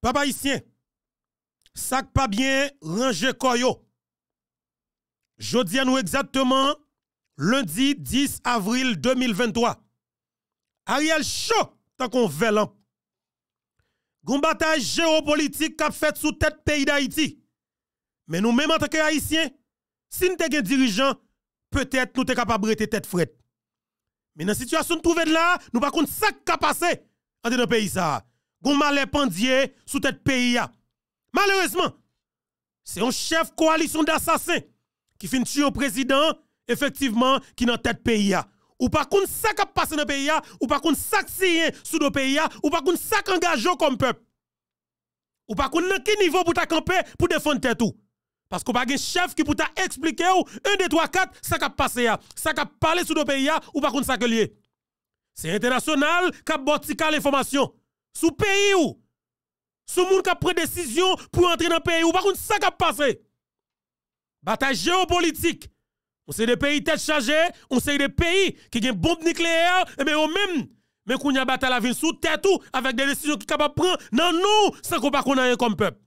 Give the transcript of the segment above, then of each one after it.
Papa haïtien, ça pas bien ranger koyo. Jodi à nous exactement lundi 10 avril 2023. Ariel chaud tant qu'on velan. Hein. Gon bataille géopolitique a fait sous tête pays d'Haïti. Mais nous même en tant que si nous avons un dirigeant, peut-être nous sommes capables de tête frette. Mais dans la situation nous de là, nous ne pouvons pas ça qui passé dans le pays ça gon les pendier sous tête pays Malheureusement, c'est un chef coalition d'assassins qui finit tuer le président effectivement qui dans tête pays Ou pas contre ça qui passe dans pays ou pas contre ça qui sous le pays ou pas contre ça engagé comme peuple. Ou pas contre quel niveau pour ta camper pour défendre tête tout. Parce qu'on pas un chef qui pour expliquer 1 2 trois, quatre, ça qui passé à ça qui parler sous le pays ou pas contre ça que lié. C'est international qui a l'information sous pays ou sous monde qui des décision pour entrer dans le pays ou par contre ça qui passé bataille géopolitique on sait des pays tête chargée on sait des pays qui ont une bombe nucléaire et bien même mais qu'on a bataille la vie sous tête ou avec des décisions qui de prendre non nous sans qu'on pas rien comme peuple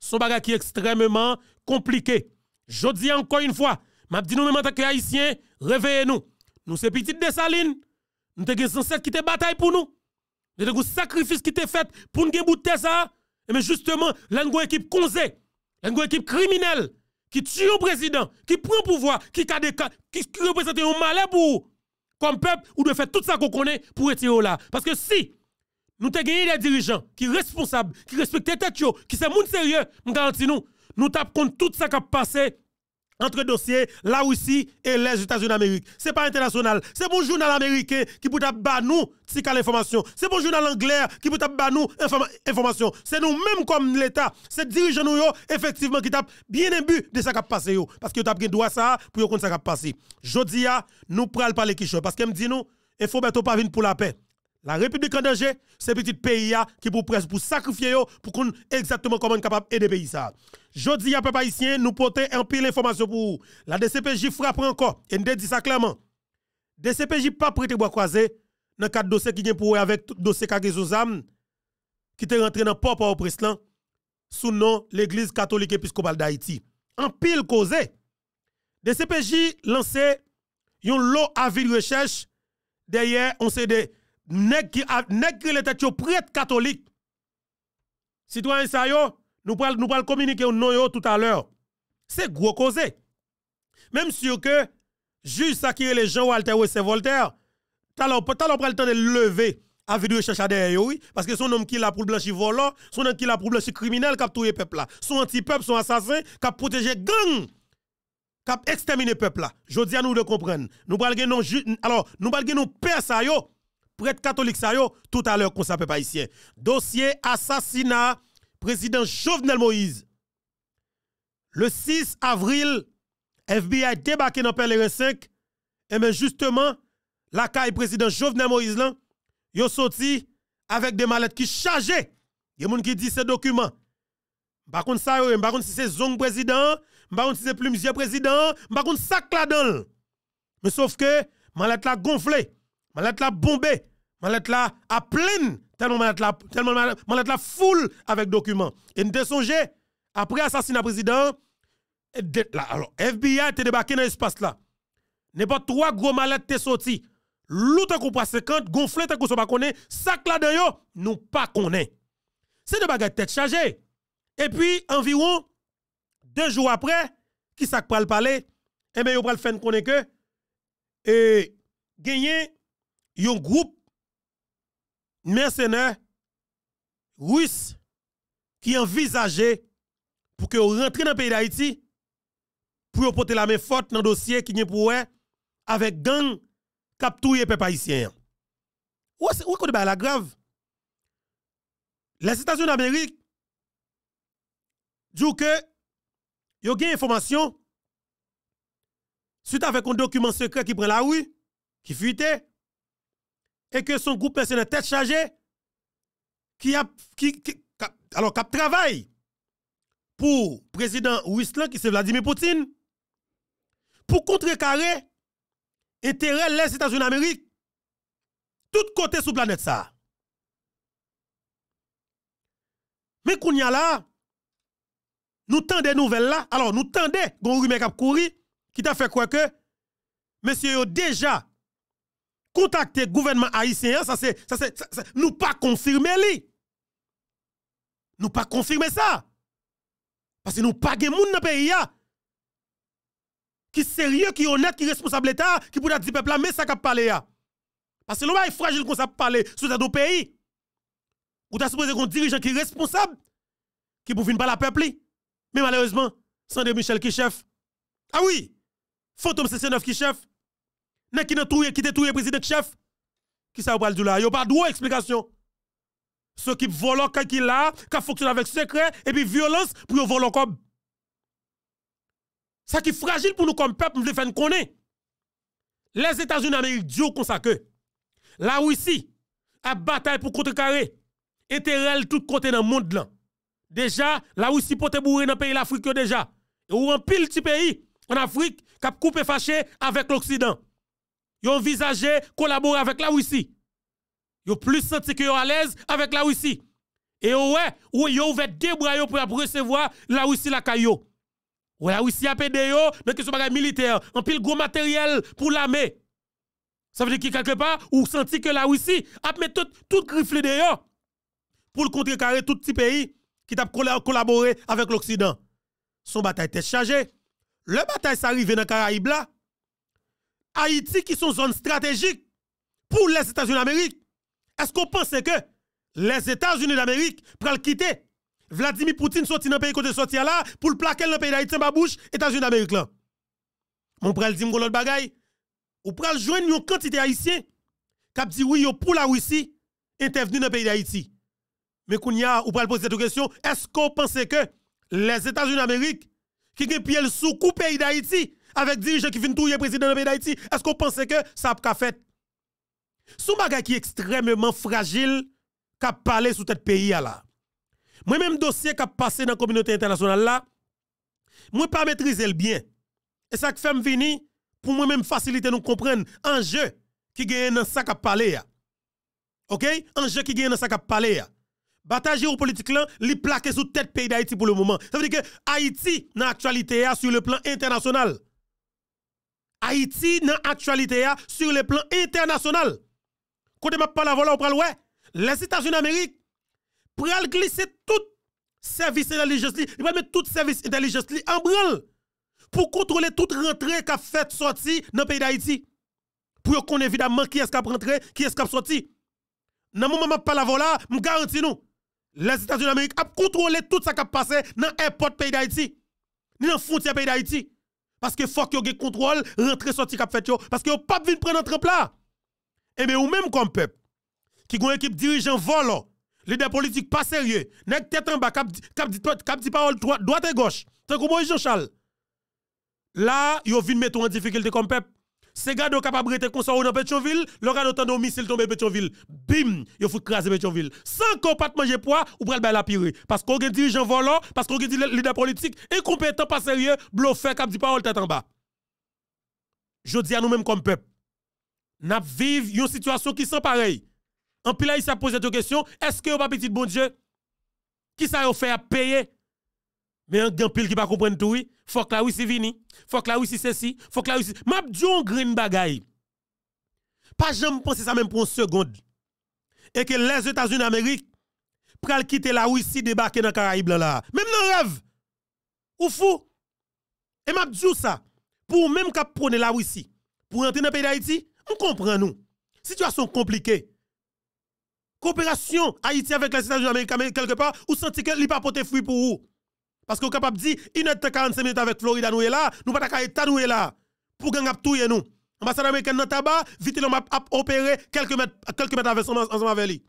son bagage qui est extrêmement compliqué je dis encore une fois m'a dit nous même haïtiens réveillez-nous nous c'est des salines. nous sommes 107 qui te bataille pour nous a un sacrifice qui était fait pour nous gagner ça. Mais justement, là, une équipe une équipe criminelle qui tue le président, qui prend le pouvoir, qui, qui représente un malheur pour comme peuple, ou de faire tout ça qu'on connaît pour être là. Parce que si nous avons des dirigeants qui sont responsables, qui respectent têtes, qui sont sérieux, nous garantissons, nous tapons contre tout ça qui a passé entre dossier la Russie et les États-Unis d'Amérique. C'est pas international. C'est bon journal américain qui peut taper bah, nous tika l'information. C'est bon journal anglais qui peut taper bah, nous information. C'est nous même comme l'État, c'est dirigeant nous effectivement qui tape bien imbu de ce qui passé parce que tape bien droit ça pour qu'on ça qui passé. Jodia nous pral parler qui parce que me dit nous, il faut pas venir pour la paix. La République en danger, c'est petit pays qui pour presse pour sacrifier pour qu'on exactement comment capable aider pays ça. Jodi à peuple haïtien, nous portons un pile d'informations pour La DCPJ frappe encore et nous dit ça clairement. DCPJ pas prêté à croiser dans quatre dossier qui vient pour avec dossier Kagezozam qui est rentré dans port au preslan sous nom l'église catholique épiscopale d'Haïti. En pile causé. DCPJ lancé yon lot à ville recherche derrière on des nèg le nèg qui prêtre catholique. Citoyen ça yo, nous pral nous pral communiquer non yo tout à l'heure. C'est gros causé. Même sûr que juste sa qui les gens Walter et Voltaire, talon talon le temps de lever à vidéo chercher derrière oui parce que son homme qui l'a pour blanchir volant, son homme qui l'a pour blanchir criminel qui a tué peuple là, son anti-peuple, son assassin qui a protégé gang qui a exterminé peuple là. Je dis à nous de comprendre. Nous pral non alors nous pral non père yo prêtre catholique ça yo, tout à l'heure qu'on ça païsien. Dossier assassinat président Jovenel Moïse. Le 6 avril, FBI débarqué dans PLR 5 et bien justement la caille président Jovenel Moïse là, yo sorti avec des mallettes qui chargées. Il y a gens qui dit ces documents. Par contre ça yo, par si c'est zong président, par contre si c'est plusieurs président, par contre sac là-dedans. Mais sauf que mallette la gonflé Malette la bombé. malette la à pleine. Tellement malette la, tellement malette la foule avec documents. Et nous songé, après assassinat président, alors, FBI était débarqué dans l'espace là. N'est pas trois gros malettes te sorti. L'autre coup à 50, gonflé tant qu'on pas sac là dedans nous pas connaît. C'est des bagages tête chargé. Et puis, environ deux jours après, qui sac pral parler, Et eh bien, yon pral faire connaître que, et, gagné un groupe mercenaires russes qui envisageaient pour que rentrent dans le pays d'Haïti pour porter la main forte dans le dossier qui est pour avec gang capturé peuple haïtien. Où est-ce que bah, la grave? Les États-Unis d'Amérique disent que ont des information suite avec un document secret qui prend la rue, qui fuitait, et que son groupe personnel est tête chargée qui a qui, qui alors travaille pour président Wissler, qui c'est Vladimir Poutine pour contrecarrer l'intérêt les États-Unis d'Amérique tout côté sous planète ça mais qu'on y a là nous des nouvelles là alors nous tendez gon qui a qui t'a fait quoi que monsieur déjà contacter gouvernement haïtien, hein, ça c'est, ça c'est, nous pas confirmer li. Nous pas confirmer ça. Parce que nous pas de monde dans le pays hein. qui sérieux, qui honnête, qui responsable l'État, qui pourrait dire peuple mais ça qu'a parler hein. là. Parce que nous est fragile comme ça parler sur notre pays. Ou t'as supposé qu'on dirigeant qui est responsable, qui ne venir pas la peuple. Mais malheureusement, Sandré Michel qui chef. Ah oui, Fantôme 69 qui chef qui touye qui président touye président chef. Qui ça va dire là, a pas droit explication. Ce qui volent qui là, qui fonctionne avec secret et puis violence pour voler comme ça qui est fragile pour nous comme peuple, nous devons connaître. Les États-Unis d'Amérique, Dieu consacre. La Russie a bataille pour contrecarrer. de tout côté dans le monde. Là. Déjà, la Russie peut bourrer dans le pays de l'Afrique déjà. ou en pile petit pays en Afrique qui a coupé fâché avec l'Occident. Ils ont envisagé collaborer avec la Russie. Ils plus senti que à l'aise avec la Russie. Et ouais, ou ils ont ouvert deux bras pour recevoir la Russie la caillou. Ou la Russie a pédé yo dans question bagage militaire, en pile gros matériel pour l'armée. Ça veut dire que quelque part, ou senti que la Russie a met tout, tout de yo pour le contrecarrer tout petit pays qui t'a collaboré avec l'Occident. Son bataille était chargée. Le bataille s'arrive dans Caraïbes là. Haïti qui sont zone stratégique pour les États-Unis d'Amérique. Est-ce qu'on pense que les États-Unis d'Amérique le quitter Vladimir Poutine sorti dans le pays côté sorti là pour le plaquer dans le pays d'Haïti en bouche États-Unis d'Amérique là. Mon pral dit l'autre bagaille. Ou pral joindre une quantité haïtien qui dit oui pour la Russie intervenir dans le pays d'Haïti. Mais qu'on y a ou pral poser cette question, est-ce qu'on pense que les États-Unis d'Amérique qui ont pied sous coup pays d'Haïti avec dirigeants qui viennent touiller président de d'Haïti, est-ce qu'on pense que ça a fait? Son bagage qui est extrêmement fragile, qui a parlé sous tête pays là. Moi-même, dossier qui a passé dans la communauté internationale là, moi pas maîtriser le bien. Et ça qui fait venir pour moi-même faciliter nous comprendre jeu qui gagne dans ça qui a parlé OK? jeu qui gagne dans ça qui a parlé Bataille géopolitique là, li plaqué sous tête pays d'Haïti pour le moment. Ça veut dire que Haïti, dans l'actualité, sur le plan international, Haïti dans l'actualité hein, sur le plan international. Quand je parle pas on parle, les États-Unis d'Amérique pral glisser tout service d'intelligence, ils mettre tout service li en branle pour contrôler toute rentrée qui a fait sortie dans le pays d'Haïti. Pour qu'on évidemment qui est-ce qui a rentré, qui est-ce sorti. Dans le moment où je parle je garantis nous, les États-Unis d'Amérique a contrôlé tout ce qui a passé dans l'aéroport pays d'Haïti, dans la frontière pays d'Haïti. Parce que faut que vous contrôle, rentrer, sortir, cap fait parce que vous pas venir prendre notre plat. Et eh bien, ou même comme peuple, qui une équipe dirigeant volant, oh, leader politique pas sérieux, une tête en bas, cap dit parole droite et gauche, que moi, Jean-Charles. Là, vous venez mettre en difficulté comme peuple. Ces gars capable rester qu'on ça dans Pétionville, le gars autant de missile tomber Pétionville. Bim, il faut craser Pétionville. Sans qu'on pas manger poids ou pas la pire parce qu'on dit gens volant, parce qu'on dit a leader politique incompétent pas sérieux, bluffé cap dit parole tête en bas. Je dis à nous-mêmes comme peuple, nous vivons une situation qui sont pareille. En là, il s'est posé cette question, est-ce que pas petit bon Dieu qui ça fait à payer mais un grand pile qui pas comprendre tout, oui. Faut que la Russie vini. Faut que la Russie ceci. Faut que la Russie. M'a dit un green bagay, Pas jamais penser ça même pour une seconde. Et que les États-Unis d'Amérique pral quitter la Russie débarquer dans Caraïbes là. Même dans rêve. Ou fou. Et m'a dit ça. Pour même cap prendre la Russie pour entrer dans le pays d'Haïti, on comprend nous. Situation compliquée. Coopération Haïti avec les États-Unis d'Amérique quelque part, ou senti que li pas porter fruit pour vous. Parce que capable dit, une heure 45 minutes avec Florida, nous sommes là, nous pas qu'à état nous là. Pour gang ap touye nous. L'ambassade américaine dans tabac, vite l'homme a opéré quelques mètres, quelques mètres avec, ensemble avec lui.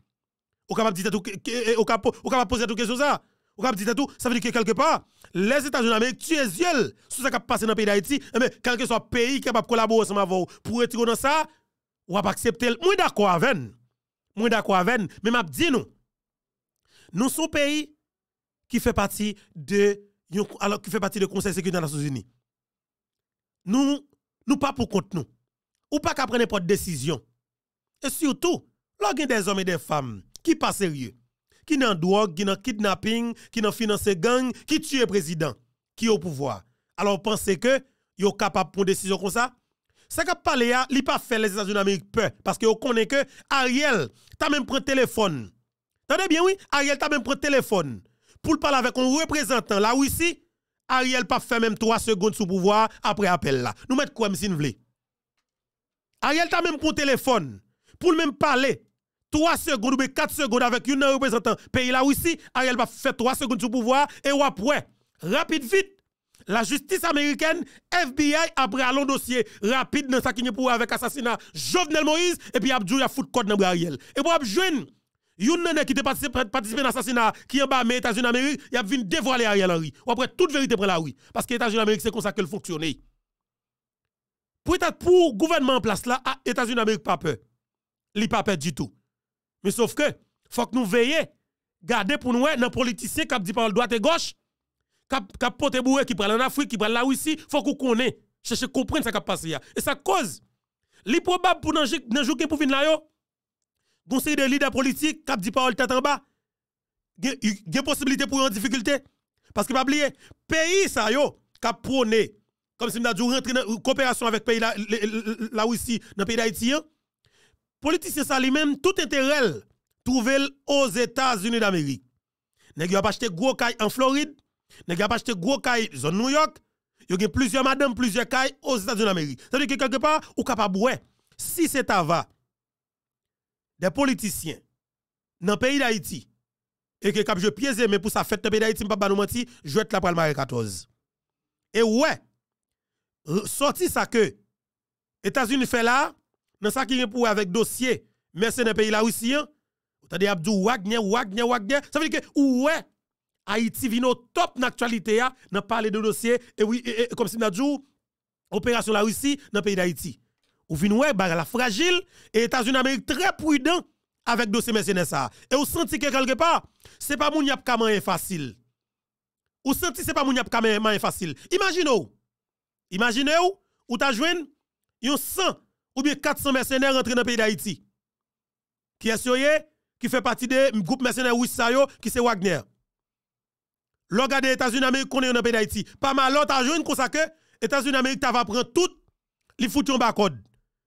Ou capable dire tout, eh, ou capable poser tout question ça. Ou capable dire tout, ça veut dire que quelque part, les États-Unis d'Amérique, tu es yeux sur ce qui a passé dans le pays d'Haïti, mais eh quel que soit le pays qui a capable collaborer ensemble avec vous pour retirer dans ça, on va accepter. Moi d'accord avec nous. Moi d'accord avec nous. Mais m'a dit nous. Nous sommes pays qui fait partie de alors qui fait partie du Conseil de sécurité des Nations Unies. Nous nous pas pour compte nous. Ou pas qu'à prendre n'importe décision. Et surtout, lorsqu'il y a des hommes et des femmes qui pas sérieux, qui n'en drogue, qui n'en kidnapping, qui n'en financé gang, qui tue le président, qui au pouvoir. Alors pensez que êtes capable de prendre décision comme ça ça qu'a parlé a pas fait les États-Unis d'Amérique peur parce que on connaît que Ariel t'a même pris téléphone. attendez bien oui, Ariel t'a même pris téléphone pour parler avec un représentant là aussi Ariel pas fait même 3 secondes sous pouvoir après appel là. Nous mettons quoi, si Ariel t'a même pour téléphone pour même parler 3 secondes ou quatre secondes avec une représentant pays là aussi Ariel pas fait trois secondes sous pouvoir et après, rapide vite, la justice américaine, FBI, après un long dossier rapide dans sa qui pour avec assassinat Jovenel Moïse et puis Abdou a foutu code dans Ariel. Et pour Abdou Yon gens qui ont participé à l'assassinat qui en bas mais États-Unis d'Amérique, il a vu dévoiler Ariel Henry. Ou après toute vérité pour la rue. Parce que États-Unis d'Amérique, c'est comme ça qu'elle fonctionne. Pour le gouvernement en place là, ah, États-Unis d'Amérique pas peur. Il pas peur du tout. Mais sauf que, faut que nous veillions, garder pour nous, dans politiciens, qui parlent par droite et gauche, qui parlent qui parle en Afrique, qui parle là aussi, faut qu'on connaisse, chercher comprendre ce qui a passé. Et ça cause, les probable pour nous, pour venir là, vous c'est des leaders politiques qui dit parole tête en bas, il y a possibilité pour une difficulté. Parce que pas oublier, pays ça yo, qui prôné, comme si nous avons rentré en coopération avec pays la, Russie, dans le pays d'Haïti, hein. politicien ça lui-même, tout intérêt trouvé aux États-Unis d'Amérique. Nèg avons a acheté gros caille en Floride, nèg yo a acheté gros caille zone New York, y a plusieurs madame, plusieurs cailles aux États-Unis d'Amérique. Ça veut dire que quelque part ou capable si c'est va des politiciens dans le pays d'Haïti et que quand je pièce mais pour sa fête dans le pays d'Haïti pas nous mentir je la pour le 14 et ouais euh, sorti ça que États-Unis fait là dans ça qui est pour avec dossier c'est dans pays là aussi hein. dit Abdou Wagner, Wagner, Wagner. Ça veut dire que, ouais, Haïti vient au top d'actualité, n'a hein, parlé de dossier, et oui, comme si nous dit, opération la Russie dans le pays d'Haïti. Ou ouè, bah, la fragile, et États-Unis Amérique très prudent avec dossier mercenaires ça. Et vous senti que quelque part, c'est pas moun yap est facile. Ou senti c'est pas moun yap est facile. Imaginez ou. Imaginez ou, ou ta jouen, yon 100 ou bien 400 mercenaires rentrent dans le pays d'Haïti. Qui est qui fait partie des groupes mercenaires yo, qui c'est Wagner. L'on des États-Unis d'Amérique connaît dans le pays d'Haïti. Pas mal l'autre a jouen comme ça que États-Unis d'Amérique va prendre tout, li fout yon code.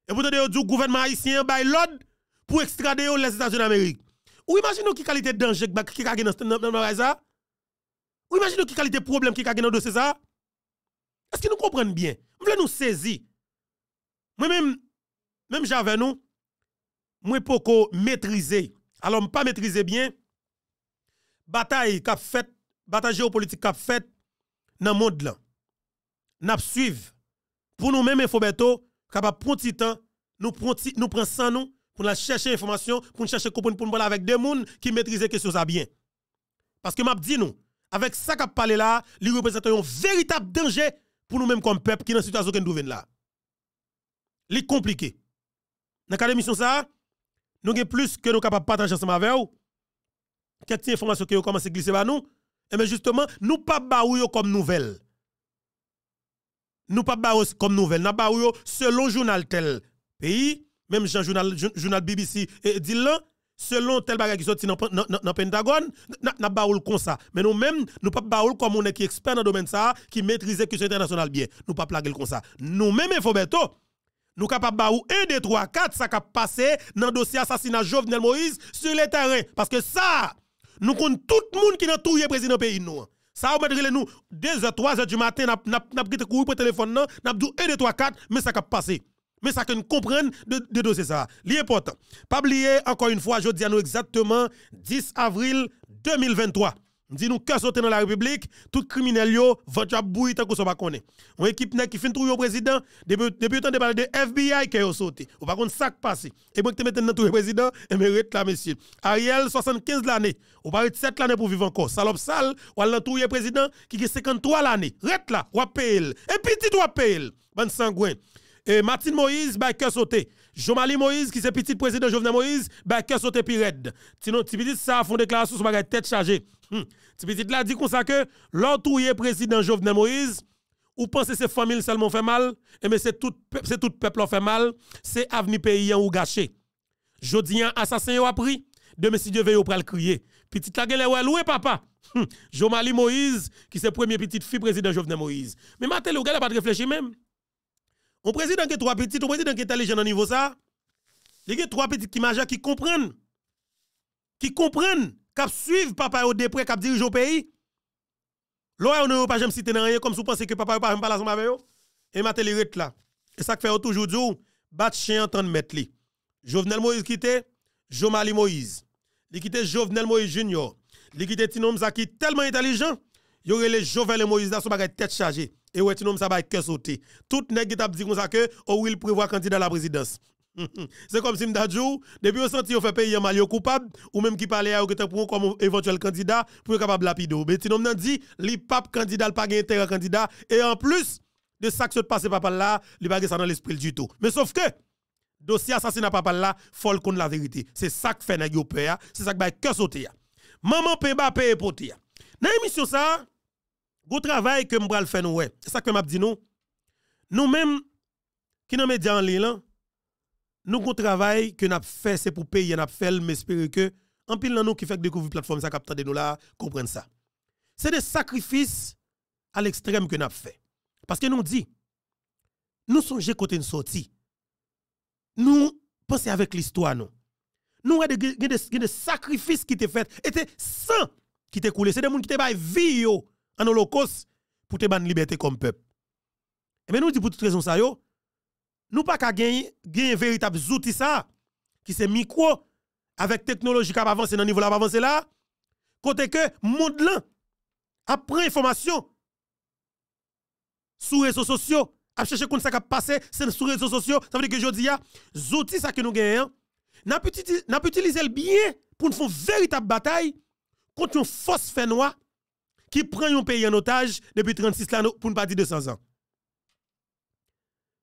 Et vous te dire, le gouvernement haïtien bail l'ordre pour extrader les États-Unis d'Amérique. Ou imaginez qui qualité de danger qui a dans ce ça? Ou imaginez qui qualité de problème qui a dans dossier ça? Est-ce que nous comprenons bien? Nous voulons nous saisir. Moi-même, même j'avais nous, moi poko maîtriser. Alors, pas maîtriser bien. Bataille qu'a fait, bataille géopolitique qu'a fait dans le monde là. N'a suivre. Pour nous-mêmes, bientôt capable prendre du temps, nous prend sans nous pour la chercher information, pour chercher comprendre pour parler avec des gens qui maîtrisent question ça bien. Parce que m'a dit nous, avec ça qu'a parlé là, représentants représente un véritable danger pour nous-mêmes comme peuple qui dans situation que nous là. C'est compliqué. Dans la mission ça, nous avons plus que nous capables de partager ensemble avec vous. Quelques informations qui ont commencé à glisser par nous. Et eh justement, nous ne pouvons pas comme nouvelles nous pas comme nouvelle, nous pas selon journal tel pays, même Jean journal journal BBC et dit là selon tel bagage qui sorti dans le Pentagone, n'a pas comme ça. Mais nous même nous pas baoul comme on est qui expert dans le domaine ça, qui maîtrise que international bien. Nous pas plaguer comme ça. Nous même ça. nous capable baou 1 2 3 4 ça cap passé dans dossier assassinat Jovenel Moïse sur les terrains parce que ça nous compte tout le monde qui a tout le président pays nous. Ça, on que nous 2 h 3 h du matin, nous avons couru pour le téléphone, nous avons dit 1, 2, 3, 4, mais ça a passé. Mais ça que nous comprendre de, de dossier ça. L'important. Pas oublier, encore une fois, je dis à nous exactement 10 avril 2023. Dit nous que sauter dans la République, tout criminel yo, votre a bouilli tant que ça pas On équipe qui fin trouver président depuis depuis temps de parler de FBI que yo sauté. Ou pas contre ça passé. Et bon que maintenant trouver président et mérite là monsieur. Ariel 75 l'année, ou pas 7 l'année pour vivre encore. Salope sale, ou allant trouver président qui a 53 l'année. Rete là, ou paye. Et petit ou paye. Bonne sangouin. Et Martin Moïse ba que sauté. Jomali Moïse, qui c'est petit président Jovenel Moïse, ben, qu'est-ce que tu raide. Sinon, dis petit ça, font déclaration sur la tête chargée. Hmm. Petit là, dit comme ça que, l'autre président Jovenel Moïse, ou pensez que c'est famille seulement fait mal, et eh mais c'est tout, le peuple peuple fait mal, c'est avenir paysan ou gâché. un assassin ou appris, demain si Dieu veut ou le crier. Petite, la gueule ou loué papa. Hum. Jomali Moïse, qui c'est premier petite fille président Jovenel Moïse. Mais maintenant, le gars n'a pas réfléchi même. On président qui est trois petits, on président qui est intelligent au niveau ça. Il y a trois petits qui qui comprennent. Qui comprennent, qui suivent papa au déprès, qui dirigent au pays. L'oeil, on ne pas jamais citer rien, comme si vous pensez que papa parle pas la avec eux. Et ma télé là. Et ça fait toujours dire, bat chien de mettre Jovenel Moïse qui était Jomali Moïse. Il était Jovenel Moïse Junior. Il quitte Tinom est tellement intelligent, il y aurait les Jovenel Moïse là, son bagage tête chargée. Et ouais, tu nommes ça va que sauter. Tout nèg qui t'a dit comme ça que va oh, il prévoit candidat à la présidence. C'est comme si m'dajou, depuis au senti on fait payer malio coupable ou même qui parlait à ou que pour comme éventuel candidat pour capable lapido. Mais tu nommes dit li pape candidat pas gain intérêt candidat et en plus de ça que se passe papa là, li pas ça dans l'esprit du tout. Mais sauf que dossier assassinat papa là, faut connaître la vérité. C'est ça que fait nèg peur, c'est ça que va que sauter. Maman Pemba paye poté. Dans l'émission ça gros travail que m'bral faire nous ouais. C'est ça que m'a dit nous. nous même qui dans média en ligne nous gros travail que n'a fait c'est pour payer n'a fait mais espérer que en pile nous qui fait découvrir plateforme ça capter de nous là comprendre ça. C'est des sacrifices à l'extrême que n'a fait. Parce que nous dit nous songe côté une sortie. Nous penser avec l'histoire nous. Nous avons des, des, des sacrifices qui étaient faits, étaient sang qui étaient coulés. C'est des gens qui étaient vie en holocauste pour te ban liberté comme peuple. Et nous disons pour toute raison ça yo, nous pas qu'à gagner gagner véritable outil ça qui c'est micro avec technologie qui avancer dans niveau là avancer là côté que monde là après information sur réseaux sociaux à chercher comment ça qui passé c'est sur réseaux sociaux ça veut dire que je dis ya outils ça que nous gagnons hein, n'a pas utilisé bien pour faire une véritable bataille contre une force fait qui prend un pays en otage depuis 36 ans pour ne pas dire 200 ans.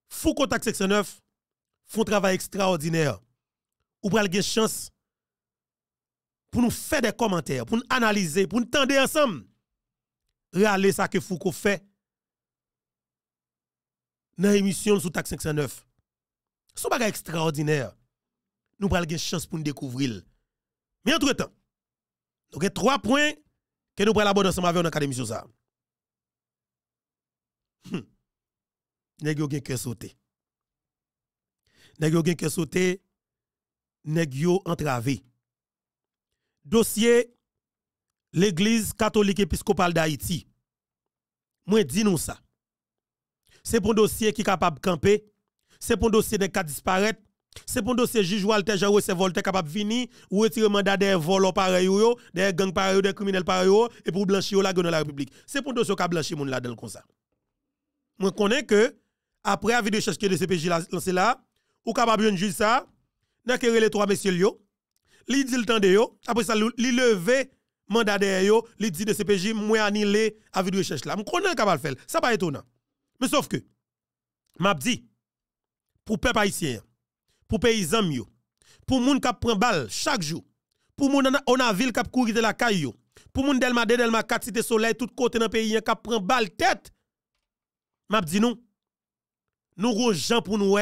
Foucault contact 609 fait font travail extraordinaire. Ou pral gen chance pour nous faire des commentaires, pour nous analyser, pour nous tendre ensemble. Réaliser ça que Foucault fait dans l'émission sous TAC 509. C'est un extraordinaire. Nous pral gen chance pour nous découvrir. Mais entre-temps, nous avons trois points que nous prenons la bonne ensemble avec dans cadre mission ça. Hum. quelqu'un gen cœur sauté. Nèg quelqu'un qui cœur sauté. qui entravé. Dossier l'église catholique épiscopale d'Haïti. Moi dis nous ça. C'est pour un dossier qui est capable de camper. C'est pour un dossier de cas disparaître. C'est pour dossier juge Walter Jean receveur Voltaire capable venir ou retirer mandat des vols pareil yo, des gangs pareil des criminels pareil et pour blanchir la de la République. C'est pour dossier qui blanchi moun là dans comme ça. Je connais que après avis de recherche de CPJ lancé là, ou capable de juge ça, n'a que les trois messieurs yo, li dit le temps de yo, après ça li levé mandat de yo, li dit de CPJ moi annulé avis de recherche là. Moi connais capable faire. Ça pas étonnant. Mais sauf que m'a dit pour peuple haïtien pour paysans mieux, pour moun qui prend balle chaque jour, pour moun on a ville qui courir de la caille, pour moun Delma de Delma 4 cité soleil tout côté dans pays qui prend balle tête. M'a dit non. Nous gens pour nous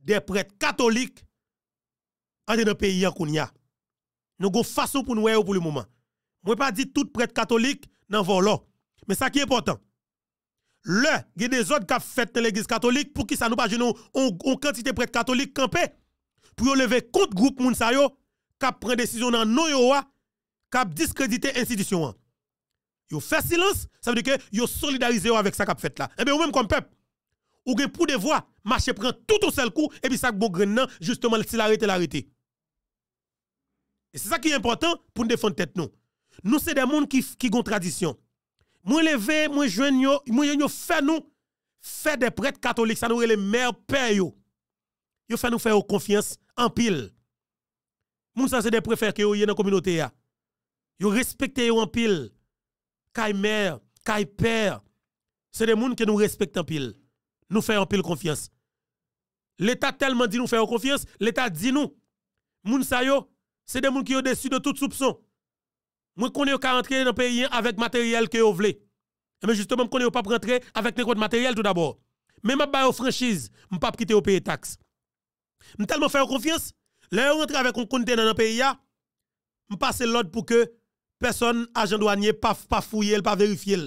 des prêtres catholiques en dans pays qu'on y a. Nous avons façon pour nous pour le moment. Moi pas dit tout prêtre catholique dans là. Oh. Mais ça qui est important, le, il y a des autres qui ont fait l'église catholique pour qui ça nous pas on quantité de catholique catholiques pour lever contre groupe moun sa yo qui prend décision dans non yo qui discréditer institution. Yo fait silence, ça veut dire que yo solidarisé avec ça qui fait là. Et eh bien ou même comme peuple ou gen pour voix, marcher prend tout au seul coup et puis ça bon grain justement s'il arrêté l'arrêté. Et c'est ça qui est important pour nous défendre tête nous. Nous c'est des monde qui qui ont tradition. Moi levé, moi joigne moi yo fait nous faire des prêtres catholiques, ça nous les mères, père, yo. Yo fait nous faire confiance en pile. Moun ça c'est des préfères que yo dans la communauté ya. Yo respecte yo en pile. Kay mère, kay père. C'est des gens que nous respectent en pile. Nous faisons en pile confiance. L'État tellement dit nous faire confiance, l'État dit nous. Moun sa yo, c'est des gens qui ont dessus de toute soupçon. Moi, connais pas rentrer dans le pays avec le matériel que vous voulez. Mais eh ben, justement, je connais pas rentrer avec le matériel tout d'abord. Même à une franchise, je pas quitter le pays taxe. Je tellement faire confiance. Là, on rentre avec un compte dans le pays, je passe l'ordre pour que personne, agent douanier, pas pa peut pas vérifier.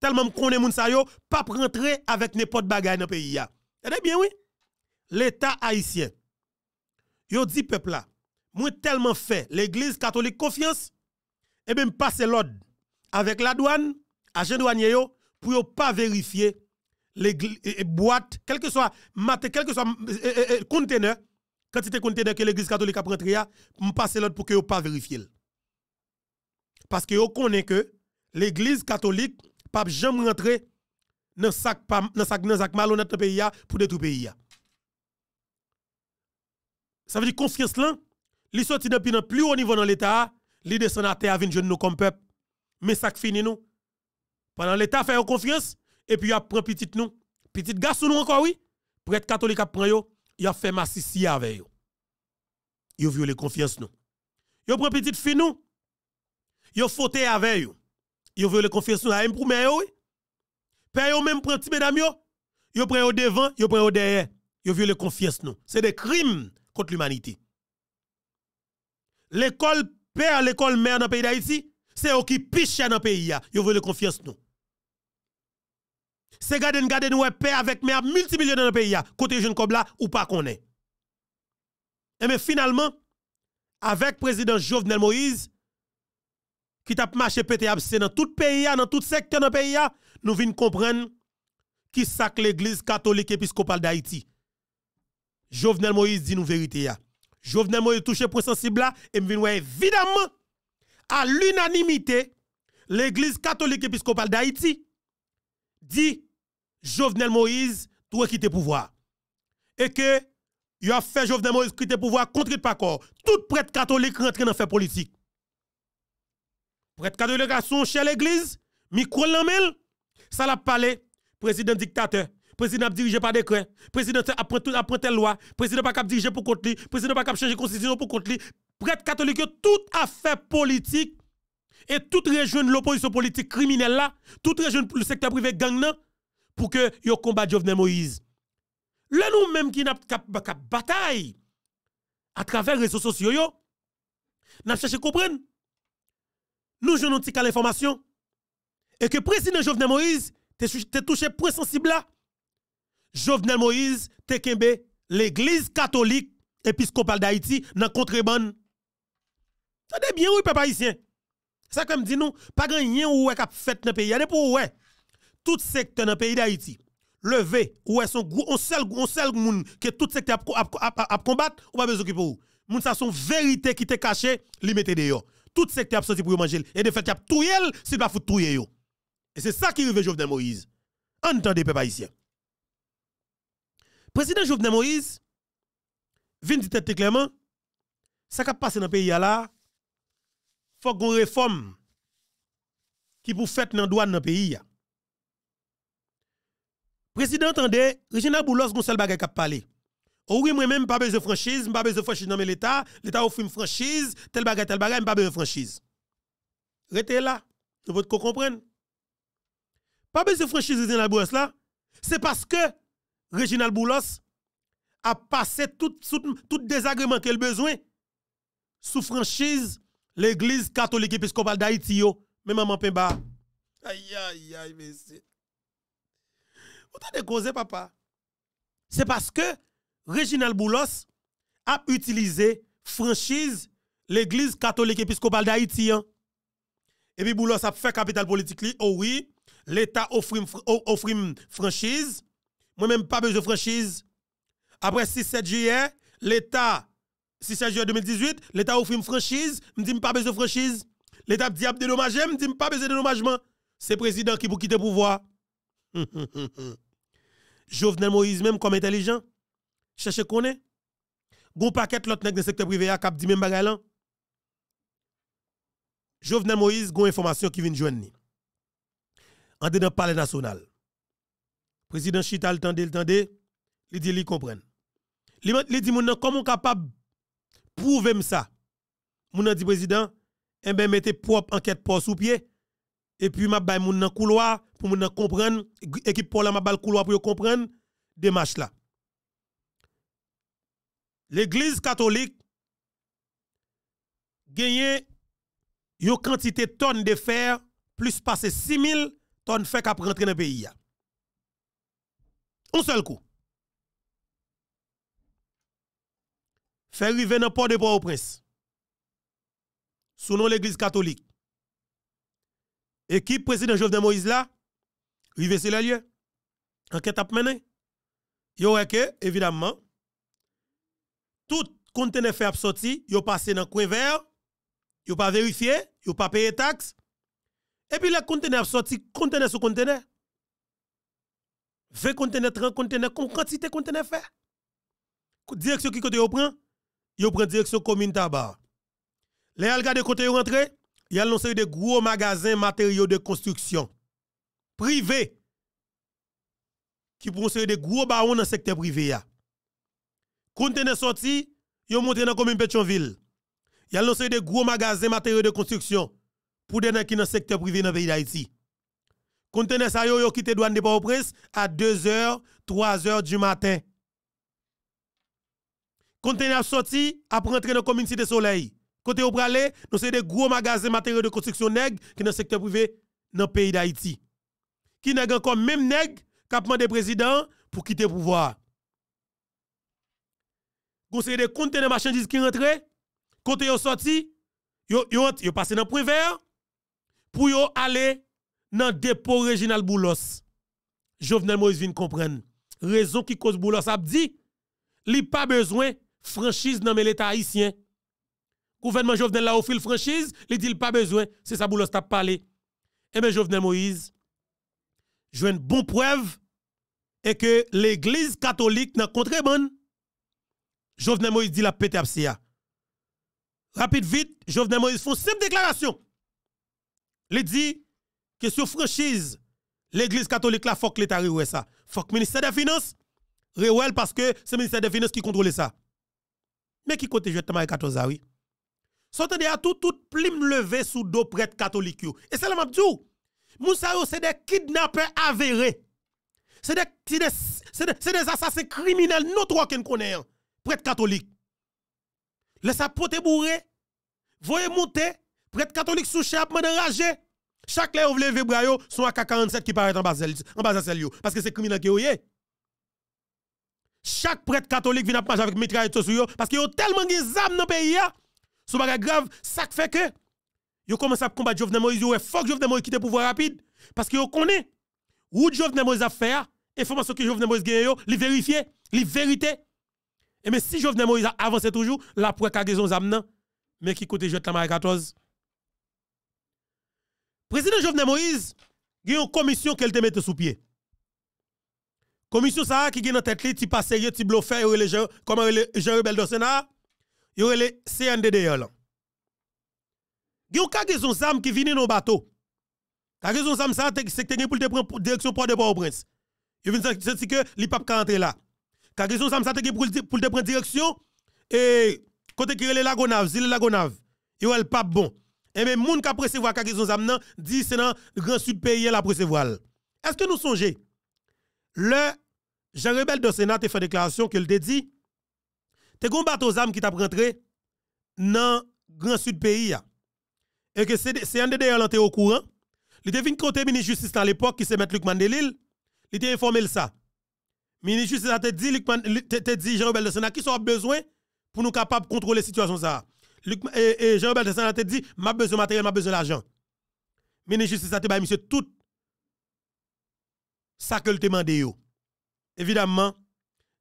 Tellement je connais moun ne pas rentrer avec n'importe quoi dans le pays. Eh ben, bien, oui. L'État haïtien, yo dit peuple là, moi tellement fait l'église catholique confiance, et eh bien passer l'ordre avec la douane, agent douanier pour ne pas vérifier les boîtes, quel que soit le quel que soit euh, euh, euh, conteneur, conteneur que l'église catholique a je passer l'ordre pour que yo pas vérifier. Parce que yo connaît que l'église catholique pas jamais rentrer dans sac dans sac dans sac malhonnête pays pour détruire pays Ça veut dire confiance là, li depuis le plus haut niveau dans l'état l'idée de sénateur vient jeune nous comme peuple. Mais ça finit nous. Pendant l'État fait confiance, et puis il a pris petit nous. Petit garçon nous encore, oui. Prêtre catholique a pris yo, il a fait massici avec yo. Il a violé confiance nous. Il a pris petite fille nous. Il a fauté avec yo. Il a confiance nous, même pour mais oui. Père même prend petit madame yo. Yo pris au devant, yo pris au derrière. Yo violé confiance nous. C'est des crimes contre l'humanité. L'école père l'école mère dans le pays d'Haïti, c'est eux qui pichent dans le pays. Ils veulent confiance nous. C'est garder garder nous père avec mère multimillion dans le pays. Côté jeune comme là, ou pas qu'on est. Et mais finalement, avec président Jovenel Moïse, qui a marché pété absent dans tout pays, dans tout secteur dans pays, nous venons comprendre qui sac l'église catholique épiscopale d'Haïti. Jovenel Moïse dit nous vérité. Jovenel Moïse touché pour sensible là, et me évidemment, à l'unanimité, l'église catholique épiscopale d'Haïti dit Jovenel Moïse doit quitter pouvoir. Et que, il a fait Jovenel Moïse quitter pouvoir contre le corps. Tout prêtre catholique rentre dans fait politique. Prêtre catholique à son chez l'église, micro l'amel, ça l'a parlé, président dictateur. Président pas dirigé par décret. Président a pris telle loi. Président pas cap diriger pour contre lui. Président pas cap changer constitution pour contre lui. Prêtre catholique, toute affaire politique et toute région de l'opposition politique criminelle là, toute région le secteur privé gang pour que yo combat Jovenel Moïse. Le nous même qui n'a pas cap bataille à travers les réseaux sociaux nous n'a cherché comprendre. Nous je qu'à l'information et que président Jovenel Moïse t'es touché point sensible là Jovenel Moïse Tekembe, l'église catholique épiscopale d'Haïti, dans contrebande. Tenez bien, oui, peuple haïtien. Ça, comme dit nous, pas rien ou est fait dans le pays. Il pour ouais. Tout secteur dans le pays d'Haïti, levé, ou est son on seul, on seul moun que tout secteur a combattre, ou pas besoin pour ou. Moun sa son vérité qui te cachée, li mette yon. Tout secteur a sorti pour manger. Et de fait, a yel, si pas foutre tout yon. Et c'est ça qui arrive Jovenel Moïse. Entendez, peuple haïtien. Président Jovenel Moïse, vient dit tête clairement, ça qui a passé dans le pays là, faut qu'on réforme qui pour faire dans droit dans le pays. Président entendez, Regina Boulos Gonçal Bagay qui a parlé. Oh oui, moi-même, pas besoin de franchise, pas besoin de franchise dans l'État. L'État offre une franchise, tel bagage, tel bagage, pas besoin de franchise. Restez là, vous pouvez comprendre. Pas besoin de franchise, Regina Boulos là. C'est parce que Reginald Boulos a passé tout, tout, qu'il désagrément qu'elle besoin sous franchise l'église catholique épiscopale d'Haïti Mais maman Pemba aïe aïe aïe messieurs. Vous vous de causé papa c'est parce que Reginald Boulos a utilisé franchise l'église catholique épiscopale d'Haïti hein. et puis Boulos a fait capital politique oh oui l'État offre offre franchise moi-même pas besoin de franchise. Après 6-7 juillet, l'État, 6-7 juillet 2018, l'État offre une franchise, me dit pas besoin de franchise. L'État dit de je me dit pas besoin de dédommagement. C'est le président qui pour quitter le pouvoir. Jovenel Moïse même comme intelligent, cherchez qu'on est. Gon paquet l'autre nèg dans secteur privé a cap dit même bagay Jovenel Moïse gon information qui vient joindre ni. En dedans palais national. Président Chita le tende, le tendait, il dit, il comprend. Il dit, comment capable de prouver ça? Mon dit, président, eh bien, mettez propre enquête pour sous pied. Et puis, ma baille mon couloir pour mon comprendre. Équipe pour la ma le couloir pour comprendre démarche là. L'église catholique gagne une quantité de tonnes de fer, plus passer 000 tonnes de fer qui rentrer dans le pays. Un seul coup. Faire arriver dans quoi port de Port-au-Prince. Sous l'église catholique. Équipe président Jovenel Moïse là, arrivé sur la lieu. Enquête a mené. Yo que, évidemment, tout conteneur fait sortir, yo passé dans coin vert, yo pas vérifié, yo pas payé taxe. Et puis le conteneur sorti conteneur sur conteneur. 20 conteneurs, 30 conteneurs, comme quantité de conteneurs fait. Direction qui côté vous prenez yo prend direction commune tabac. Les alga de côté yo il y a lancé de gros magasins matériaux de construction privés qui pour des gros barons dans le secteur privé là sortis, sorti, yo monté dans commune Pétionville. Y a lancé de gros magasins matériaux de construction pour des qui dans le secteur privé dans le pays d'Haïti. Conteneur sa yo yo quitté douane de port prince à 2h, 3h du matin. Conteneur sorti après entrer dans la commune de Soleil. Côté au aller, nous c'est des gros magasins matériaux de construction nèg qui dans le secteur privé dans le pays d'Haïti. Qui nèg encore même nèg qui des président pour quitter le pouvoir. Conseil des conteneurs marchandises qui rentrent, côté sorti, yo yo, yo dans le point pour aller dans le dépôt régional Boulos. Jovenel Moïse vient comprendre. Raison qui cause Boulos a dit, a pas besoin de franchise dans l'État haïtien. Gouvernement Jovenel la franchise, il dit pas besoin, c'est ça Boulos a parlé. Et eh bien Jovenel Moïse, j'ai une bonne preuve et que l'église catholique n'a contrebande. Jovenel Moïse dit la pété absia. Rapide vite, Jovenel Moïse font simple déclaration. Il dit Question franchise. L'église catholique là, faut que l'État réouè ça. Faut que le ministère des Finances réouè parce que c'est le ministère des Finances qui contrôle ça. Mais qui côté je Marie 14 ah oui. Sotan de tout, tout plume levé sous dos prêtre catholique Et c'est l'a mabdou. Moussa c'est des kidnappers avérés. C'est des, des, assassins criminels, non trois qu'on connaît, prêtre catholique. Laisse ça pote bourré, voyez monter, prêtre catholique sous chef, enragé. Chaque lèvre ou vle sont yo, son AK-47 qui paraît en bas de celle yo. Parce que c'est criminel qui est. Chaque prêtre catholique vient à marcher avec mitraillette sur yo. Parce qu'il y a tellement de dans le pays. Ce bagage grave, ça fait que. Yo commence à combattre Jovenel Moïse. Yo, fuck Jovenel Moïse quitte le pouvoir rapide. Parce que yo connaît. Où Jovenel Moïse a fait, information que Jovenel Moïse gagne yo, li vérifier, li vérité. Et mais si Jovenel Moïse avance toujours, la pour cargaison zam nan, mais qui côté jette la 14 Président Jovenel Moïse, il y a une commission qu'elle te mette sous pied. Commission ça qui est dans tête li, ti pas sérieux, ti bloque, les gens comme les gens rebelles dans Sénat, yo les CNDD Il y a qui vient dans bateau. Cargaison c'est que pour te prendre direction port de Port-au-Prince. Il que l'ipap pas entré là. ça pour pour te prendre direction et côté qui est Lagonave, Il y a le pas bon. Et eh bien, moun kap recevoir cargaison zam nan, dit c'est dans le grand sud pays la recevoir. Est-ce que nous songez le Jean Rebel de Sénat a fait déclaration que le dit te gon bateau armes qui t'a rentré dans grand sud pays Et que c'est un des tu es au courant. Il était venu côté ministre justice à l'époque qui se met Luc Mandelil, il était informé ça. Ministre justice a te dit Luc te dit Jean Rebel de Sénat qui sont besoin pour nous capable contrôler situation ça et, et Jean-Robert Dessalins te dit, m'a besoin de matériel, m'a besoin d'argent. Ministre Justice a te monsieur tout ça que le demande yo. Évidemment,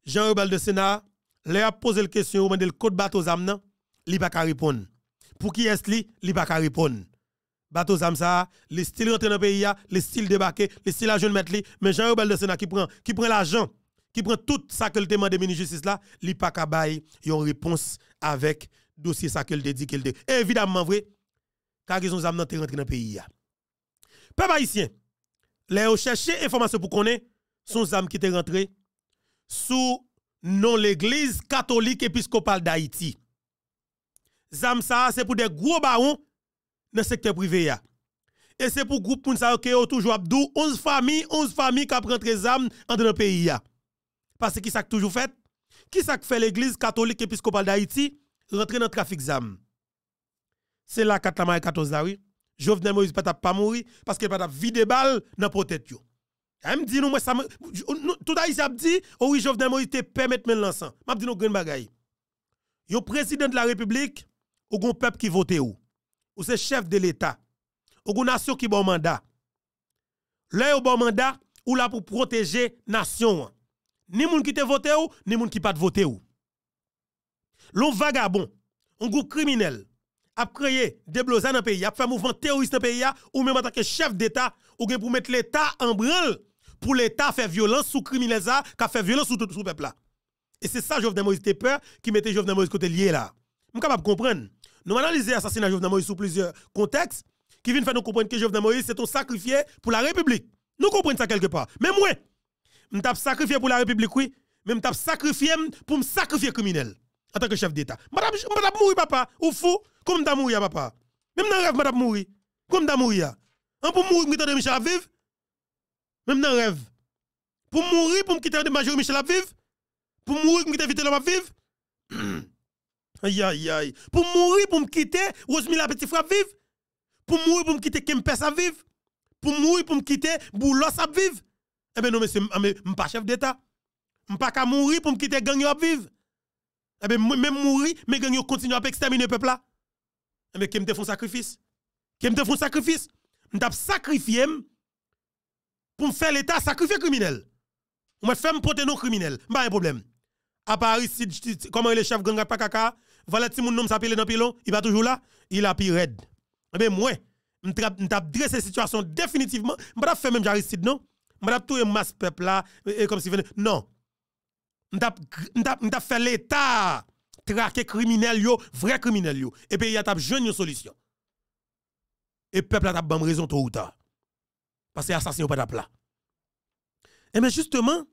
Jean-Robert de Sénat, a posé la question, il a le code bateau zamnan, il pas répondre. Pour qui est-ce li, il pas répondre. Bateau zam ça, les style rentrent dans le pays, le style débarquer, le style jeune mettre mais Jean-Robert de Sénat qui prend qui prend l'argent, qui prend tout ça que le demande ministre justice là, il pas capable une réponse avec dossier ça qu'elle te dit qu'elle te évidemment vrai car ils ont amené rentrer dans le pays peuple haïtien les chercher information pour connaître son âme qui sont rentré sous non l'église catholique épiscopale d'Haïti zam ça c'est pour des gros barons dans le secteur privé Et c'est pour groupe groupes ça que toujours abdou 11 familles 11 familles qui rentré zam dans le pays ya. Parce que qui ça toujours fait Qui ça fait l'église catholique épiscopale d'Haïti rentrer dans le trafic ZAM. C'est là 4 la 14 ans. oui. Jovenel Moïse pas pas mourir parce qu'il pas vide balle dans potête yo. me dit nous moi ça tout dit oh oui Jovenel Moïse te permettre men l'ensemble. M'a dit nous grand bagaille. Yo président de la République ou un peuple qui vote ou. Ou c'est chef de l'État. Ou une nation qui bon mandat. Là au bon mandat ou là pour protéger nation. Ni moun qui te voté ou ni moun qui pas vote ou. L'on vagabond, un groupe criminel, a créé des blousons dans le pays, a fait un mouvement terroriste dans le pays, ou même en tant que chef d'État, ou pour mettre l'État en branle, pour l'État faire violence sous criminels, qui fait violence sous tout le peuple. là. Et c'est ça, Jovenel Moïse, tes peur, qui mettait Jovenel Moïse côté lié là. Je suis capable de comprendre. Nous analysons l'assassinat de Jovenel Moïse sous plusieurs contextes, qui viennent faire nous comprendre que Jovenel Moïse, c'est un sacrifié pour la République. Nous comprenons ça quelque part. Mais moi, je sacrifié pour la République, oui, mais je sacrifié pour me sacrifier criminel. Atake chef d'Etat. Mada mouri papa, ou fou? Kom mda mouri ya papa? Mem nan rev mada mouri? Kom mda mouri ya? An pou mouri pou mkite de Michel Abviv? Mem nan rev? Pou mouri pou mkite de Major Michel Abviv? Pou mouri pou mkite Vitello Abviv? Ayayay. Pou mouri pou mkite Rosemilla Petitfoy Abviv? Pou mouri pou mkite Kempes Abviv? Pou mouri pou mkite Boulos Abviv? Ebe eh non mese, ah, mpa chef d'Etat. Mpa ka mouri pou mkite Gagnon Abviv? Eh bien, même mourir, mais gagnons continue à exterminer le peuple là. Eh bien, qui me font sacrifice? Qui me font sacrifice? Je sacrifié pour faire l'État sacrifier criminel. On me fait me porter non criminel. Pas bah, un problème. À Paris, comment le chef gang pas caca voilà si mon nom s'appelle dans pilon, il va toujours là, il a pire raide. Eh bien, moi, je dressé la situation définitivement. Je ne faire même Jaricide, non? Je tout masse peuple là, comme si Non avons fait l'État traquer criminels, yo, vrais criminels. Yo. Et puis, il y a jeune une solution. Et le peuple a bonne raison tout ou tard. Parce que l'assassin pas de là. Et eh bien justement,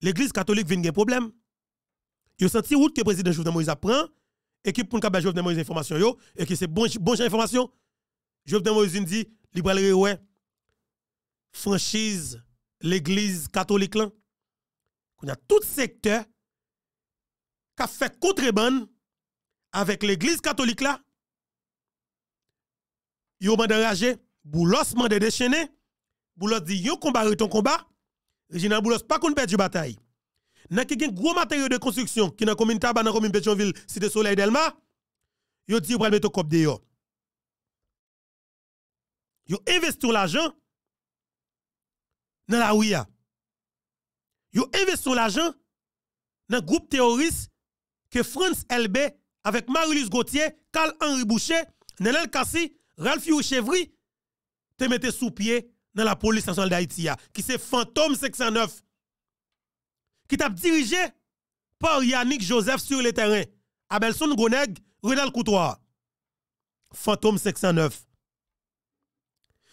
l'église catholique vient un problème. Yo senti route que le président Jovenel Moïse apprend, et qui pour le Jovenel Moïse information, et qui c'est bon, bon information. Jovenel Moïse dit, libre ouais, franchise l'église catholique là qu'on a tout secteur qui a fait contrebande avec l'église catholique là. Yo m'a enragé, Boulos m'a déchaîné. Boulos dit yo combat ton combat. Régional Boulos pas qu'on perd du bataille. N'a ki gen gros matériaux de construction qui dans commune table dans commune Pétionville, cité Soleil Delma. Yo dit pral mettre cop de yo. ont investi l'argent dans la ouia. Ils investi l'argent dans le groupe terroriste que France LB avec marie Gauthier, karl Henri Boucher, Nenel Kassi, Ralph Chevry, te mis sous pied dans la police nationale d'Haïti, qui c'est Fantôme 609, qui t'a dirigé par Yannick Joseph sur le terrain. Abelson Goneg, Renal Coutoir. Fantôme 609.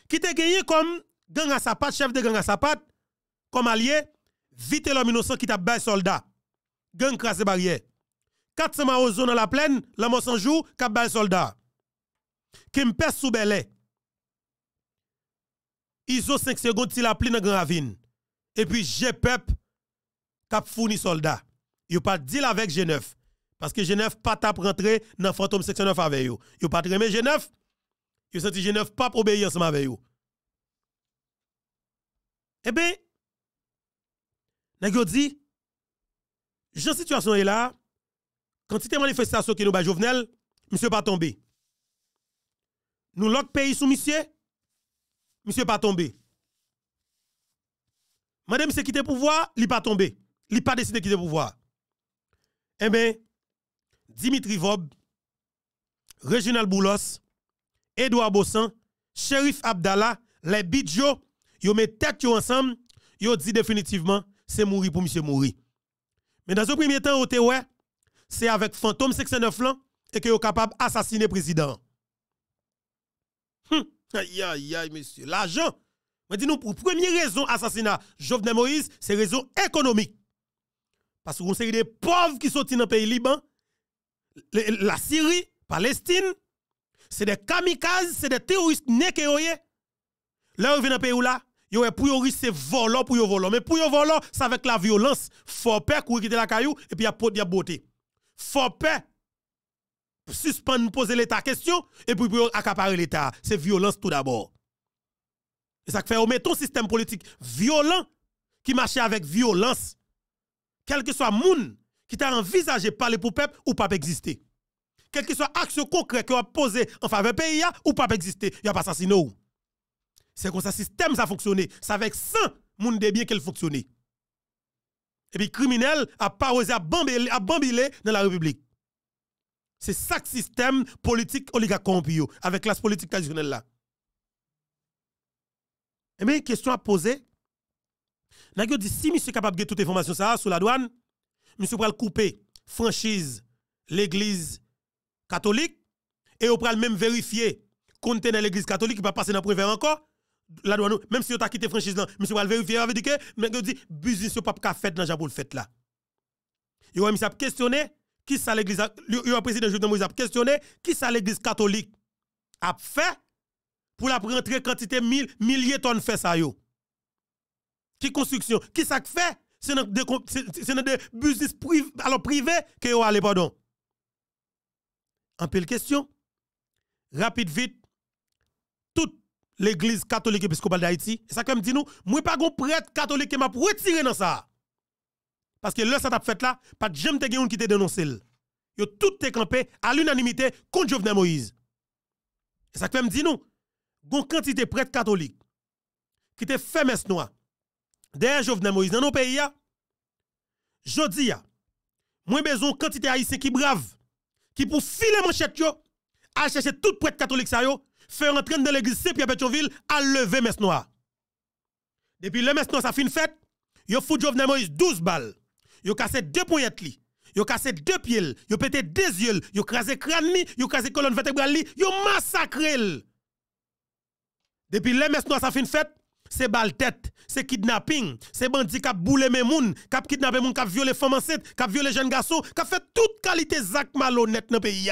Qui t'a gagné comme gang à patte, chef de gang à sapat, comme allié, vite l'homme innocent qui t'a bail soldat. Gang crasse barrière. 400 marozo dans la plaine, la sans jour, cap bail soldat. Kempes sous belé. Iso 5 secondes, il a pli dans grand ravine. Et puis, j'ai pep, cap fourni soldat. Yo pas deal avec G9. Parce que G9 pas tap rentré dans fantôme section avec yo. Yo pas tremé G9. Yo senti G9 pas obéir ensemble avec yo. Eh bien, Nèg dit la situation est là, quand une manifestation qui nous ba Jovenel, monsieur pas tombé. Nous l'autre pays sous monsieur, monsieur pas tombé. Madame c'est quitter pouvoir, il pas tombé. Il pas décidé quitter pouvoir. Eh bien, Dimitri Vob, Reginald Boulos, Edouard Bossan, Sheriff Abdallah, les Bidjo, ils mettent tête ensemble, ils dit définitivement c'est mourir pour monsieur mourir. Mais dans un premier temps, c'est avec fantôme 69 ans et que est capable d'assassiner le président. Hum, aïe, aïe, aïe, monsieur. L'argent. Mais dis-nous, pour première raison assassinat Jovenel Moïse, c'est raison économique. Parce qu'on avez des pauvres qui sont dans le pays Liban, la Syrie, Palestine, c'est des kamikazes, c'est des terroristes nés Là, on dans le pays où là, Yo est pour risque volant pour yo volant mais pour yo volant c'est avec la violence faut peur courir quitte la caillou et puis y a pot de beauté faut peur suspendre poser l'état question et puis pour accaparer l'état c'est violence tout d'abord et ça fait met un système politique violent qui marche avec violence quel que soit moun qui t'a envisagé parler pour peuple ou pas exister quel que soit action concrète que a posé en faveur pays ou pas exister y a pas assassiné ou c'est comme ça système ça fonctionné. Ça avec 100 monde de bien qu'elle fonctionne. Et puis criminel a pas osé à bambiler, dans la République. C'est ça le système politique oligarque avec classe politique traditionnelle là. Et bien question à poser. si dit si monsieur capable de toutes information ça sur la douane, monsieur pral couper franchise l'église catholique et on pral même vérifier dans l'église catholique qui va passer dans le encore la douane, même si vous avez quitté franchise, là, monsieur va vous vérifier, avec dit que, mais vous dit, business, vous pas fait dans Jabou le fait là. Vous avez mis questionné, qui ça l'église, le président Jovenel Moïse a questionné, qui ça l'église catholique a fait pour la rentrer quantité mille, milliers de tonnes fait ça yo. Qui construction, qui ça fait? C'est dans des de business privé, alors privé que vous allez, pardon. En pile question, rapide vite, l'église catholique épiscopale d'Haïti. Et ça que dit nous, moi pas un prêtre catholique qui m'a retiré dans ça. Parce que là ça t'a fait là, pas de jamais te qui te dénoncé. Yo tout te campé à l'unanimité contre Jovenel Moïse. Et ça que dit nous, gon quantité prêtre catholique qui te fait messe noir. Derrière Jovenel Moïse dans nos pays jodi a moins besoin quantité haïtien qui brave qui pour filer manchette yo à chercher tout prêtre catholique ça yo fait rentrer dans l'église Saint-Pierre à lever mes noirs. Depuis le mes noirs, ça fin fête, yo fout Jovenel Moïse 12 balles. Yo cassé deux poignettes li. Yo cassé deux pieds, yo pété deux yeux, yo crasé crâne li, yo crasé colonne vertébrale li, yo massacré Depuis le mes noirs, ça fin fête, c'est balle tête, c'est kidnapping, c'est bandit qui a boulé mes moun, qui a kidnappé moun, qui a violé femmes enceintes, qui a violé jeunes garçons, qui a fait toute qualité zak malhonnête dans le pays.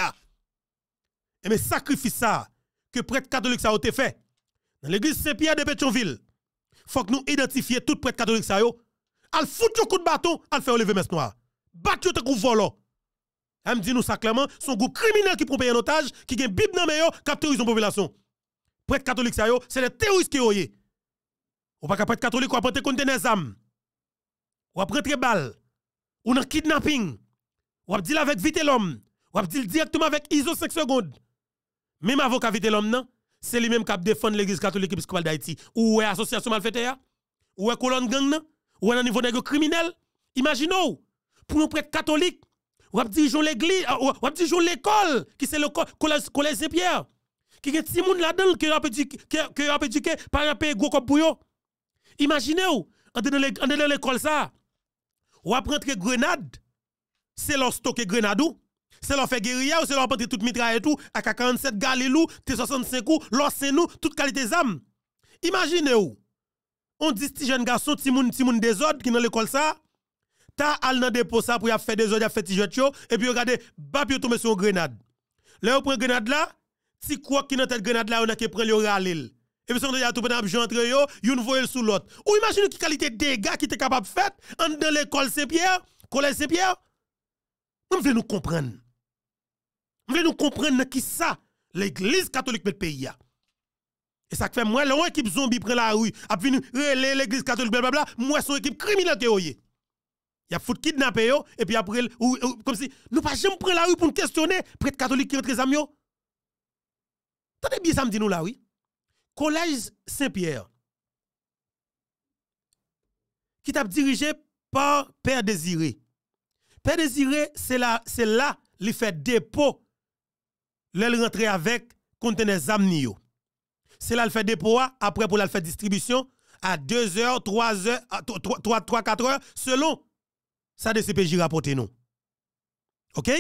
Et mes sacrifice ça, que prêtre catholique ça a été fait. Dans l'église Saint-Pierre de Pétionville, faut que nous identifions tout prêtre catholique ça yo. Al foutre un coup de bâton, al fait lever mes noirs. yon te coup volant. Elle me dit nous ça clairement, son groupe criminel qui prend un otage, qui gagne bible dans meyo, capturise une population. Prêtre catholique ça yo, c'est les terroristes qui ne Ou pas prêtre catholique ou apprendre contre des âmes. Ou des balles. Ou dans kidnapping. Ou dit avec vite l'homme. Ou dit directement avec ISO 5 secondes. Même avocat vite l'homme, C'est lui-même qui défend l'église catholique épiscopale d'Haïti. Ou est association hein? Ou est colonne gang, Ou est un niveau de criminel? Imaginez, pour un prêtre catholique, ou a diriger l'église, euh, ou l'école, qui c'est le collège, pierre qui est petit monde là-dedans, qui a éduqué par un pays gros comme imaginez Imaginez, vous en dans l'école ça, ou prendre des grenade, c'est leur stocké grenade ou, c'est leur fait guérilla ou c'est leur porter toute mitraille et tout, à 47 Galilou, T-65 ou, nous, toute qualité d'âme. Imaginez-vous, on dit si jeune garçon, si moun, moun autres, qui dans l'école ça, ta al nan dépôt ça pour y faire des autres, y fait tijet yo, et puis regardez, bap yo tombe sur grenade. Là, on prend grenade là, si quoi qui dans tête grenade là, on a qui prend le ralil. Et puis, on a tout pendant j'entre yo, une voile sous l'autre. Ou imaginez qui qualité de gars qui était capable de faire, en dans l'école Saint-Pierre, collège Saint-Pierre. Vous veut nous comprendre. Nous comprendre qui ça l'église catholique met le pays. Et ça fait moi, l'équipe équipe zombie prend la rue, a eh, l'église catholique, blablabla, moi, son équipe criminelle qui il y a des kidnappés et puis après, comme si nous pas jamais prendre la rue pour nous questionner prêtre catholique qui entre amis. Tenez bien ça me dit nous là, oui. Collège Saint-Pierre, qui t'a dirigé par Père Désiré. Père Désiré, c'est là, c'est là, il fait dépôt l'elle rentre avec conteneur zamnio. C'est là le fait dépôt, après pour la faire distribution à 2 h 3 h 3, 3, 4 h selon ça DCPJ rapporté nous. OK?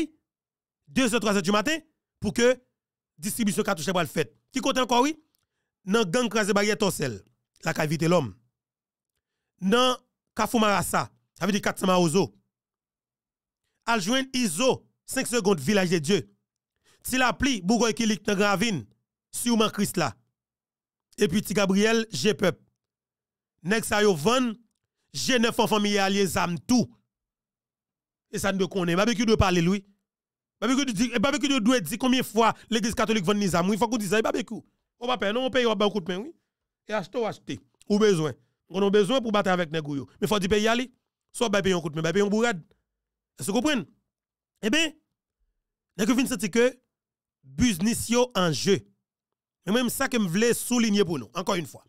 2 h 3 h du matin pour que distribution cartouche soit faite. Qui compte encore, oui? Dans gang krasé barrière torsel, la cavité l'homme. Dans Kafumarasa, ça veut dire 400 Ozo. Al joindre ISO, 5 secondes, village de Dieu. Si la pli, bougoy qui lik gravine, sûrement Christ là. Et puis ti Gabriel, j'ai peuple. Nek sa yo van, j'ai neuf famille alliés zam tout. Et ça ne connaît. Babecue doit parler lui. Babecue doit dire combien fois l'église catholique vend les âmes. Il faut qu'on dise ça, eh, babecue. On va payer, non, on paye, on va un oui. Et acheter ou acheter. Ou besoin. On a besoin pour battre avec Negouyo. Mais il faut dire payer aller. Soit bah payer un coup de pain, bah payer un bourrade. Est-ce que vous comprenez? Eh bien, Negouyo vient c'est que business yo en jeu. Et même ça que je voulais souligner pour nous, encore une fois.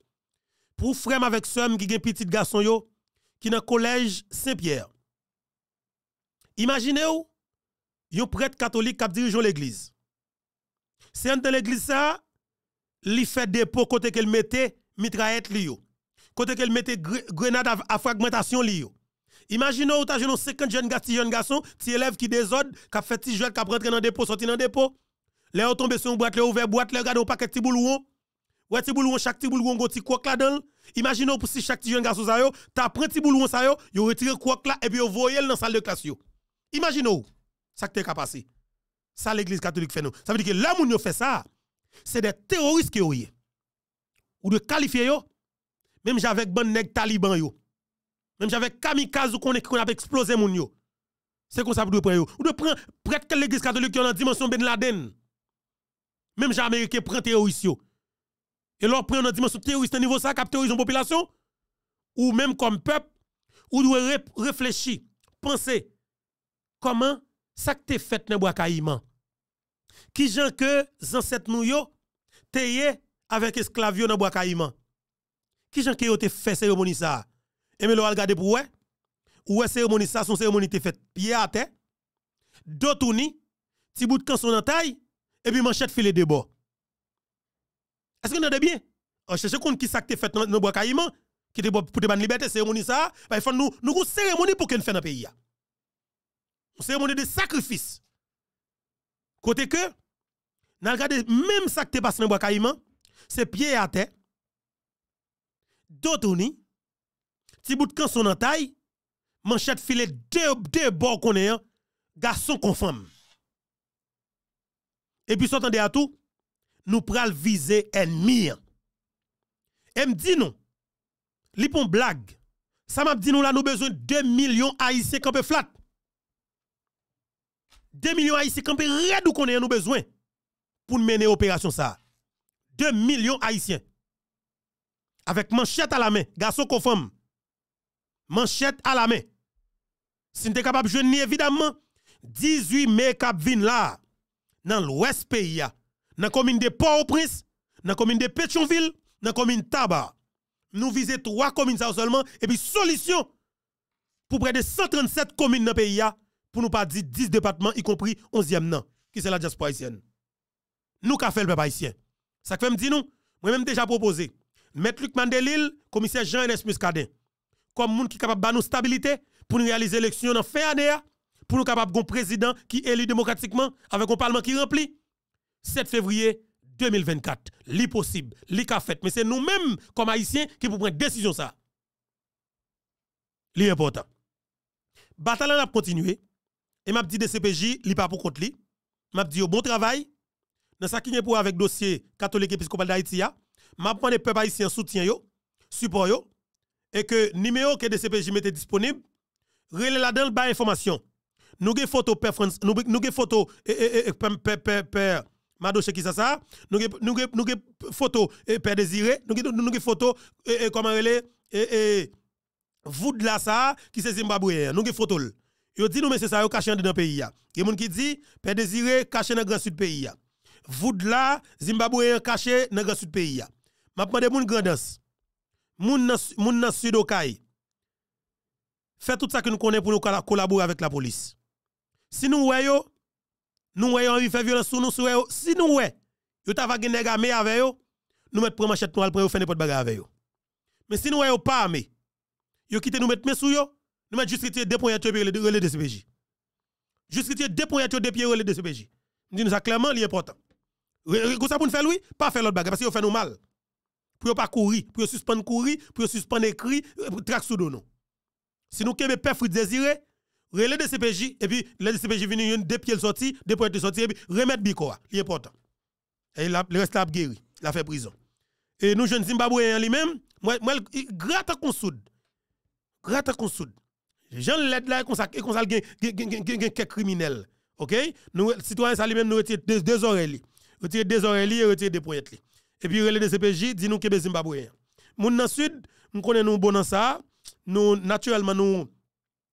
Pour frère avec ceux qui un petit garçon yo, qui dans collège Saint-Pierre. Imaginez-vous, un prêtre catholique qui dirige l'église. C'est dans l'église ça, il fait dépôt côté qu'elle mettait mitraillette li yo. Côté qu'elle mettait grenade à, fragmentation li yo. Imaginez-vous, tu as 50 jeunes garçons, jeunes garçons, petits élèves qui désordent, qui fait petit jeunes, qui rentrent dans dépôt, sorti dans dépôt. Les ont tombé sur une boîte, les ouvert boîte, les regardé un paquet de tiboulouon, Ouais, tiboulouon, chaque tiboulouon boulon, un petit là-dedans. imaginez pour si chaque jeune garçon ça yo, ta un petit boulon ça yo, yo retiré là et puis yo voyé dans la salle de classe Imaginez-vous ça qui t'es passé. Ça l'église catholique fait nous. Ça veut dire que là moun yo fait ça, c'est des terroristes qui yo Ou de qualifier yo, même j'avec bon nèg taliban yo. Même j'avec kamikaze qu'on qu'on a explosé moun yo. C'est comme ça pour de prendre yo. Ou de prendre prêtre que l'église catholique qui a une dimension Ben Laden. Même les Américains prennent terroristes. Et leur prennent une dimension terroriste, niveau ça, cap terrorisme population. Ou même comme peuple, ou doit réfléchir, penser comment ça que fait dans Bouakaïman. Qui gens que ancêtres nous yo te avec esclavio dans Bouakaïman. Qui gens que yo te fait cérémonie ça. Et mais le regarder pour ouais. Ouais cérémonie ça son cérémonie te fait pied à terre. Dotouni, ti bout de son taille et puis manchette filet de bord. Est-ce que vous entendez bien? Je oh, cherche qu'on qui s'acte fait dans le bois caïman, qui te pour te liberté, cérémonie ça, bah, il faut nous, nous une cérémonie pour qu'on fait dans le pays. Une cérémonie de sacrifice. Côté que, nous regardons même ça qui passe dans le bois caïman, c'est pied à terre, D'autres tourné, petit bout de canson en taille, manchette filet de deux qu'on est, garçon conforme. Et puis, s'entendez à tout, nous pral viser ennemi. Et me dit nous, li pon blague. Ça m'a dit nous là, nous besoin de 2 millions haïtiens campé flat. 2 millions haïtiens campé red ou qu'on nous besoin pour mener opération ça. 2 millions haïtiens. Avec manchette à la main, garçon conforme. Manchette à la main. Si nous capable de évidemment, 18 mai kap vin là dans l'ouest pays, dans la commune de Port-au-Prince, dans la commune de Pétionville, dans la commune de Tabar. Nous visons trois communes seulement, et puis solution pour près de 137 communes dans le pays, pour nous pas dire 10 départements, y compris 11e qui c'est la diaspora haïtienne. Nous qu'a fait le peuple haïtien. Ça fait me dire nous, moi-même déjà proposé, mettre Luc Mandelil, commissaire Jean-Enes Muscadet, comme monde qui capable de nous stabilité pour nous réaliser l'élection dans fin année pour nous capable un président qui est élu démocratiquement avec un parlement qui remplit. 7 février 2024, li possible, li fait, mais c'est nous-mêmes comme haïtiens qui pouvons prendre décision ça. Li important. Bataille a continué et m'a dit DCPJ, n'est pas pour contre li. M'a dit bon travail dans ce qui est pour avec dossier catholique épiscopal d'Haïti m'a demandé peuple haïtien soutien yo, support yo et que numéro que CPJ mettait disponible, relé là-dedans bas information nous avons photo père France, nous avons photo eh, eh, eh, père Madoche qui ça ça, nous avons photo père Désiré, nous avons photo comment elle est de là ça qui c'est Zimbabwe, hein. nous avons photo. Yo dit nous mais c'est ça yo caché dans le pays a. Hein. Il y qui dit père Désiré caché dans le grand sud pays hein. vous de là Zimbabwe caché dans le grand sud pays a. M'a demandé mon grandance. mon nan moun nan sud Faites tout ça que nous connaissons pour nous collaborer avec la police. Si nous voyons, nous voyons envie faire violence sur nous, si nous voyons, yo t'a va nèg armé avec yo, nous chèque manchette pour prendre faire de bagarre avec yo. Mais si nous voyons pas yo quitte nous nous mettre juste deux points de Juste deux points de pied de Nous ça clairement, l'important. nous faire lui, pas faire l'autre parce yo fait nous mal. Pour pas courir, pour suspendre courir, pour suspendre écrit, euh, Si nous kebe fruit désiré, relais de CPJ, et puis le CPJ vient deux pieds sorti, deux points de sorti, et puis remettre Bikoa, l'important. Hein, et la, le reste l'a guéri, il fait prison. Et nous, jeunes en hein, lui-même, moi, moi, gratte à consoudre. Gratte à Les gens l'aide là, comme ça, comme ça, quelques criminels. OK? Nous, citoyens, ça lui-même, nous retirons deux, oreilles. Retirons deux oreilles et retirons des pointes. Et puis, relais de CPJ, dis nous que Zimbabwéens. Moun dans sud, nous connaissons nous bon dans ça. Nous, naturellement, nous,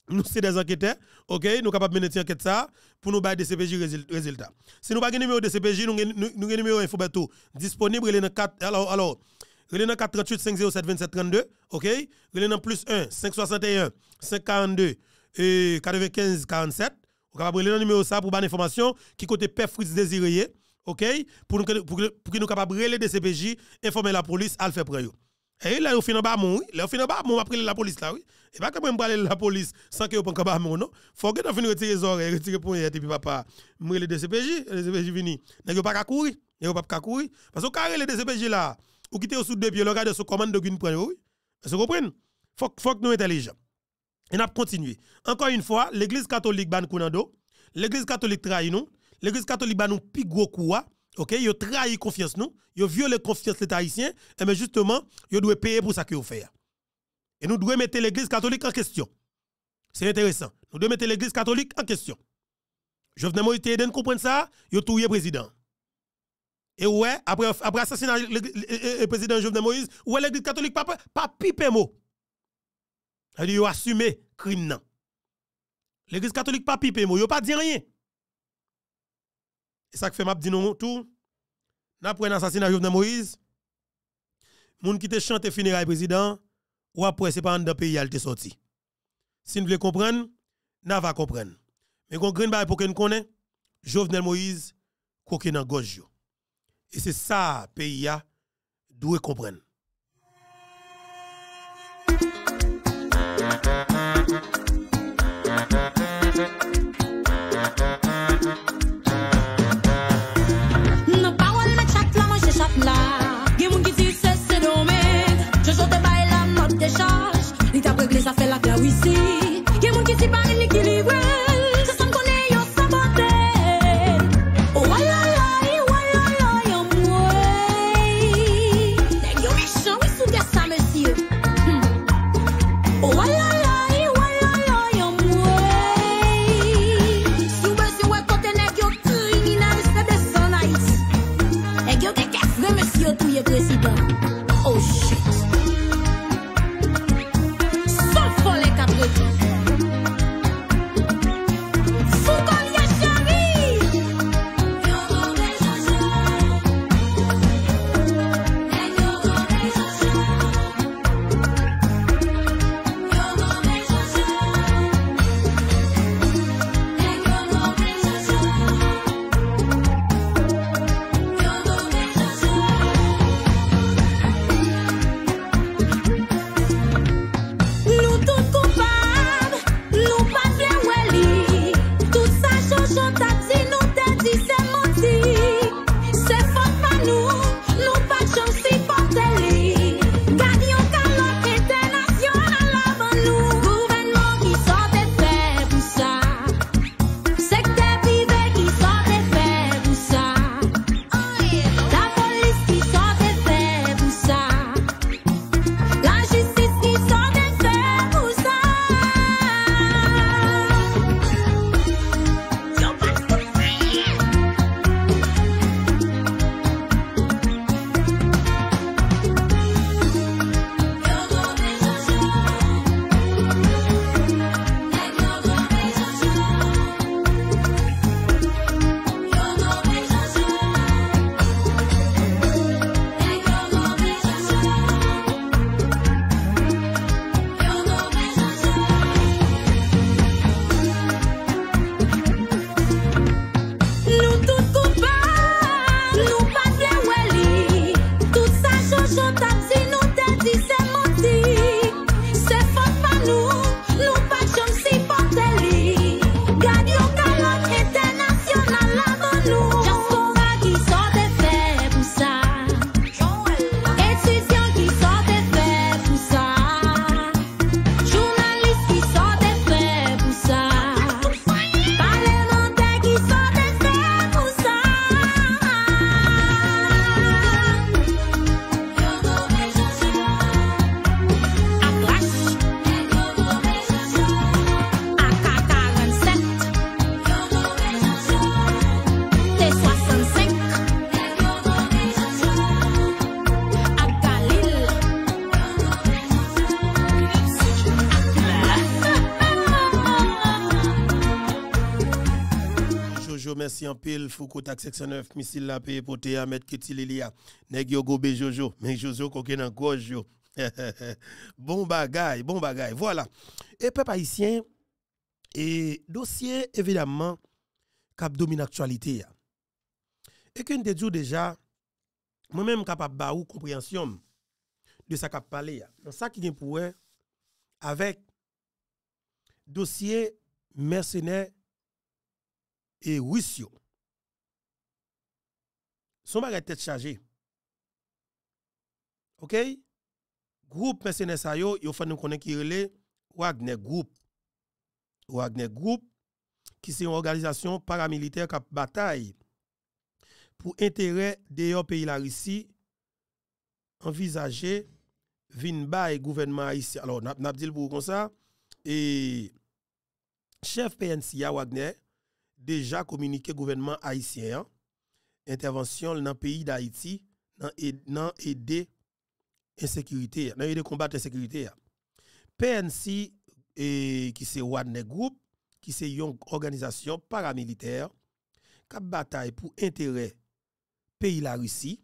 nous sommes des enquêteurs, ok, nous sommes capables de mener enquête ça pour nous bailler CPJ résultats. Si nous n'avons pas numéro de CPJ, nous avons un numéro Infobato ben disponible, il 4, alors, alors, il 438 507 2732 32, ok, plus 1 561 542 et 95 47. Vous pouvez le numéro ça pour des information qui côté Père Fritz Désiré, ok, pour, pour, pour, que nous capables de DCPJ, informer la police, à le faire et eh, là, au final, bah, mon, oui. Là, au final, bah, mon, après la police, là, oui. Et pas quand même parler de la police sans que vous preniez pas mon, non. Faut que tu finisses retirer les oreilles, retirer pour et puis papa, mourir les DCPJ, les DCPJ vini. N'a pas qu'à courir, n'a pas qu'à courir. Parce que carré les DCPJ là, ou quitter au sous deux pieds, le regard de ce commande de Gun prend, oui. Vous comprenez? Faut, faut que nous intelligents. Et n'a continué. Encore une fois, l'église catholique ban Kounando, l'église catholique trahit nous, l'église catholique ban nous pigou koua. OK, yo trahi confiance nous, yo violé confiance l'État haïtien et eh mais ben justement, yo doit payer pour ça que yo fait. Et nous devons mettre l'église catholique en question. C'est intéressant. Nous devons mettre l'église catholique en question. Jovenel Moïse Eden comprendre ça, yo le président. Et ouais, après après assassinat le président Jovenel Moïse, l'église catholique pas pas pipe mot. Elle dit yo assumé crime L'église catholique pas pipe mot, yo pas dit rien. Et ça fait m'a dit nous tout. Après l'assassinat de Jovenel Moïse, moun qui te chante funérailles président, ou après c'est pas un pays qui te sorti. Si vous voulez comprendre, n'a va comprendre. Mais qu'on grande bay pour qu'on connaît Jovenel Moïse coquin dans gauche. Et c'est ça pays a doit comprendre. Ni tapwe gresa fè la klawisi merci en pile Foucault tak 69 missile la paye pour te mettre Ketililia. Nèg yo gobe Jojo, mais Jojo koke nan gorge bon bagay, bon bagay. Voilà. Et peuple haïtien et dossier évidemment cap domine actualité Et que te déjà moi-même capable ba ou compréhension de ça cap parler. Dans ça qui est pour avec dossier mercenaire et Wissio. Son bagage tête chargé. OK? Groupe mercenaire ça yo, yo nous connaître qui relé Wagner Group. Wagner Group qui c'est une organisation paramilitaire qui bataille pour intérêt des pays la Russie envisager vin bay gouvernement haïtien. Alors n'a dit pour comme ça et chef PNC Wagner déjà communiqué gouvernement haïtien intervention dans le pays d'Haïti dans aider insécurité dans aider combattre insécurité PNC qui c'est Wadne Group qui c'est une organisation paramilitaire qui bataille pour intérêt pays la Russie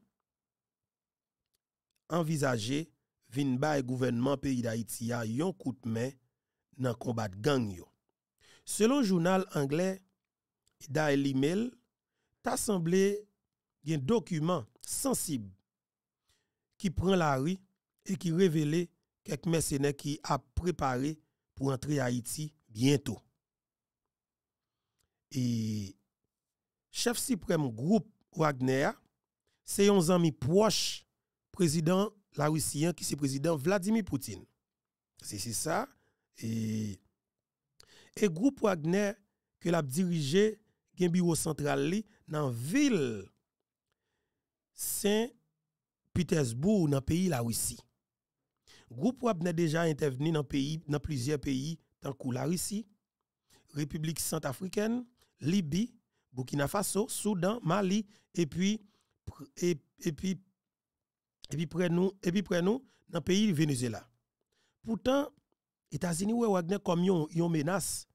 envisager vin bay gouvernement pays d'Haïti yon coup de main dans combat gang yo. Selon journal anglais dans l'email, t'as semblé un document sensible qui prend la rue et qui révèle quelques mercenaires qui a préparé pour entrer à Haïti bientôt. Et chef suprême groupe Wagner, c'est un ami proche président la Russie qui c'est président Vladimir Poutine. C'est ça. Et, et groupe Wagner que l'a dirigé gen bureau central li nan ville Saint-Pétersbourg dans pays la Russie. Groupe a déjà intervenu dans pays dans plusieurs pays tant la Russie, République centrafricaine, Libye, Burkina Faso, Soudan, Mali et puis et, puis et puis près nous et puis nous dans pays Venezuela. Pourtant, États-Unis Wagner comme une menace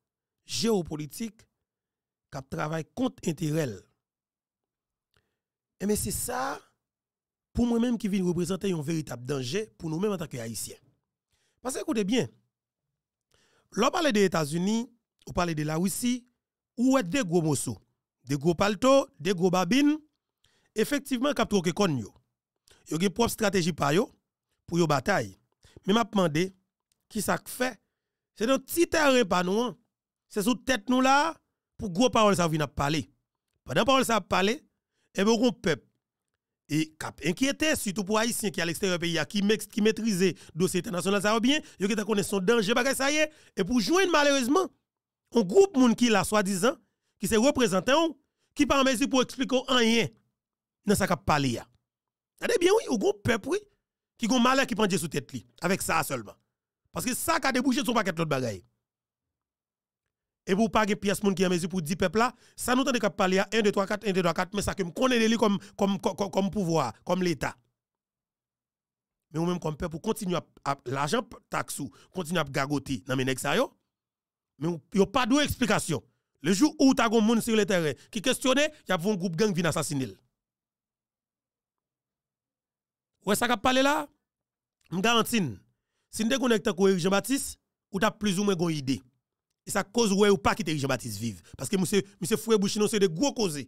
géopolitique qui travaille contre intérêt. Et mais c'est ça, pour moi-même, qui vient représenter un véritable danger pour nous-mêmes en tant que Haïtiens. Parce que écoutez bien, lorsqu'on parle des États-Unis, on parle de la Russie, ou est des gros morceaux, des gros palto, des gros babines, effectivement, cap trop que yo. Yo gen propre stratégie pour yo bataille. Mais m'a demandé qui ça fait C'est notre petit terrain pas nous. C'est sous tête nous là, pour gros parole ça vient parler. Pendant parole ça parler, et eh beaucoup de peuple et cap inquiété surtout pour haïtiens qui à l'extérieur pays qui qui les dossier international ça bien, yo qui connaissent son danger bagay ça y est et pour joindre malheureusement un groupe moun qui là soi-disant qui se représentant hein, qui pas en mesure pour expliquer rien dans ça cap parler ya. Attendez bien oui, au groupe peuple oui qui gon malheur qui prend Dieu sous tête li avec ça seulement. Parce que ça a débouché son paquet de l'autre bagaille et pour pas pièces pièce monde qui a mesure pour 10 peuples là ça nous tente de parler à 1 2 3 4 1 2 3 4 mais ça que me connaît lui comme comme comme pouvoir comme l'état mais ou même comme peuple pour continuer à l'argent taxe ou continuer à gagoter dans mes nèg ça yo mais a pas d'explication le jour où t'as un monde sur le terrain qui il y a un groupe gang vient assassiner ouais ça qu'a parlé là vous garantis si nous connecté avec Jean-Baptiste ou as plus ou moins une idée et ça cause ou pas quitter Jean-Baptiste vive. Parce que monsieur, monsieur Foué Bouchino, c'est des gros causés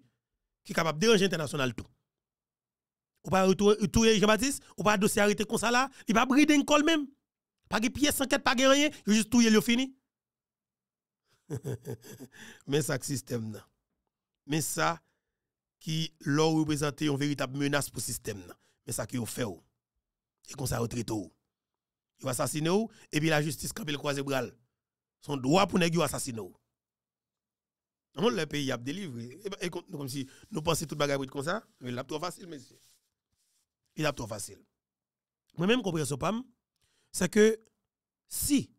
qui sont capables de déranger international tout. Ou pas retourner Jean-Baptiste, ou pas dossier arrêté comme ça là, il va brider une colle même. Pas de pièce enquête, pas de rien, il juste tout le fini. Mais ça, système là. Mais ça, qui leur représente une véritable menace pour le système là. Mais ça, qui ont fait. Oh. Et comme ça, Il va assassiner assassiné, oh. et puis la justice, quand il croise le bras son droit pour nèg assassiner. Dans le pays a délivré et, eh ben, comme si nous pensons tout bagarre comme ça, Il a trop facile monsieur. Il a trop facile. Moi même je ce pas c'est que si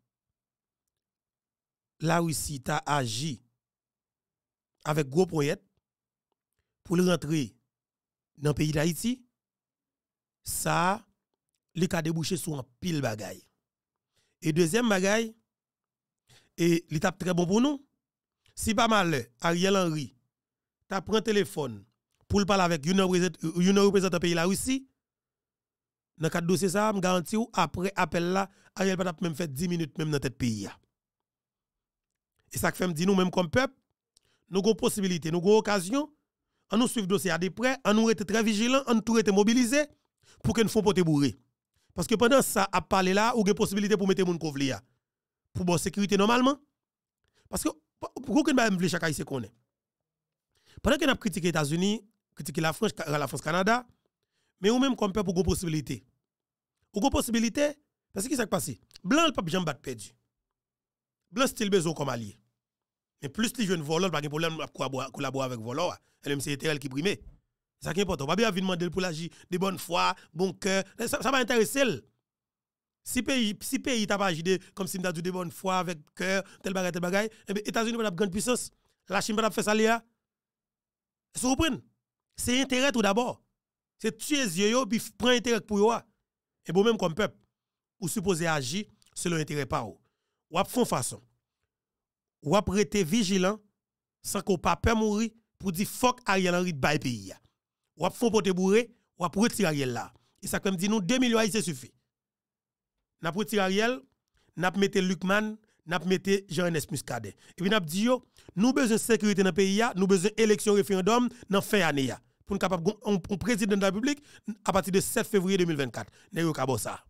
la Russie t'a agi avec gros projet pour rentrer dans le pays d'Haïti, ça, les cas débouché sur un pile bagaille. Et deuxième bagaille, et l'étape très bon pour nous. Si pas mal, Ariel Henry, tu prends téléphone pour parler avec une représentant pays la Russie, dans quatre dossier ça, je garantis après appel là, Ariel pas même fait 10 minutes même dans tête pays. Et ça fait me dit nous même comme peuple, nous avons possibilité, nous avons occasion, à nous suivre dossier à de près, à nous être très vigilants, en nous être mobilisés pour que nous fassions porter bourrer. Parce que pendant ça, à parler là, ou a possibilité pour mettre mon là pour la sécurité normalement. Parce que, pourquoi que nous chaque c'est qu'on est Pendant qu'on a critiqué les États-Unis, critiqué la France, euh, la France, Canada, mais ou même comme peut pour une possibilité. Une possibilités, parce que qu'est-ce qui s'est passé Blanc, le peuple, jamais perdu. Blanc, style besoin comme allié. Mais plus les jeunes voleurs, pas de problème à collaborer avec voleurs. Et même c'est elle qui primait. ça qui est important. Pas bien demander pour l'agir de bonne foi, bon cœur. Ça va intéresser elle. Si pays, si pays t'a pas agi comme si m'a dit de bonne foi avec cœur, tel bagaille, tel bagaille, et eh bien, États-Unis pas grande puissance. La Chine pas faire ça là. Se C'est intérêt tout d'abord. C'est tuer yeux yo puis prendre intérêt pour yo. Ah. Et bon même comme peuple, vous supposez agir selon l'intérêt par ou. Ou font façon. Ou prêter vigilant sans qu'on pas peur mourir pour dire fuck Ariel Henry bail pays. Ah. Ou font pote bourré, ou retirer Ariel là. Et ça comme dit nous 2 millions c'est suffit n'a retiré Ariel, n'a mis Lucman, n'a mis jean enes Muscadet. Et puis n'a dit nous besoin de sécurité dans le pays, nous besoin d'élection référendum dans fin année pour nous capable un président de la République à partir de 7 février 2024. N'est-ce ça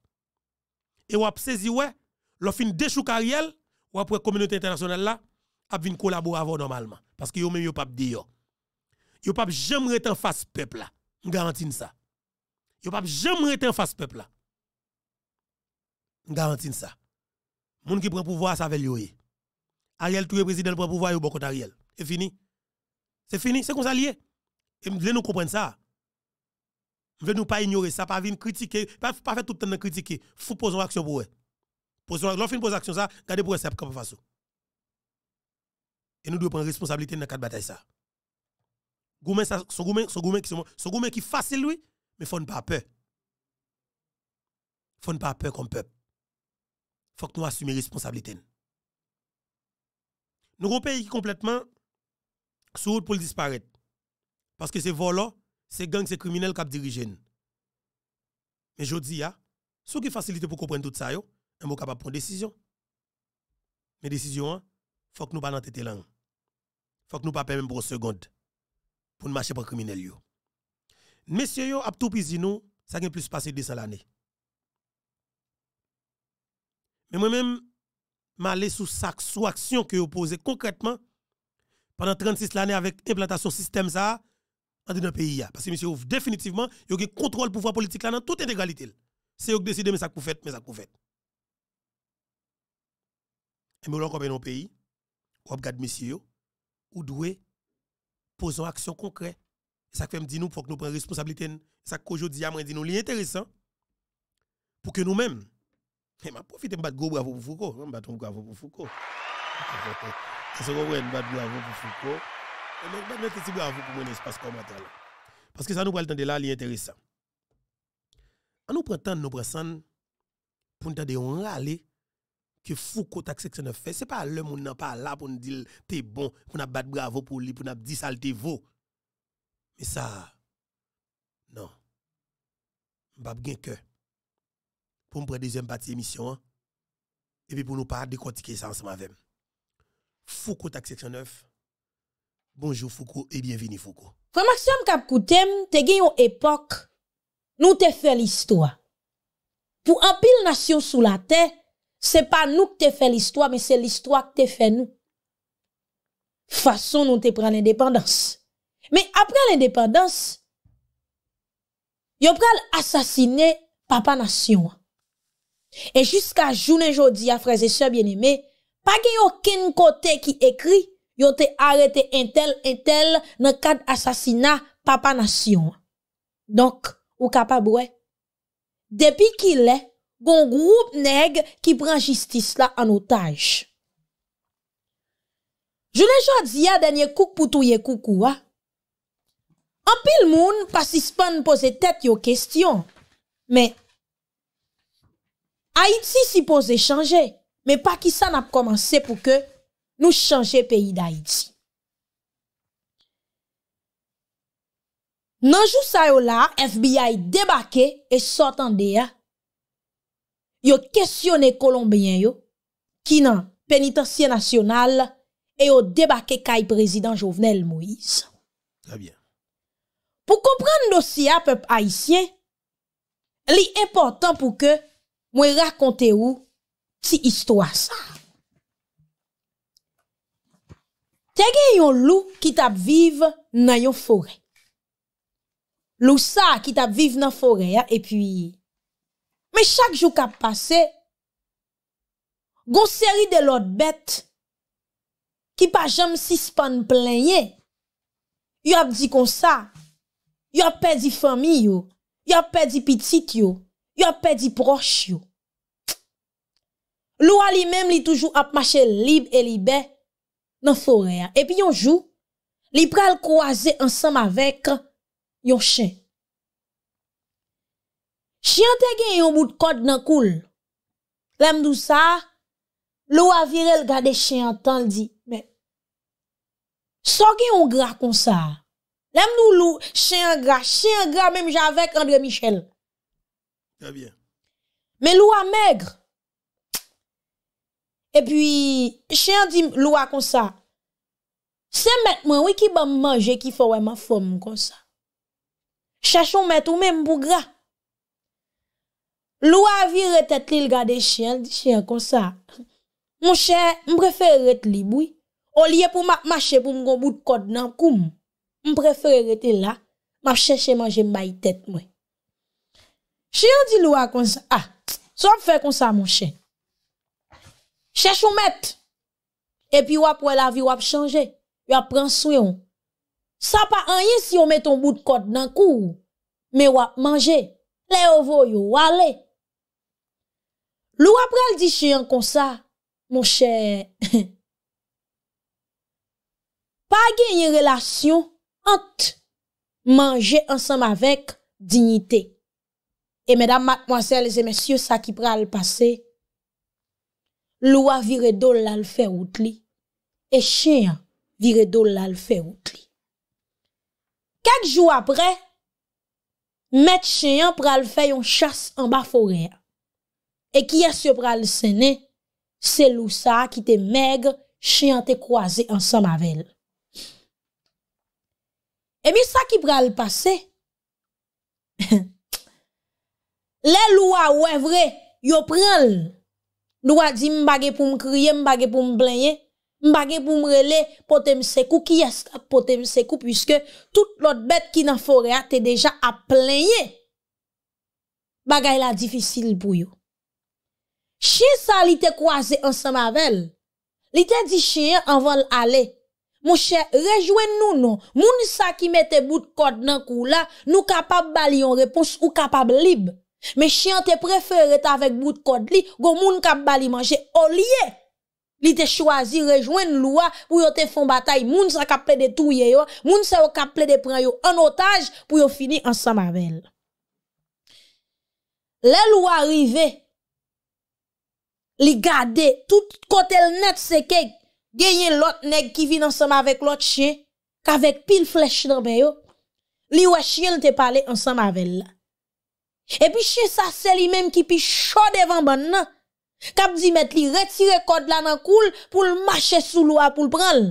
Et on a saisi ouais, l'offre déchouque Ariel, ou après communauté internationale là, a venir collaborer avant normalement parce que yo même yo pas dire. Yo pas jamais être en face peuple là. Je garantis ça. Yo pas jamais être en face peuple là garantis ça. Moun qui prend pouvoir, ça veut lui. Ariel le président, prend pouvoir, il a beaucoup d'Ariel. C'est fini. C'est fini, c'est comme ça lié. Et nous nous comprendre ça. Nous ne pas ignorer ça, pas venir critiquer, pas, pas faire tout le temps de critiquer. Faut poser une action pour eux. nous pose action ça, gardez pour eux, c'est pas Et nous devons prendre responsabilité dans la bataille ça. Goumen, ça, goumen, goumen, qui facile lui, mais faut ne pas peur. Faut ne pas peur comme peuple faut que nous assumions responsabilité. Nous avons pays complètement pour route pour disparaître. Parce que c'est volant, c'est gang, c'est criminel qui dirige. Mais je dis, ah, ce qui facilite pour comprendre tout ça, yo, on prendre capable de prendre décision. Mais décision, il hein, faut que nous pas dans tête Il faut que nous pas même pour une seconde pour nous marcher pour criminel yo. Messieurs yo a tout pis nous, ça n'a plus passé 200 l'année. Mais moi-même, m'aller sous sac, sous action que j'ai posez concrètement pendant 36 années avec implantation système ça dans le pays. Parce que monsieur, définitivement, il a avez contrôle pouvoir politique là dans toute intégralité. C'est vous qui décidez, mais ça vous faites, mais ça vous faites. Et nous, quand dans pays, vous regardez monsieur, ou doué poser une action concrète. ça fait me dit, nous, pour que nous prenions responsabilité. Ça que aujourd'hui, moi dit nous, intéressant pour que nous-mêmes, et eh, m'a profiter m'a gros bravo pour Foucault. M'a ton bravo pour Foucault. C'est ce qu'on voit, gros bravo pour Foucault. Et m'a mettre bravo pour mon espace commentaire. Parce que ça nous prend le temps de là, intéressant. On nous prend temps nous pour nous de que Foucault a fait. Ce pas le monde n'a pas là pour nous dire t'es bon, pour nous battre bravo pour lui, pour nous dire ça, t'es vaut. Mais ça, non. cœur pour me prendre deuxième partie émission hein. et puis pour nous pas décortiquer ça ensemble avec Foucault Tac section 9 Bonjour Foucault et bienvenue Foucault Frère Maxime Kapkoutem te gagne une époque nous te fait l'histoire pour un pile nation sous la terre c'est pas nous qui te fait l'histoire mais c'est l'histoire qui te fait nous façon nous te prendre l'indépendance mais après l'indépendance yo pral assassiner papa nation E jiska jounen jodi a fraze se bien eme, pa gen yon kin kote ki ekri, yon te arete entel entel nan kad asasina papa nasyon. Donk, ou kapabwe, depi ki le, gon groub neg ki pran jistis la an otaj. Jounen jodi a denye kouk pou touye koukou, a. An pil moun pasispan pose tet yo kestyon, men anpil, Haïti si pose chanje, me Pakistan ap komanse pou ke nou chanje peyi da Haïti. Nanjou sa yo la, FBI debake e sotan deya, yo kesyone Colombien yo, ki nan penitensye nasyonal e yo debake kay prezident Jovenel Moïse. Po kompran dosye ap pep Haïtien, li e portan pou ke mwen rakonte ou ti istwa sa. Tegye yon lou ki tap vive nan yon fore. Lou sa ki tap vive nan fore, e pi, men chak jou kap pase, gonseri de lot bet, ki pa jam si span plenye, yon ap di kon sa, yon ap pedi fami yon, yon ap pedi pitit yon, Yon pedi proche yon. Lou a li mem li toujou ap mache libe e libe nan forea. E pi yon jou, li pre al kouaze ansam avek yon chen. Chen te gen yon bout kod nan koul. Lem nou sa, lou a virel gade chen an tan li di. Men, so gen yon gra kon sa. Lem nou lou chen gra, chen gra mem javek Andre Michel. Mè loua mègre. E pwi, chè yon di loua kon sa. Se mèk mè wè ki bèm manje ki fò wè mè fò mè kon sa. Chè chon mè tou mè mè mbou gra. Loua virè tèt li lga de chè, ldi chè kon sa. Mè chè, mè preferè tèt li bwi. O liè pou mè mè chè pou mè gòm bout kòd nan koum. Mè preferè tèt li la. Mè chè chè manje mè bè yi tèt mè. Che yon di lou a konsa, a, ah, sou ap fè konsa moun chè. Che chou met, epi wap wè la vi wap chanje, wap pransou yon. Sa pa anye si yon met ton bout de kote nan kou, me wap manje, lè yon vò yon wale. Lou ap wè l di chè yon konsa, moun chè, moun chè, pa gen yon relasyon ant manje ansam avèk dignite. E mèdam matmoazèl, zè mèsyè, sa ki pral pase, loua vire do lal fè out li, e chèyan vire do lal fè out li. Kèk jou apre, mèd chèyan pral fè yon chas an ba forea, e ki yè se pral sène, se lou sa ki te mègr, chèyan te kwaze ansan mavel. E mi sa ki pral pase, he he, Le lwa wè vre, yo pren l. Dwa di mbagè pou mkriye, mbagè pou mblenye, mbagè pou mrele potèm sekou, ki yas ka potèm sekou, pwiske tout lot bet ki nan fore a te deja a plenye. Bagay la difisil pou yo. Che sa li te kwaze ansan mavel. Li te di che anvan l ale. Mwen che rejwen nou nou. Mwen sa ki mette bout kod nan kou la, nou kapab balyon repons ou kapab lib. Me chien te prefere te avek bout kod li, go moun kap bali manje. O liye, li te chwazi rejwen lua pou yo te fon batay. Moun sa ka ple de touye yo, moun sa yo ka ple de pren yo. An otaj pou yo fini ansama vel. Le lua rive, li gade, tout kotel net se kek, genye lot neg ki vin ansama vek lot chie, ka vek pil flech nan beyo, li we chien te pale ansama vel la. E pi che sa se li menm ki pi chode evan ban non? nan. Kap di met li retire kod la nan koul pou l'mache sou lua pou l'pran.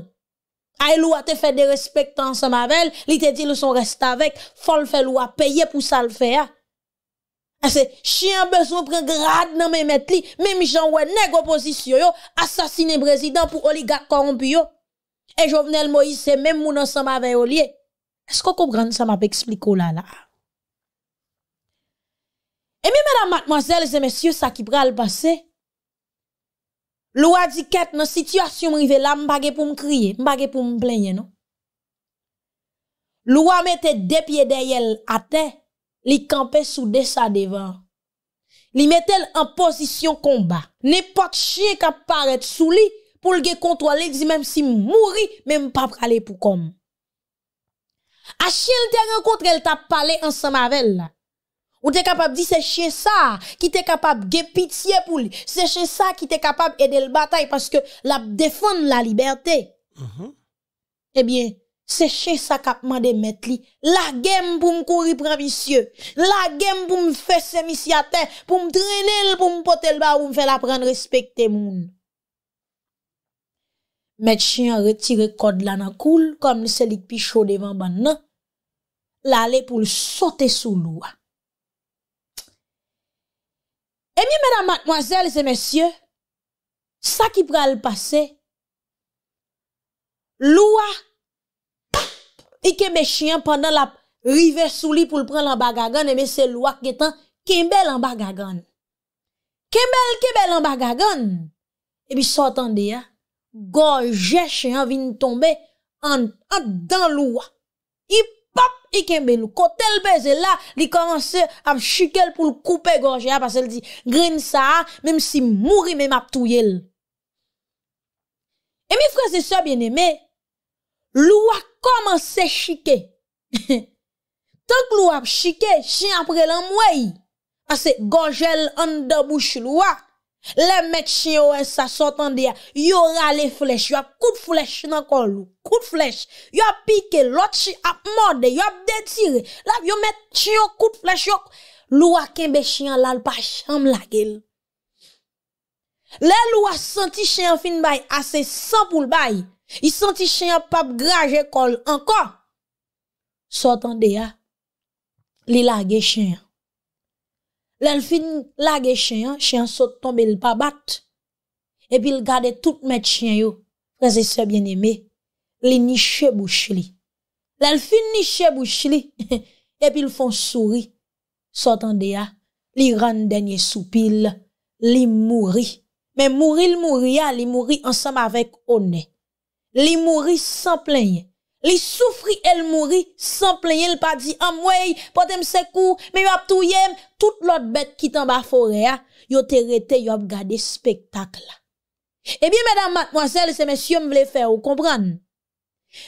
A e lua te fe de respektan sa mavel, li te di luson resta vek, folfe lua peye pou sal fe ya. Ah, a se, chien beso pre grade nan men met li, menm jan wè neg oposisyon yo, asasine brezidant pou oligat korompi yo. E jovenel Moise se menm mounan sa mavel olie. Esko kou brand sa mape ekspliko lala a? E mi mèdam matmazèl, zè mèsyè, sa ki pral passe? Lou a di ket nan sityasyon mrivela, mbagè pou m kriye, mbagè pou m plenye, nou? Lou a mette depye deyèl ate, li kampe sou desa devan. Li mette l en posisyon komba. Ne pot chye kap paret sou li, pou l ge kontwa li, di mèm si m mouri, mèm pa prale pou kom. A chye l te renkontre, l ta pale ansamavel la. Ou t'es capable de dire c'est chez ça qui t'es capable de pitié pour lui. C'est chez ça qui t'es capable d'aider le bataille parce que la défendre la liberté. Mm-hmm. Eh bien, c'est chez ça qu'a demandé mettre li. La game pour me courir un vicieux. La game pour me faire ses à terre, pour me traîner, pour me porter le bas, pour me faire apprendre respecter moun. chien retire code là dans cool comme c'est qui chaud devant ban nan. L'aller pour le sauter sous l'eau. E mi mèdam matmoazèl se mèsyè, sa ki pral pase, loua, i keme chèyan pandan la rive sou li pou l pran l ambagagan, e mi se loua ketan kembe l ambagagan. Kembe l kembe l ambagagan, e bi sotan de ya, gojè chèyan vin tombe an dan loua, ip. pop, i kembe lou, kote l beze la, li komanse ap chike l pou l koupe gorje ap, as el di grin sa a, mem si mouri mem ap touye l. E mi fwese se bieneme, lou a komanse chike, tonk lou ap chike, chen apre lan mwey, as se gorje l an da bouch lou a, Le met chenyo wè sa, sotan de ya, yo rale flesh, yo ap kout flesh nan kol, kout flesh, yo ap pike, yo ap morde, yo ap detire, la yo met chenyo kout flesh, yo lwa kembe chenyo lal pa chanm lage. Le lwa santi chenyo fin bay, ase sanpoul bay, yi santi chenyo pap graje kol, ankon, sotan de ya, li lage chenyo. Lè l fin lage chen yon, chen yon sot tombe l pabat. Epi l gade tout mè chen yon, kèzè sè bien eme, li ni chè bouch li. Lè l fin ni chè bouch li, epi l fon souri. Sot an de ya, li rande nye soupil, li mouri. Mè mouri l mouri ya, li mouri ansam avèk o ne. Li mouri san plenye. Li soufri el mouri san plenye. L pa di amwey, potem sekou, mi wap touyem. tout l'autre bête qui t'en bas forêt, hein, yo te rete, yo gardé spectacle. Eh bien, mesdames, mademoiselles et messieurs, me faire, vous comprenez?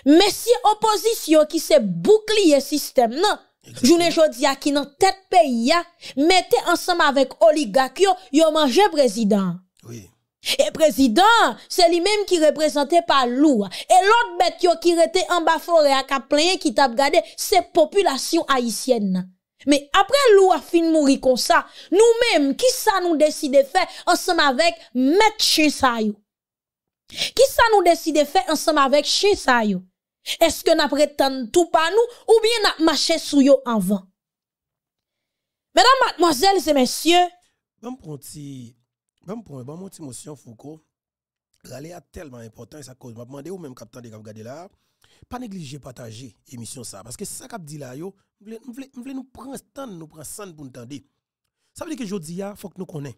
Messieurs opposition qui se bouclier système, non? Journée jodi a qui dans tête pays hein, mettez ensemble avec oligarque yo, yo mangé président. Oui. Et président, c'est lui-même qui représentait par loup. Et l'autre bête yo qui était en bas forêt à qui t'a regardé, c'est population haïtienne. Mais après l'eau a de mourir comme ça, nous-mêmes, qui ça nous décide de faire ensemble avec maître chien Qui ça nous décide de faire ensemble avec Chessayou Est-ce que n'a prétend tout par nous ou bien n'a marché sous yo en vent? Mesdames, mademoiselles et messieurs, même pour un petit, même bon petit motion Foucault, l'aller est tellement important et ça cause m'a demandé ou même capitaine de regarder là pas négliger partager émission ça parce que ça qu'a dit là yo voulons nous prendre temps nous prendre temps pour nous ça veut dire que jodi a faut que nous connaissons.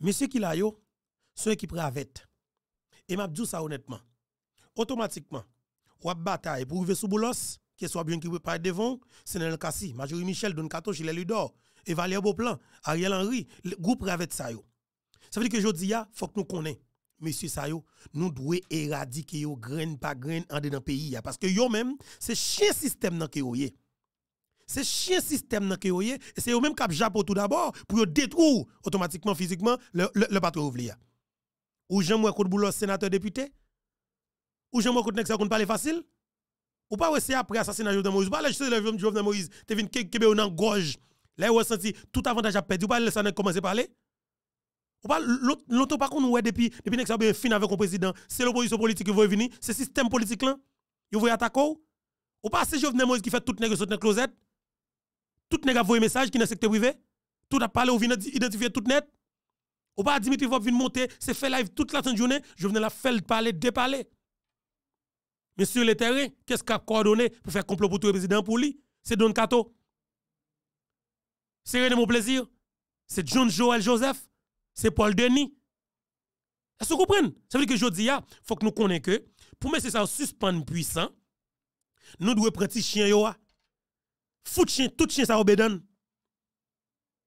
monsieur qui là yo ceux qui prend et m'a dit ça honnêtement automatiquement ou bataille pour arriver sous boulos qui soit bien qui prépare devant c'est le Kassi Majorie Michel Don Cato Gilles Ludor et valier Beauplan Ariel Henry groupe avec ça yo ça veut dire que jodi a faut que nous connaissons monsieur Sayo, nous devons éradiquer yo grain par grain en dedans pays parce que yo même c'est chien système dans que yé, c'est chien système dans yé Et c'est yo même cap japo tout d'abord pour détruire automatiquement physiquement le le, le patron ou j'aime moi contre boulot sénateur député ou j'aime moi contre ça qu'on parle facile ou pas c'est après assassinat Jovenel Moïse pas laisser le Jovenel Moïse t'es vinn kebe dans gorge là ou senti tout avantage a perdu ou pas laisser commencer parler on pas, l'autre pas qu'on ouais depuis, depuis que ben, fin avec un président, c'est l'opposition politique qui veut venir, c'est le système politique là, il veut attaquer. Ou pas, c'est Jovenel Moïse qui fait tout nègre sur dans la closet, tout nègre voit un message qui est dans le secteur privé, tout a parlé, ou vient identifier tout net. Ou pas, Dimitri va vient monter, c'est fait live toute la journée, Je Jovenel la fait parler, déparler. Mais sur le terrain, qu'est-ce a coordonné pour faire complot pour tout le président pour lui C'est Don Kato. C'est René Mon Plaisir. C'est John Joel Joseph c'est Paul Denis. Est-ce que vous comprenez? Ça veut dire que je dis, il faut que nous connaissions que pour mettre ça en suspens puissant, nous devons prendre chien yo. chien, tout chien ça Bah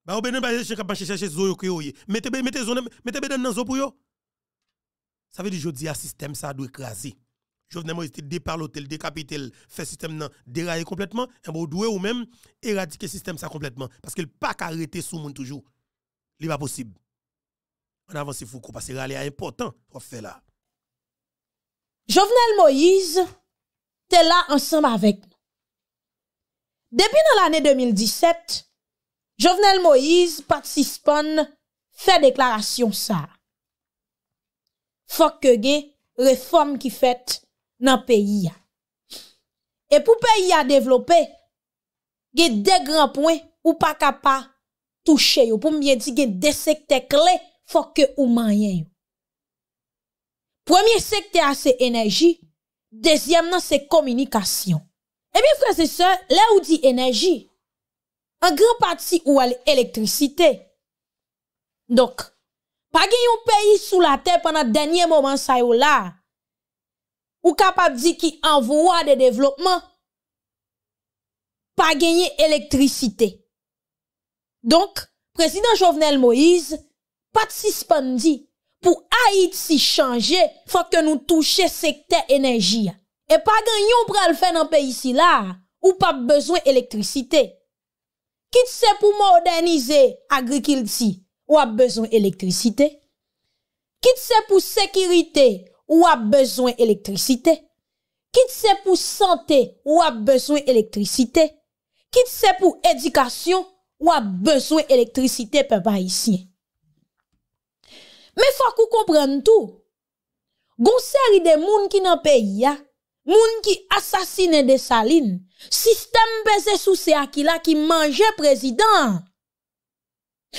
Ba mais pas chien capable chercher zo yo yo. Mettez mettez zo mettez le dans zoo pour yo. Ça veut dire je dis le système ça doit écraser. Jovenel Moïse départ l'hôtel, décapité, fait système nan dérailler complètement et bon doué ou même éradiquer système ça complètement parce qu'il pas arrêter sous monde toujours. Ce n'est pas possible. an avansi foukou, pasi gale a yon potan, kwa fè la. Jovenel Moïse, te la ansanm avèk nou. Depi nan l'anè 2017, Jovenel Moïse, Pat Sispon, fè deklarasyon sa. Fok ke ge, reform ki fèt nan peyi ya. E pou peyi ya devlopè, ge dekranpwen, ou pa kapa touche yo. Pou mwen di ge desek te kley, Fokke ou mayen yo. Premier sekte a se enerji. Dezyem nan se komunikasyon. Ebyen fran se se, la ou di enerji. An gran pati ou al elektrisite. Dok, pa gen yon peyi sou la ten pwana denye momen sa yo la. Ou kapap di ki an vouwa de devlopman. Pa genye elektrisite. Dok, prezident Jovenel Moïse Pati si spandi pou ayit si chanje fwa ke nou touche sekte enerji. E pa gen yon pral fè nan pe yisi la ou pa bezwen elektrisite. Kit se pou modernize agrikilti ou ap bezwen elektrisite. Kit se pou sekirite ou ap bezwen elektrisite. Kit se pou sante ou ap bezwen elektrisite. Kit se pou edikasyon ou ap bezwen elektrisite pe pa yisiye. Me fwa kou komprenn tou, goun seri de moun ki nan peyi ya, moun ki asasine de salin, sistem peze sou se aki la ki manje prezident.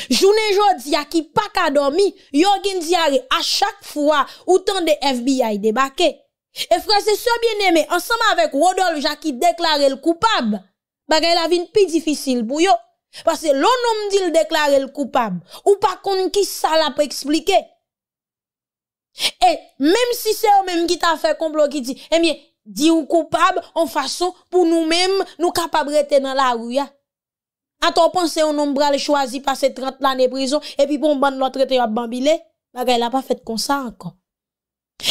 Jounen jodi aki pak adomi, yo gen diare a chak fwa ou tan de FBI debake. E frase sou bien eme, ansama avek Rodolphe jaki deklare l koupab, bagay la vin pi difisil pou yo. Parce que l'on dit le déclarer le coupable, ou pas qu'on qui ça l'a pas expliquer. Et même si c'est eux-mêmes qui t'a fait complot qui dit, eh bien, dit ou coupable en façon pour nous-mêmes, nous capables de dans la rue. Hein. à ton pensée, on nombre le choisi passer 30 ans de prison, et puis bon, ben l'autre à bambilé. Bagay, il n'a pas fait comme ça encore.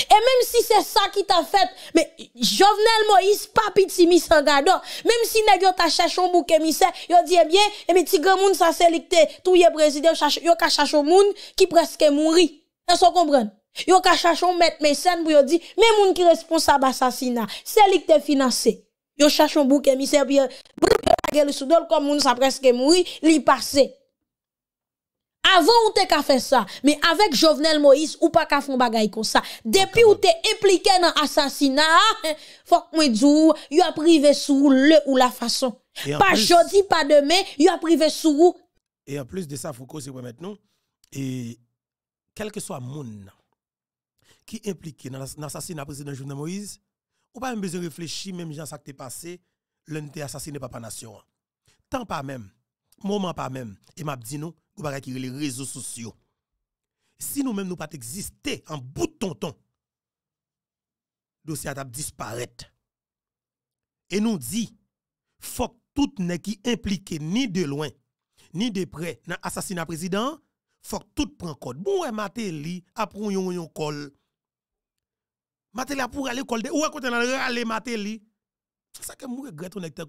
Et même si c'est ça qui t'a fait, mais Jovenel Moïse, pas petit Sangado, même si nèg t'a cherché un bouc émissaire, yo dit eh bien, et eh, mais grand moun ça c'est tout est président cherche a ka un moun qui presque mouri. Est-ce qu'on comprend? Yo qu'à chercher un maître mécène pour yo dit mais monde qui responsable assassinat, c'est lui qui financé. Yo cherche un bouc émissaire puis la le sous comme moun ça presque mouri, li passé. Avant ou te qu'à fait ça, mais avec Jovenel Moïse ou pas fait un bagaille comme ça. Depuis ou t'es impliqué dans l'assassinat, faut que moi y a privé sous le ou la façon. Pas jeudi, pas demain, y a privé sous Et en plus de ça, Foucault c'est pour maintenant et quel que soit monde qui impliqué dans l'assassinat président Jovenel Moïse, ou pas même besoin réfléchir même gens ça qui passé, l'un assassiné par la nation. Tant pas même, moment pas même, et m'a dit nous ou pas les réseaux sociaux. Si nous-mêmes nous pas exister en bout de tonton, dossier a disparaître. Et nous dit, faut tout ne qui impliqué ni de loin, ni de près dans l'assassinat président, faut tout prend code. Bon, ouais, Matéli après y yon yon kol. Matéli a pour aller col de, ouais, quand on a aller Matéli. Ça que moi regrette on est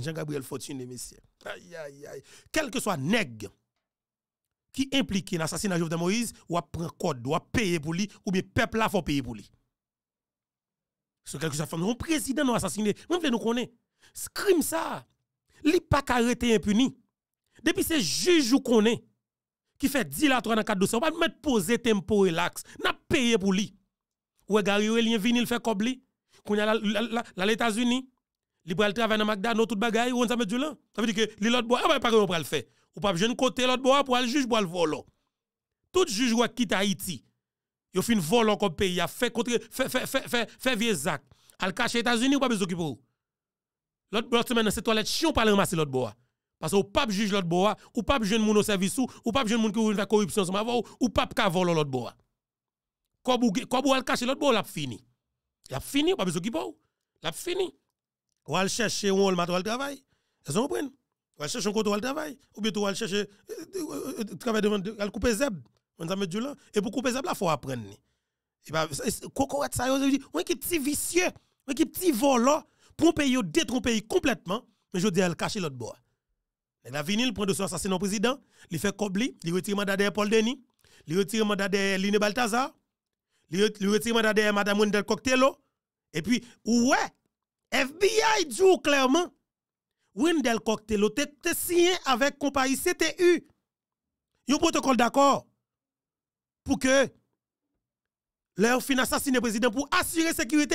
Jean Gabriel Fortuné messieurs. Aïe aïe aïe. Quel que soit nègre qui impliqué dans l'assassinat de Moïse, ou à code, ou payer pour lui, ou bien peuple là faut payer pour lui. Ce quelque chose fait. Un président nous assassiné, même nous connaître Ce crime ça, il pas arrêté impuni. Depuis ces juges ou connaît, qui fait dilatoire dans le cadre de ça, on va mettre poser tempo relax, n'a payé pour lui. Ou Gary Aurélien vini, il fait comme lui. Quand il a les unis il travailler dans McDonald's, tout bagaille, ou on s'en met du là. Ça veut dire que les autres bois, ah pas on va le faire ou pas jeune côté l'autre bois pour aller juge pour le voler. Tout juge qui quitte Haïti, yo fin voler comme pays, a fait contre fait fait fait fait vieux zac. Al aux États-Unis ou pas besoin pour? L'autre bois semaine dans toilettes, toilette chion pas ramasser l'autre bois. Parce que ou pas juge l'autre bois, ou pas jeune moun au service ou, ou pas jeune moun qui la corruption ou, ou pas ka voler l'autre bois. quoi vous al cache l'autre bois, l'a fini. L'a fini ou pas besoin qui pour? L'a fini. Ou al chercher ou on le travail. Est-ce que vous comprenez va chercher un coup de travail. Ou bien tu vas chercher euh, euh, euh, travail devant le couper zèb On Et pour couper Zeb, là, il faut apprendre. Et bah, ça, je dis, petit vicieux, un qui petit voleur. pour un pays, on complètement, mais je dis, elle cache l'autre bois. a fini vinyle prend de son assassinat président, il fait cobli, il retire mandat de Paul Denis, il retire mandat de Line Balthazar, il retire mandat de Madame Wendel Coctello, et puis, ouais, FBI joue clairement, Wendell Cocktail était signé avec compagnie CTU. Il y un protocole d'accord pour que leur fin assassiner président pour assurer sécurité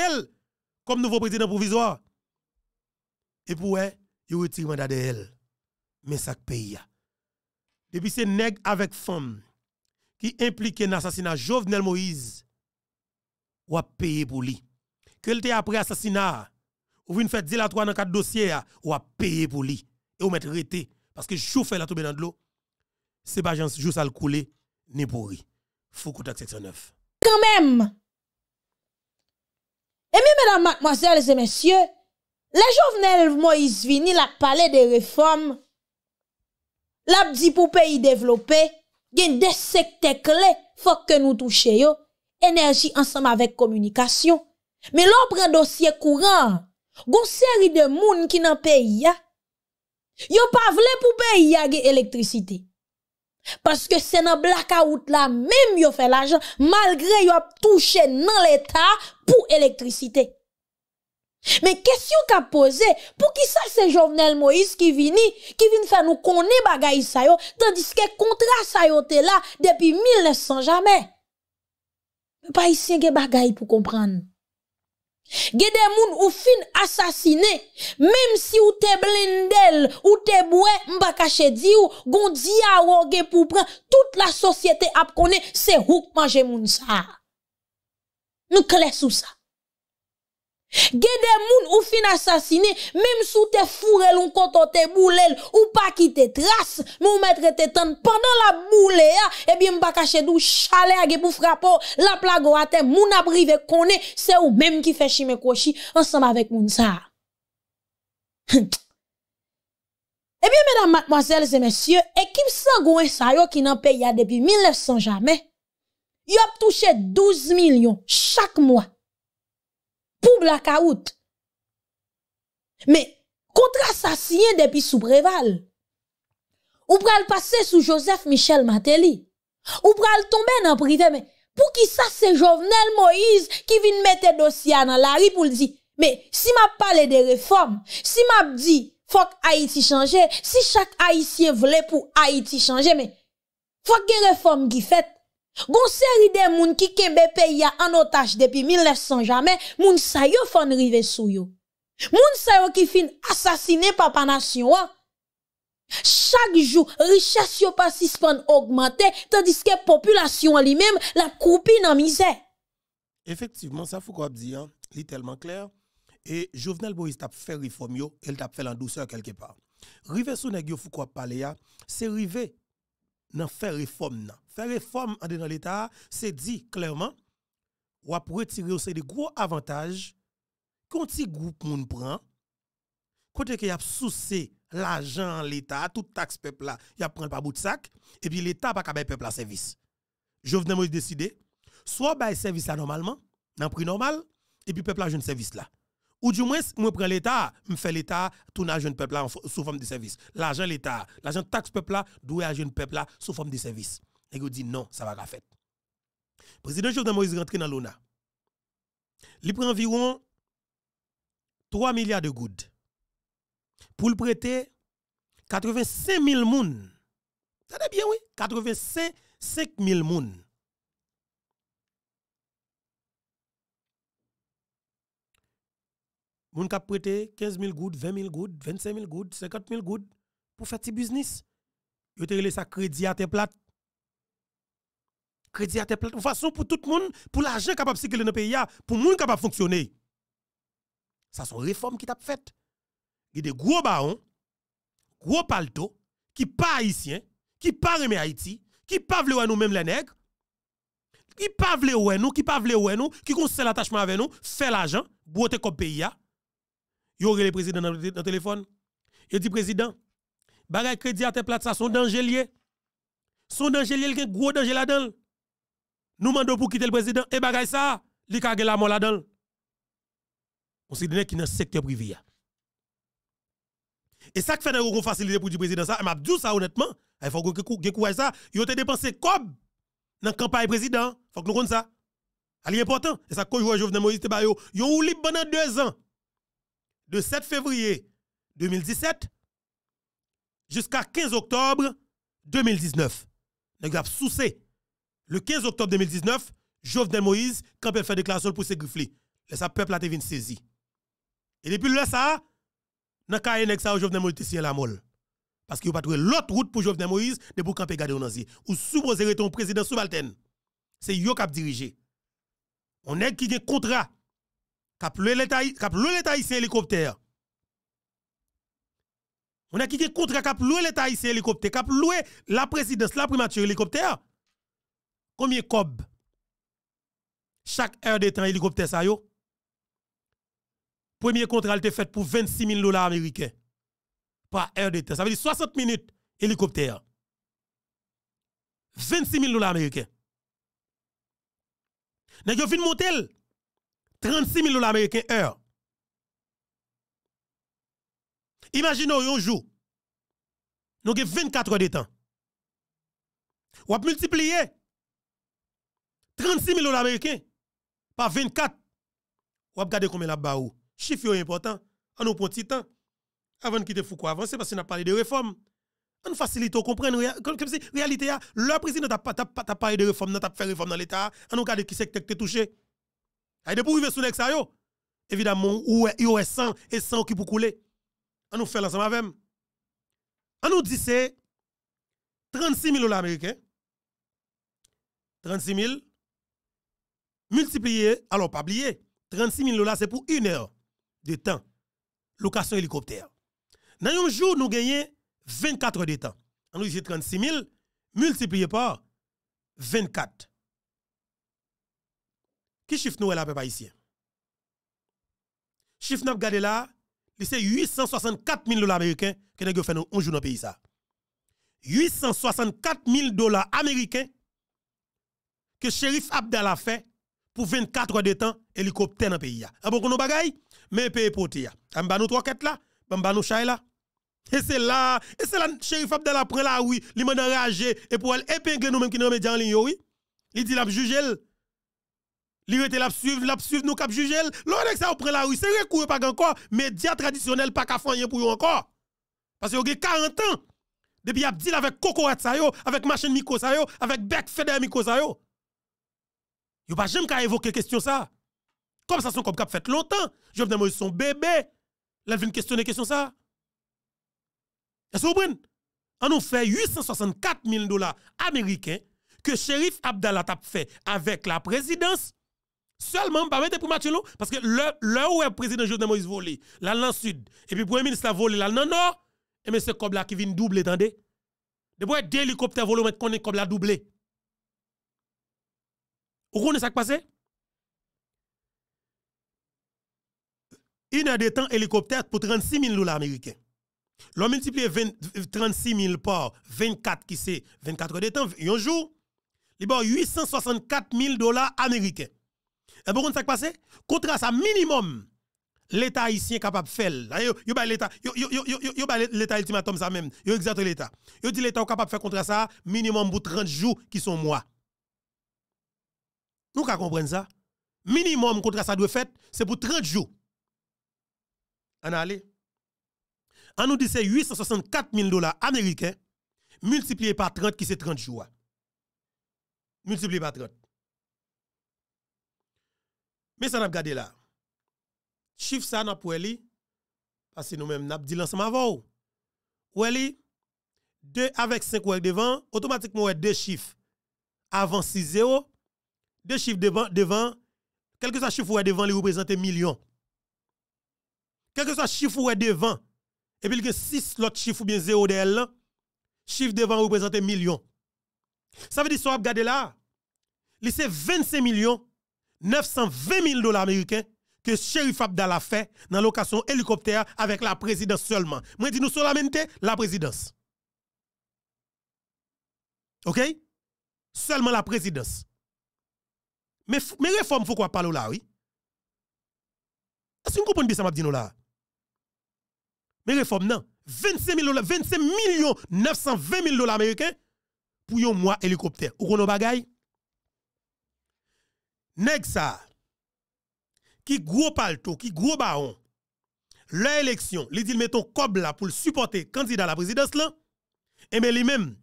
comme nouveau président provisoire. Et pour eux, ils retire mandat de elle. Mais ça pays. Depuis ces nègres avec femme qui impliquent l'assassinat Jovenel Moïse, ou a payé pour lui. Que le après assassinat, ou vient faire 3 dans 4 dossiers, ou a payer pour lui et ou mettez rete. parce que fait la tomber dans de l'eau c'est pas juste ça le couler ni pourri faut contact section quand même et bien mesdames mademoiselles et messieurs les Jovenel Moïse vini la parlé des réformes l'a dit pour pays développé gen des secteurs clés faut que nous touchions énergie ensemble avec communication mais l'on prend dossier courant Gon seri de moun ki nan peyi ya Yo pa vle pou peyi ya ge elektrisite Paske se nan blakaout la Mem yo fe la jan Malgre yo ap touche nan l'Etat Pou elektrisite Me kesyon ka pose Pou ki sa se jovenel Moïse ki vini Ki vini fe nou koni bagay sa yo Tandis ke kontra sa yo te la Depi 1900 jame Pa isen ge bagay pou kompran Gede moun ou fin asasine, mem si ou te blindel, ou te boue mba kache di ou, goun diya wong e pou pren, tout la sosyete ap konen se huk manje moun sa. Nou kles ou sa. Gede moun ou fin asasine Mem sou te furel ou kontote boulel Ou pa kite tras Moun metre te tan Pendan la boule ya Ebi mba kache dou chale a ge pou frapo La plago ate moun aprive kone Se ou mem ki feshi me koshi Ansama vek moun sa Ebi menam matmoazel zemesye Ekip san gwen sayo ki nan pe ya Depi 1900 jame Yop touche 12 milyon Chak mwa pou blakaout. Me, kontra sa sinye depi sou preval. Ou pral pase sou Joseph Michel Mateli. Ou pral tombe nan prive. Po ki sa se jovnel Moise ki vin mette dosya nan la rip ou li di, me, si map pale de reform, si map di, fok Haiti chanje, si chak Haitien vle pou Haiti chanje, me, fok ge reform gi fete. Gon série de moun qui kembe pays en otage depuis 1900 jamais, moun sa yo fon rive sou yo. Moun sa yo ki fin assassiné papa nation. Chaque jour, richesse yo pas suspend augmenter tandis que population elle-même la coupe en misère. Effectivement, ça faut qu'on dise, hein, tellement clair. Et Jovenel Boris t'a fait réforme yo, elle t'a fait en douceur quelque part. Rive sou nèg yo fou quoi parler c'est rivé non, faire réforme. non. Faire réforme en dans l'État, c'est dit clairement, ou pour tirer aussi des gros avantages qu'un petit groupe moun prend, quand il y a souci l'argent l'État, tout taxe peuple là, il y a prendre pas bout de sac, et puis l'État pas capable peuple à service. venais de décidé, soit bail service là normalement, dans prix normal, et puis peuple a jeune service là. Ou du moins, moi prends l'État, je fais l'État, tout à jeune peuple là sous forme de service. L'argent l'État, l'argent taxe peuple là, doit à jeune peuple là sous forme de service. Et vous dit non, ça va pas fait. Président Jovenel Moïse rentre dans l'ONA. Il prend environ 3 milliards de gouttes pour le prêter 85 000 moun. de bien, oui, 85 000 moun moun kap prêté 15 000 gouttes, 20 000 gouttes, 25 000 gouttes, 50 000 gouttes pour faire petit business. Yo te ça crédit à tes plates. Crédit à te plat. De façon pour tout le monde, pour l'argent capable de circuler dans le pays, pour le monde capable de fonctionner. Ça sont réformes qui t'a faites. Il y a des gros barons, gros palto, qui pas haïtiens, qui pas remet Haïti, qui pas veulent nous même les nègres, qui pas veulent nous, qui pas veulent nous, qui ont l'attachement avec nous, fait l'argent, pour comme pays. Yo le président dans le téléphone. Il dit président, les crédit à tes places ça son danger Son danger lié, il y a un gros danger là-dedans. Nous demandons pour quitter le président et bagay ça, il y la mort là-dedans. On se dit qui dans un secteur privé. Et ça qui fait qu'on facilité pour du président ça, m'a dit ça honnêtement, il faut que courage ça, yo te dépensé comme dans la campagne président, faut que nous comprenions ça. C'est important. Et ça, quand je vois Jovenel Moïse, yo, yo ou libre pendant deux ans de 7 février 2017 jusqu'à 15 octobre 2019. Nous avons soucé. Le 15 octobre 2019, Jovenel Moïse, quand peut-il fait déclaration pour se griffler, le peuple a été saisi. Et depuis là, ça, dans le eu Jovenel Moïse, à la molle. Parce qu'il n'y a pas trouvé l'autre route pour Jovenel Moïse de pour camper garder Ou supposé ton président subalterne. C'est lui qui a dirigé. On est qui a un contrat a loué l'État ici hélicoptère. On a quitté contre a loué l'État l'hélicoptère hélicoptère, a loué la présidence, la primature hélicoptère. Combien cob chaque heure de temps hélicoptère ça yo? Premier contrat été fait pour 26 000 dollars américains par heure de temps. Ça veut dire 60 minutes hélicoptère. 26 000 dollars américains. Nèg yo fin monter 36 000 dollars américains heure. Imaginez un jour, nous avons 24 heures de temps. Ou multiplié 36 000 dollars américains par 24. Ou regarder combien là bas chiffres Chiffre important. On nous prend petit temps. Avant de quitter Foucault avancer parce qu'on a parlé de réforme. On facilite, on comprend. Comme si, réalité, ah, le président pas parlé de réforme, n'a pas fait réforme dans l'État. On nous regarde qui secteur touché. Et pour arriver sous les évidemment, ou aurait 100 et 100 qui pour couler. On nous fait l'ensemble avec. On nous dit c'est 36 000 dollars américains. 36 000 multiplié, alors pas oublié, 36 000 dollars c'est pour une heure de temps. Location hélicoptère. Dans un jour, nous gagnons 24 heures de temps. On nous dit 36 000 multiplié par 24. Qui chiffre nous là, papa ici? Chiffre nous gardé là, c'est 864 000 dollars américains que nous fait un jour dans le pays 864 000 dollars américains que shérif Abdallah fait pour 24 heures de temps hélicoptère dans le pays. Ah bon, nous bagaille, mais a poté. Am ah, ba nous trois quêtes là, bam ba nous là. Et c'est là, et c'est là shérif Abdallah prend la oui, il m'a enragé et pour elle épingler nous même qui nous mettons en ligne oui. Il dit l'a juger. Li rete la suivre, la suivre nous cap juger. L'on ça prend la rue, c'est recours e pas encore, médias traditionnels pas qu'à pour pour encore. Parce que vous avez 40 ans depuis Abdil avec Coco ça yo, avec machine Miko ça yo, avec Beck Feder Miko ça yo. Y'a pas jamais qu'à évoquer question ça. Comme ça son comme cap fait longtemps, Je viens moi son bébé. L'a vu questionner question ça. Est-ce vous comprenez On nous fait 864 000 dollars américains que shérif Abdallah a fait avec la présidence Seulement, pas mettre pour match parce que le où le président Jovenel Moïse volé, là dans le sud, et puis le premier ministre a volé là dans le nord, et ce là qui vient doubler, attendez. Depuis deux hélicoptères volés, est comme là doublé. Vous connaissez ce qui passé? Une a de temps, hélicoptère pour 36 000 dollars américains. L'on multiplie 36 000 par 24 qui c'est 24 heures de temps, un jour, il y a 864 000 dollars américains. Et eh, bon, ça qui passe? Contrat ça minimum. L'État haïtien capable de faire. Yo ba l'État, yo yo bah, l'État ultimatum ça même. Yo exacte l'État. Yo dit l'État capable de faire contrat ça minimum pour 30 jours qui sont mois. Nous ka comprendre ça? Minimum contrat ça doit fait, c'est pour 30 jours. En allez. En nous dit c'est 864 000 dollars américains multiplié par 30 qui c'est 30 jours. Multiplié par 30. Mais ça n'a pas gardé là. Chiffre ça n'a pas parce que nous-mêmes avons dit l'ensemble avant. Ou elle 2 avec 5 ou devant, automatiquement ou deux chiffres avant 6 0, deux chiffres devant, devant, quel que soit chiffre ou devant, il représente millions. Quel que soit chiffre ou devant, et puis il y a 6 autres chiffres ou bien 0 de elle. chiffre devant représente million. Ça veut dire, que si vous regardez là, c'est 25 millions 920 000 dollars américains que Sheriff Abdallah fait dans location hélicoptère avec la présidence seulement. Moi, dis nous seulement la présidence. OK? Seulement la présidence. Mais, mais réforme, faut quoi parler là, oui? Est-ce que vous comprenez bien ça, m'a dit nous là? Mais réforme, non. 25, 25 millions 920 000 dollars américains pour un mois hélicoptère. Ou qu'on choses nèg ça qui gros palto, qui gros baron, l'élection, li dit mettons cob là pour supporter candidat à la présidence là, et mais lui-même,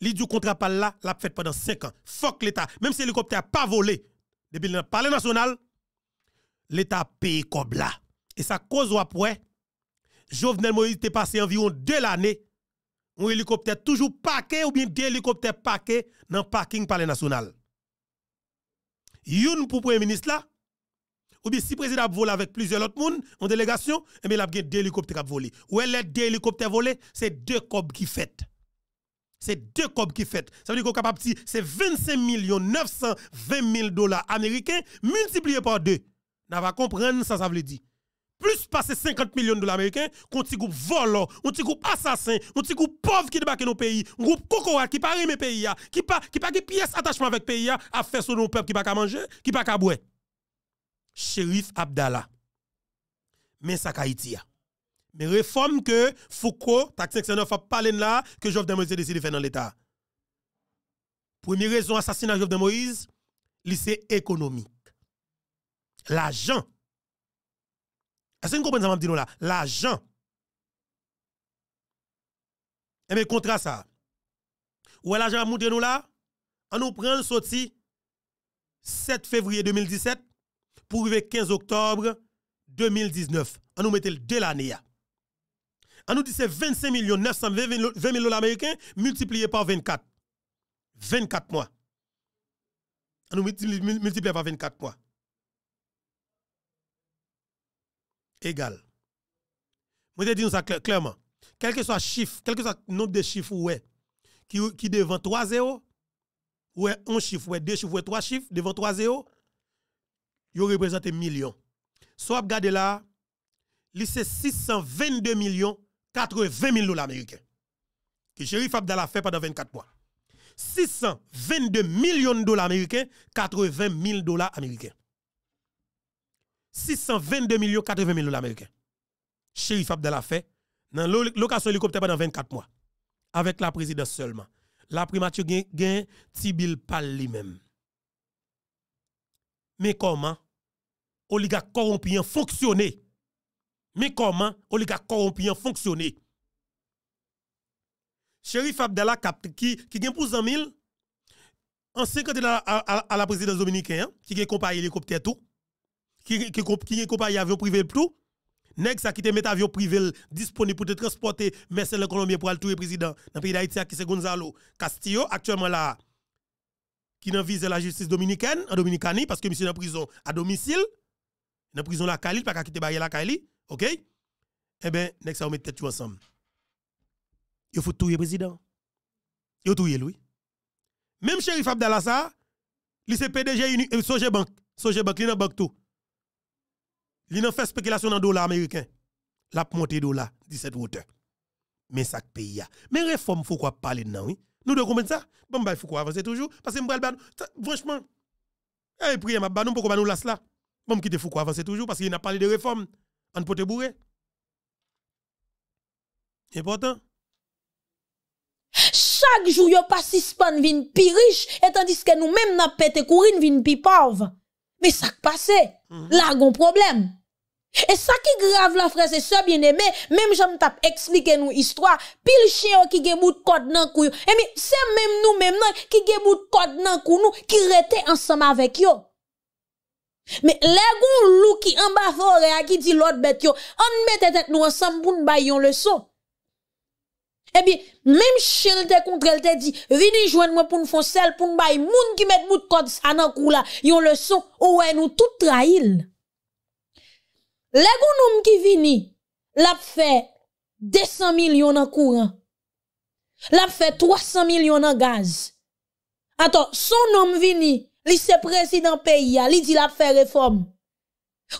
li du contrat pas là, l'a fait pendant 5 ans. Fuck l'État, même si l'hélicoptère pas volé depuis le palais national, l'État paye cobla Et ça cause ou après, Jovenel Moïse passé environ deux l'année, un hélicoptère toujours paqué ou bien deux hélicoptères paqués dans le parking palais national youn pour premier ministre là, ou bien si le président a volé avec plusieurs autres monde en délégation, et eh bien il a deux hélicoptères qui volé. Ou les deux hélicoptères volés, c'est deux cobs qui fait. C'est deux cobs qui fait. Ça veut dire qu'on capable c'est 25 920 000 dollars américains multiplié par deux. N'a va comprendre ça, ça veut dire plus passer 50 millions de dollars américains qu'on petit groupe volant, un petit groupe assassin, un petit groupe pauvre qui débarque dans nos pays, un groupe cocoa qui pas mes pays qui pas qui pas pièce attachement avec pays à faire sur nos peuples qui pas qu'à manger, qui pas qu'à boire. Chérif Abdallah. Mais ça Haïti Mais réforme que Foucault, taxe 509 a parlé là que Jovenel Moïse a décidé de faire dans l'état. Première raison assassinat Jovenel Moïse, c'est économique. L'argent est-ce que vous comprenez là? L'argent. Et eh bien, contrat ça. Ou l'argent a monté nous là? On nous prend le sorti 7 février 2017 pour arriver 15 octobre 2019. On nous mettait de l'année. On nous dit c'est 25 920 000 dollars américains multiplié par 24. 24 mois. On nous multiplié par 24 mois. égal. Moi, te dis ça clairement. Quel que soit chiffre, quel que soit nombre de chiffres, ouais, qui, qui devant 3 0, ou un chiffre, ou deux chiffres, ou trois chiffres, devant 3 0, il représente millions. Soit regardez là, c'est 622 millions 80 000 dollars américains. Que Sheriff Abdallah fait pendant 24 mois. 622 millions de dollars américains, 80 000 dollars américains. 622 millions 80 millions dollars américains. Sheriff Abdallah fait dans location hélicoptère pendant 24 mois avec la présidence seulement. La primature gagne Tibil Pal lui-même. Mais comment oligarque corrompu fonctionner Mais comment oligarque corrompu fonctionner Sheriff Abdallah qui qui gagne pour 100 000 en 50 à, à, à, la présidence dominicaine hein, qui gagne compagnie l'hélicoptère tout qui qui compagnie avion privé tout nèg ça qui te met avion privé disponible pour te transporter le Colombien pour le président dans pays d'Haïti qui c'est Gonzalo Castillo actuellement là qui n'a la justice dominicaine en Dominicanie parce que monsieur en prison à domicile dans prison la Cali pas quitter barrière la Cali OK Eh ben nèg ça on met tête ensemble il faut tuer président il faut tuer lui même shérif Abdallah ça il c'est PDG euh, Soje Bank Soje Bank li en banque tout Li nan fait spéculation dans dollar américain. La monté dollar 17 hauteur. Mais ça pays Mais réforme faut quoi parler dedans oui. Nous devons comprendre ça. Bon bah faut quoi avancer toujours parce que franchement eh prier m'a banou pourquoi nous lasse là. Bon faut quoi avancer toujours parce qu'il n'a parlé de réforme en pote bourré. Important. Chaque jour, yo pas suspend vin pi riche, et tandis que nous-mêmes n'a pété courir vin plus pauvre. Mais ça que passe, mm -hmm. là, gon problème. E sa ki grav la frese se biene me, mem jom tap explike nou istwa, pil chen yo ki ge mout kod nan kou yo. E mi, se mem nou mem nan ki ge mout kod nan kou nou, ki rete ansam avek yo. Me, le goun lou ki amba fore a ki di lot bet yo, an me tetet nou ansam pou n'bay yon leso. E bi, mem chen lte kontre lte di, vini jwen mwen pou n'fon sel pou n'bay moun ki met mout kod sa nan kou la, yon leso ouwe nou tout trail. Lè goun noum ki vini, l ap fè 200 milyon an kouran. L ap fè 300 milyon an gaz. Atò, son noum vini, lise prezident peyi ya, lidi l ap fè reform.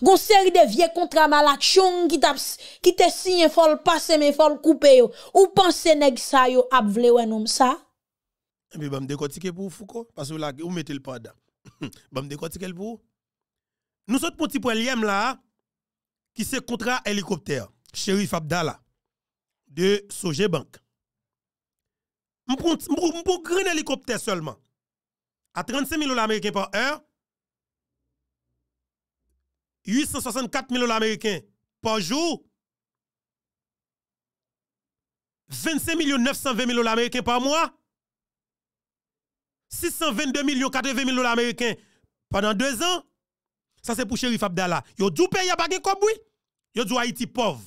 Goun seri de vie kontra malak chon, ki te sinye fol pase men fol koupe yo. Ou panse neg sa yo ap vle wè noum sa? E bi bèm dekoti ke pou fou ko? Pasou la, ou meti l poda. Bèm dekoti ke pou? Nou sot poti pou el yem la, ha? qui c'est contrat hélicoptère, shérif Abdallah, de Soje Bank. Pour un hélicoptère seulement, à 35 000 dollars américains par heure, 864 000 dollars américains par jour, 25 920 000 dollars américains par mois, 622 millions 80 000 dollars américains pendant deux ans. Ça, c'est pour Sheriff Abdallah. Yo, tout pays a pas de Yo du Haïti pauvre.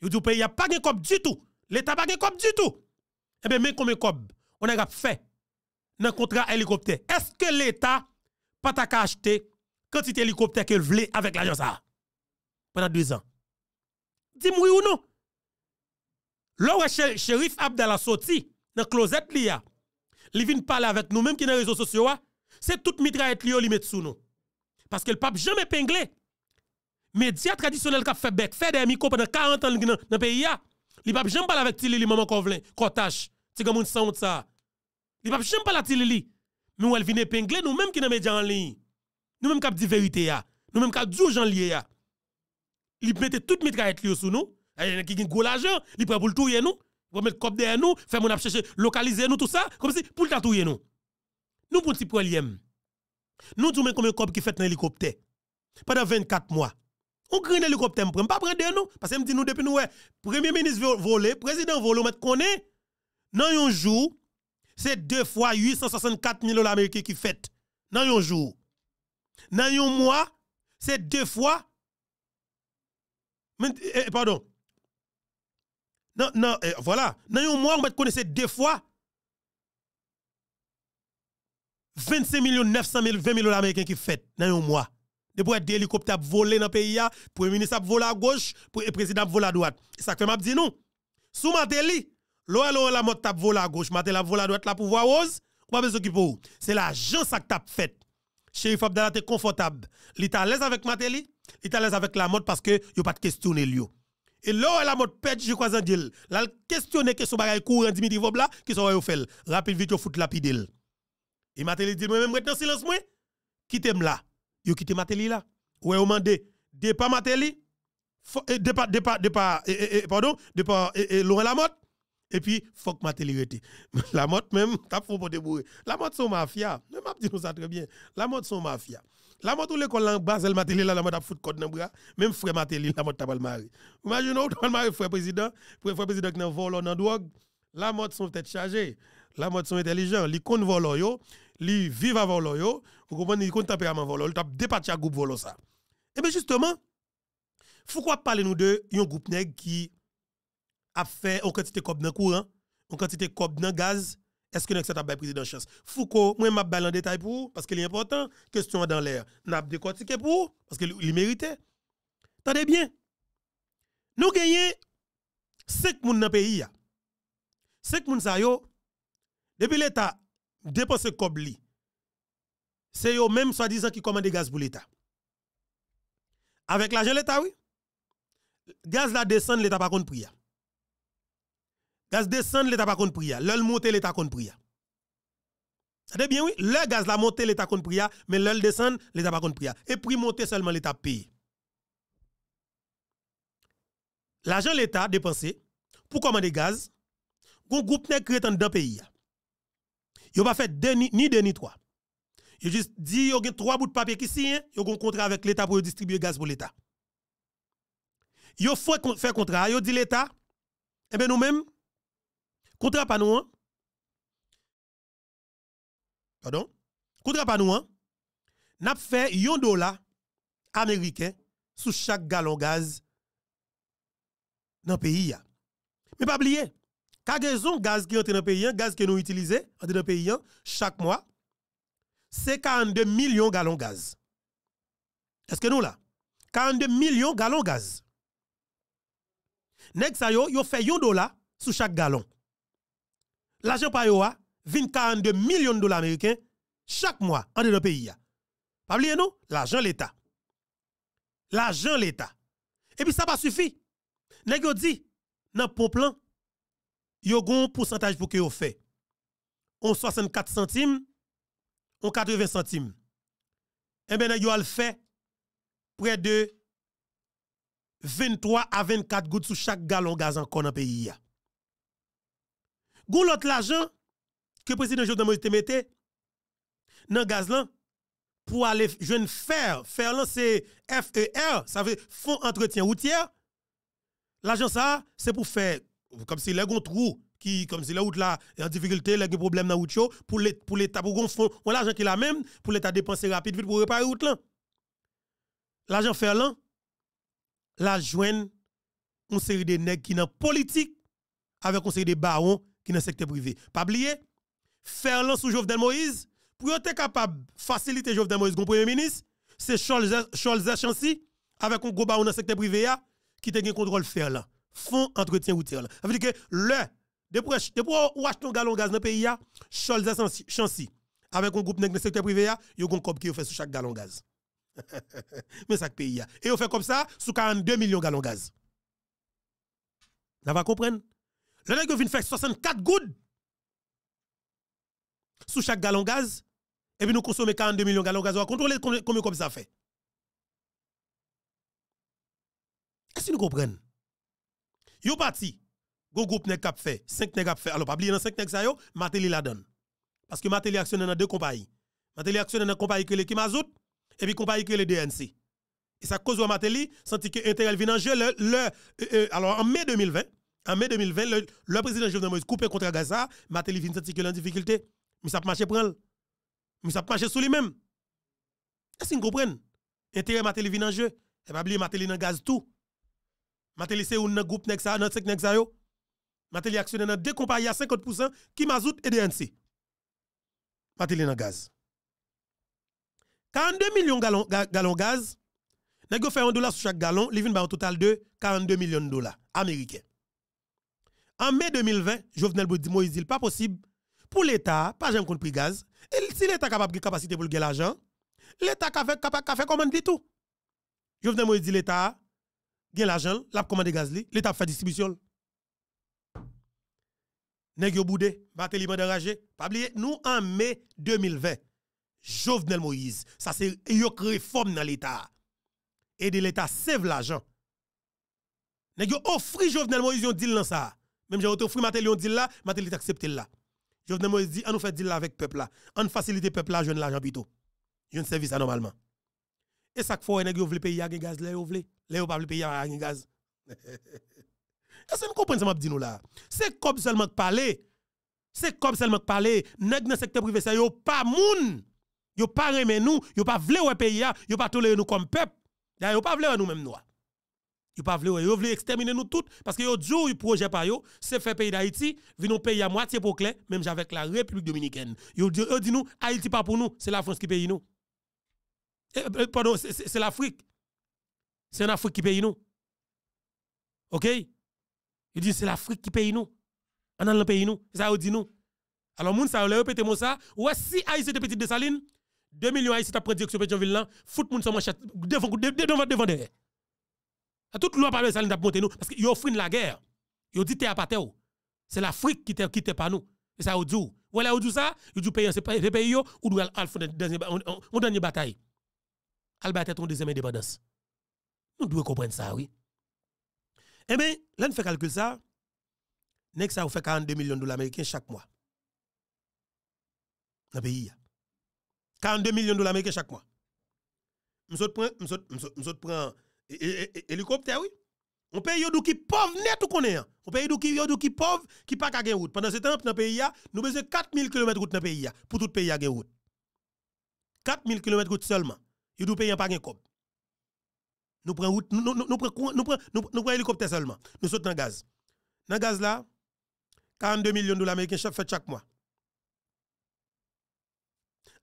Yo dit pays a pas de du tout. L'État pas de du tout. Eh bien, mais combien cob on a fait dans contrat hélicoptère? Est-ce que l'État pas t'a acheté quantité hélicoptère qu'il voulait avec l'agence ça pendant deux ans? Dis-moi oui ou non? Lorsque shérif Abdallah sorti dans closet closette, il vient parler avec nous même qui dans les réseaux sociaux, ah, c'est toute mitraillette qui met sous nous. Parce que le pape jamais pinglé. Les médias traditionnels qui ont fait des micros pendant 40 ans dans le pays, ils ne peuvent jamais avec Tilili, maman Kovlin, vous avez Sound, ça. Ils ne peuvent jamais parler avec Tilili. Nous, elle vient épingler nous-mêmes qui sommes des médias en ligne. Nous-mêmes qui dit vérité, nous-mêmes qui dit aux gens liés. Ils mettent les mitraillette sur nous. Il eh, y a qui ont gros l'argent, ils prennent pour le touiller nous. Ils mettre cop derrière nous, faire nous chercher, localiser nous, tout ça, comme si pour le tatouer, nous. Nous, pour petit problème. Nous, sommes combien de cop qui fait dans l'hélicoptère pendant 24 mois. On grand hélicoptère me prend pas prendre nous parce que me dit nous depuis nous ouais, premier ministre volé, président volé, on connaît dans un jour c'est deux fois 864 000 dollars américains qui fait dans un jour. Dans un mois, c'est deux fois eh, eh, pardon. Non, non, eh, voilà. Dans un mois, on va c'est deux fois 25 millions 900 000, 20 000 dollars américains qui fait dans un mois. Et pour être hélicoptères volé dans le pays, premier ministre a volé à gauche, le président a volé à droite. Ça fait m'a dit non. Sous Mateli, l'OLO la mode tape volé à gauche, Mateli a volé à droite, la pouvoir rose, ou pas besoin s'occuper. C'est l'agence qui t'a fait. Chérif Abdallah est confortable. Il est à l'aise avec Mateli, il est à l'aise avec la mode parce que il a pas de questionner lui. Et là, la mode pète, je crois en deal. Là, questionner que son bagage courant Dimitri Vobla, qui sont au fait. Rapide, vite, au foot lapide. Et Mateli dit, moi-même, maintenant, silence, moi, quittez-moi là yo quitté Matéli là. Ouais, on mandé départ Matéli, eh, départ départ départ eh, eh, pardon, départ Laurent Lamotte et puis faut que Matéli rete. Lamotte même t'a font pour La Lamotte sont mafia. Même m'a dit nous ça très bien. La Lamotte sont mafia. Lamotte ou l'école en elle, Matéli là, Lamotte a foutu code dans bras, même frère Matéli Lamotte t'as pas le mari. Imaginez ou le mari frère président, frère président qui dans vol dans drogue. Lamotte sont peut-être Lamotte son sont intelligents, les vole yo li vive avant yo, vous comprenez, il compte à volo, il tape départi à groupe volo sa. Et eh bien justement, pourquoi parler nous de yon groupe nèg qui a fait une quantité de dans courant, en quantité de dans gaz, est-ce que nous avons le président chance Foucault, moi, je vais en détail pour parce que c'est important. Question dans l'air. Nous avons décortiqué pour parce que il méritait. Tendez bien. Nous gagnons 5 personnes dans le pays. 5 personnes, depuis l'État dépenser Kobli, c'est eux même soi-disant qui commandent gaz pour l'État. Avec l'agent l'État, oui. Gaz la descend, l'État pas compte prière. Gaz descend, l'État pas compte prière. L'El monte, l'État compte prière. Ça bien, oui. Le gaz la monte, l'État compte prière, mais l'El descend, l'État pas compte prière. Et puis monte seulement, l'État paye. L'argent l'État dépense pour commander gaz, un groupe ne créé dans le pays. Yo pas fait ni deux ni trois. Yo juste dit yo gen trois bouts de papier qui signent, yo un contrat avec l'État pour distribuer gaz pour l'État. Yo faut faire contrat, yo dit l'État, eh ben nous-mêmes, contrat pas nous, hein? Pardon? Contrat pas nous, hein? N'a fait un dollar américain sous chaque gallon gaz dans le pays. Mais pas oublier, Cargaison gaz qui rentre dans le pays, hein, gaz que nous utilisons dans pays hein, chaque mois, c'est 42 millions de gallons de gaz. Est-ce que nous là 42 millions de gallons de gaz. Nèg sa yo, yo fait 1 dollar sur chaque gallon. L'argent pa yo hein, a 42 millions de dollars américains chaque mois en dans pays. Pas oublier non, l'argent l'État. L'argent l'État. Et puis ça pas suffit. Nèg yo dit, nan le plan, Yon gon pourcentage pour que yo fait. On 64 centimes, on 80 centimes. Et eh bien, yo al fait près de 23 à 24 gouttes sur chaque gallon gaz en dans le pays. l'autre l'argent que le président Jovenel Moïse te mette dans gaz pour aller jeune faire, faire FER, ça veut fond entretien routier. L'argent ça, c'est pour faire comme si les trou qui comme si la route là en difficulté les problème dans route pour pour l'état pour fond on l'argent qui la même pour l'état dépenser rapide vite pour réparer route là l'argent fait là la joigne une série de nègres qui dans politique avec une série de barons qui dans secteur privé pas oublier faire là sous Jovenel Moïse pour être capable faciliter Jovenel Moïse comme premier ministre c'est Charles Charles Chancy avec un gros baron dans secteur privé qui te gen contrôle Ferland font entretien routier. Ça veut dire que le, depuis ou acheter un gallon de gaz dans le pays, Scholz Chancy, avec un groupe dans le secteur privé, il y a un cop qui fait sur chaque gallon gaz. Mais ça pays. Et on fait comme ça, sous 42 millions de gallons de gaz. Vous comprenez comprendre? Le nègre vient faire 64 gouttes sous chaque gallon gaz, et puis nous consommons 42 millions de gallons de gaz. On va contrôler combien, comme ça fait. Est-ce que nous comprenons? Yo parti. Go groupe nèg k'ap fait, 5 nèg k'ap fait. Alors pas oublier dans 5 nèg ça yo, Matéli la donne. Parce que Matéli actionné dans deux compagnies. Matéli actionné dans compagnie que le Kimazout et puis compagnie que le DNC. Et ça cause Matéli senti que intérêt vient en jeu euh, euh, alors en mai 2020, en mai 2020 le, président Jovenel Moïse coupé contre Gaza, Matéli vient senti que en difficulté, mais ça marche prendre. Mais ça marche sous lui-même. Est-ce que vous comprenez Intérêt Matéli vient en jeu. Et pas oublier Matéli dans gaz tout. Matéli ou nan groupe nex sa, nan 5 nex sa yo. Matéli dans deux compagnies à 50% qui mazout et DNC. Matéli nan gaz. 42 millions gallons de gaz. Nèg fait 1 dollar sur chaque gallon, li vin ba un total de 42 millions de dollars américains. En mai 2020, Jovenel Moïse dit pas possible pour l'État, pas jamais compris prix gaz. Et si l'État capable de capacité pour gagner l'argent, l'État capable de faire commande tout. Jovenel Moïse dit l'État gen l'argent, l'a commande gaz li, l'État fait distribution. Nèg yo boudé, Barthélémy dérangé. Pas oublier, nous en mai 2020, Jovenel Moïse, ça c'est yo réforme dans l'État. Et de l'État sève l'argent. Nèg yo offri Jovenel Moïse yon deal dans ça. Même j'ai offri Matéli yon deal là, a accepté là. Jovenel Moïse dit, on nous fait deal là avec peuple là. On facilite peuple là, jeune l'argent plutôt. Jeune service anormalement. Et ça fois, faut, nèg yo vle payer gaz là, yo vle. Léo pas le payer à un gaz. Est-ce que vous comprenez ce que je dis nous là? C'est comme seulement que parler. C'est comme seulement que parler. Nèg dans le secteur privé, ça a pas moun. Yo pas remet nous, yo pas vle ou pays ya, yo pas tolérer nous comme peuple. Yo pas vle nous même ah. nous. Yo pas vle yo vle exterminer nous toutes parce que aujourd'hui djou yo projet pa yo, c'est fait pays d'Haïti, vin nous pays à moitié pour clair, même avec la République dominicaine. Yo dit nous Haïti pas pour nous, c'est la France qui paye nous. Eh, eh, pardon, c'est l'Afrique c'est l'Afrique qui paye nous. OK Il dit c'est l'Afrique qui paye nous. On a le pays nous. Ça dit nous. Alors moun ça le répéter moi ça. Ouais si Haïti de petite Dessaline, 2 millions Haïti t'a que direction Pétionville là, fout moun sa manchette devant devant devant derrière. À toute loi par Dessaline t'a monté nous parce qu'ils offrent la guerre. Ils dit t'es à terre. C'est l'Afrique qui t'es qui t'es pas nous. Et ça dit voilà là dit ça, il dit payer c'est pas pays ou doit al faire dernier bataille. Al bataille ton deuxième indépendance. Nous devons comprendre ça, oui. Eh bien, là, on fait calcul ça. Next, ça fait 42 millions de dollars américains chaque mois. Dans le pays. 42 hein. millions de dollars américains chaque mois. Nous prenons hélicoptère, oui. On paye d'où qui pauvre net ou qu'on hein. On paye d'où qui qui pauvre qui pas qu'à route. Pendant ce temps dans le pays hein, nous besoin 4000 km route dans le pays pour tout pays à route. 4000 km route seulement. Il doit payer pas gain route. Nous prenons un hélicoptère seulement. Nous sautons dans le gaz. Dans le gaz là, 42 millions de dollars américains chaque fait chaque mois.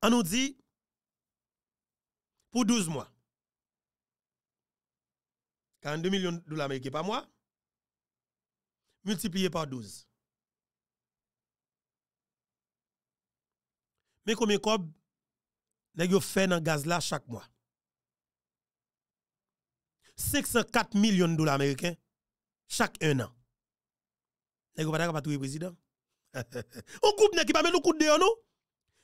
On nous dit, pour 12 mois, 42 millions de dollars américains par mois, multiplié par 12. Mais combien de cob, fait dans le gaz là chaque mois? 504 millions de dollars américains chaque un an. Nèg pas capable le président. On coupe ne qui pas mettre coup de dehors non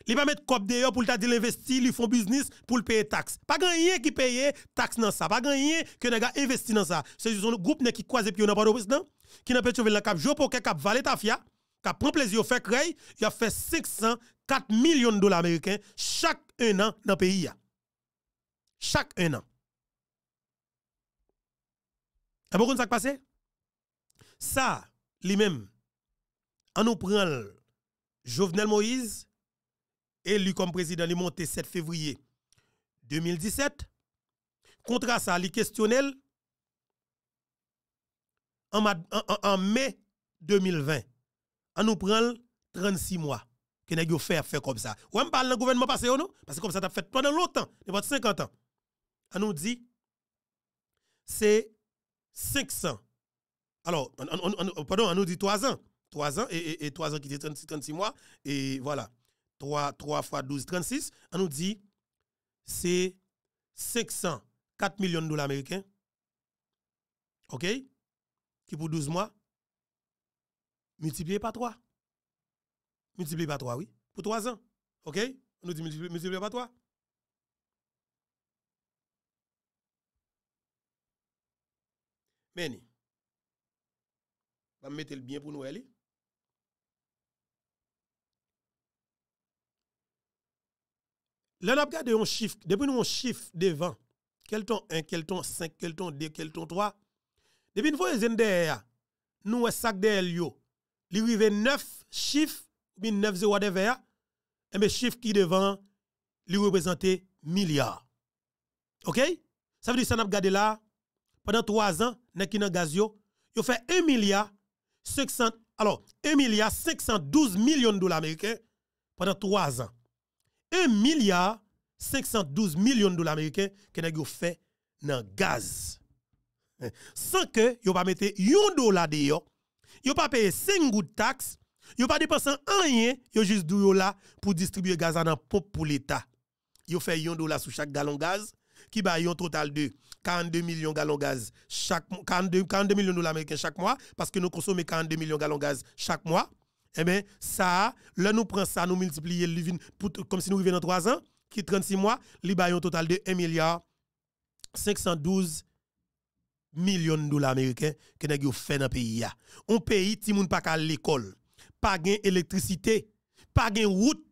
Li pas mettre cop dehors pour t'a dire l'investir, ils font business pour le payer taxes. Pas rien qui paye taxes dans ça, pas rien que qui investi dans ça. C'est juste un groupe qui croise puis on n'a pas de président qui n'a pas trouvé la cap jo pour cap valer ta fia, cap prend plaisir fait créer, il a fait 504 millions de dollars américains chaque un an dans le pays. Chaque un an. Ah, et pourquoi ça passé Ça, lui-même, en nous prend Jovenel Moïse, élu comme président, il monté 7 février 2017. contre ça, il questionnel en, mai 2020. À nous prend 36 mois. Que nous fait faire comme ça. Ou on parle le gouvernement passé ou non? Parce que comme ça, tu fait pendant longtemps, n'importe 50 ans. On nous dit, c'est 500. Alors, pardon, on nous dit 3 ans. 3 ans et, 3 ans qui dit 36, mois. Et voilà. 3, 3 fois 12, 36. On nous dit, c'est 504 millions de dollars américains. OK? Qui pour 12 mois? Multiplié par 3. Multiplié par 3, oui. Pour 3 ans. OK? On nous dit multiplié par 3. Mais va mettre le bien pour nous aller. Là, nous avons un chiffre, depuis nous un chiffre devant, quel ton 1, quel ton 5, quel ton 2, quel ton 3. Depuis nous un derrière, nous un sac derrière, il y 9 chiffres, ou bien 9 zéro derrière, et eh bien chiffre qui devant, il représente milliards. OK? Ça veut dire que ça n'a pas regardé là, pendant trois ans, dans qui yo, fait 1 milliard 500 alors 1 milliard 512 millions de dollars américains pendant trois ans. 1 milliard 512 millions de dollars américains que nèg fait dans gaz. Sans que yo pas mette 1 dollar de yo pas payer 5 gouttes de taxes, yo pas dépensé rien, yo juste dou là pour distribuer gaz dans pompe pour l'état. Yo fait 1 dollar sur chaque gallon gaz qui ba un total de 42 millions de gallons gaz chaque millions de dollars américains chaque mois, parce que nous consommons 42 millions de gallons gaz chaque mois, eh bien, ça, là, nous prenons ça, nous multiplions, comme si nous vivions dans 3 ans, qui 36 mois, nous avons un total de 1 milliard 512 millions de dollars américains que nous fait dans le pays. Un pays qui n'a pas à l'école, pas d'électricité, pas de route,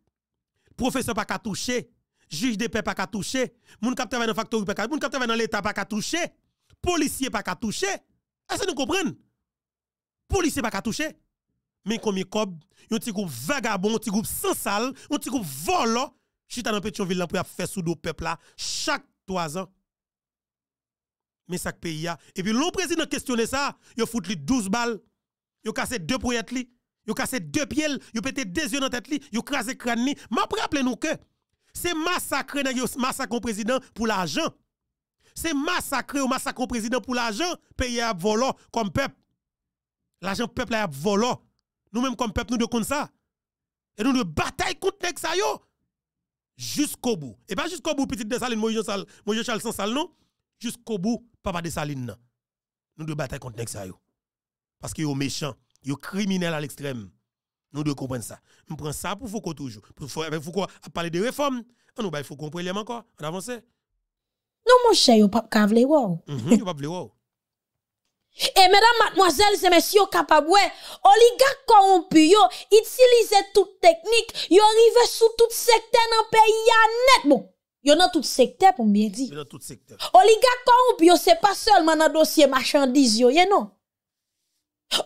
professeur pas toucher juge de paix pas qu'à toucher, moun qui travaille dans factory pas qu'à, moun qui travaille dans l'état pas qu'à toucher, policier pas qu'à toucher. Est-ce que nous comprenons Policier pas qu'à toucher. Mais y a un petit groupe vagabond, un petit groupe sans salle, un petit groupe volant, suis dans Pétionville là pour faire sous le peuple là chaque trois ans. Mais ça pays a et puis le président questionné ça, il a foutu 12 balles. Il a cassé deux pouillettes li, a cassé deux pieds, il a pété deux yeux dans tête li, il crasé crâne Mais rappelez-nous que c'est massacrer massacre au président pour l'argent. C'est massacré au massacre au président pour l'argent. Pays à volant comme peuple. L'argent peuple a volant. Nous-mêmes comme peuple, nous devons comme ça. Et nous de bataille contre ça Jusqu'au bout. Et pas jusqu'au bout, petite Dessaline, Moïse Charles, Charles sans non. Jusqu'au bout, papa Dessaline. Nous de bataille contre ça Parce que sont méchant, ils criminel à l'extrême. Nous devons comprendre ça. Nous prenons ça pour Foucault toujours. Pour Foucault, à parler de réforme, ah, nous bah, faut comprendre prenne encore, on avance. Non, mon cher, vous pas mhm, pas vle wow. Vous pas vle Et mesdames, mademoiselles et messieurs, capables, oligarques corrompus, utilisent utilisaient toute technique, ils arrivent sous toute secteur dans le pays, net. Bon, yo dans toute secteur, pour bien dire. ils dans toute secteur. Oligarques corrompus, n'est pas seulement dans le dossier marchandise, yo, non.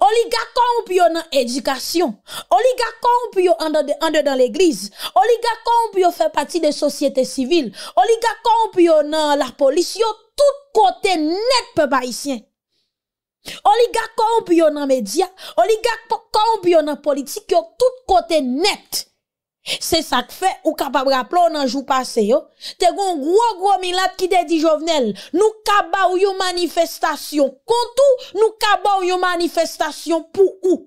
O li ga konp yo nan edikasyon, o li ga konp yo ande dan l'eglize, o li ga konp yo fe pati de sosyete sivil, o li ga konp yo nan la polis, yo tout kote net pe bayisyen. O li ga konp yo nan media, o li ga konp yo nan politik, yo tout kote net. Se sa k fe, ou ka pa braplo nan jou pase yo, te gon gwo gwo milat ki de di jovenel, nou ka ba ou yo manifestasyon. Kontou, nou ka ba ou yo manifestasyon pou ou.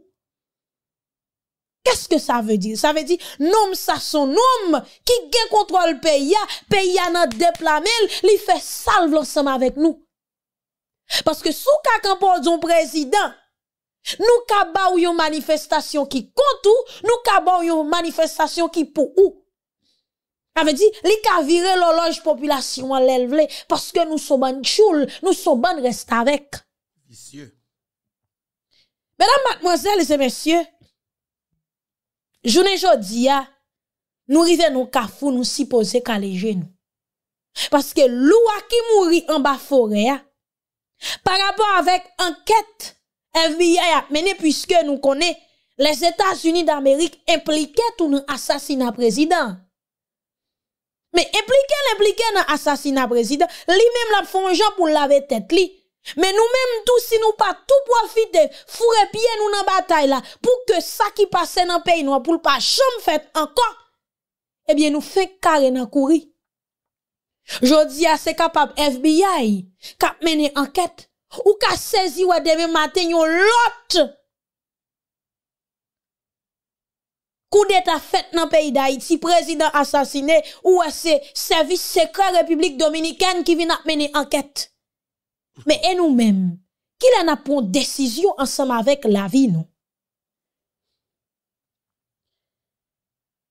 Kè s ke sa ve di? Sa ve di, nom sa son nom, ki gen kontrol pe ya, pe ya nan dep la mel, li fe salve lor sema vek nou. Paske sou kak anpon zon prezidant, Nou ka ba ou yon manifestasyon ki kont ou, nou ka ba ou yon manifestasyon ki pou ou. A ve di, li ka vire loloj populasyon lèl vle, paske nou so ban tchoul, nou so ban resta vek. Mèdam, mèdèm, mèdèm, mèdèm, mèdèm, jounen jodi ya, nou rive nou ka foun, nou sipose ka lèjè nou. Paske lou a ki mouri an ba fore ya, pa rapon avèk an kèt, FBI ap mene pwiske nou kone, les Etats-Unis d'Amerik implike tou nou asasina prezident. Me implike l'implike nou asasina prezident, li mem la pou foun jan pou lave tet li. Me nou mem tou si nou pa tou pwafite, fure pye nou nan batay la, pou ke sa ki pase nan pey nou ap pou l'pa chom fèt ankon. Ebyen nou fè kare nan kouri. Jodi a se kapap FBI, kap mene anket. Ou ka sezi wademe maten yon lot? Kou deta fet nan peyi da iti, prezident asasine, ou wase servis sekre Republik Dominikèn ki vina apmene anket. Me enou men, ki lana pon desisyon ansam avek la vi nou?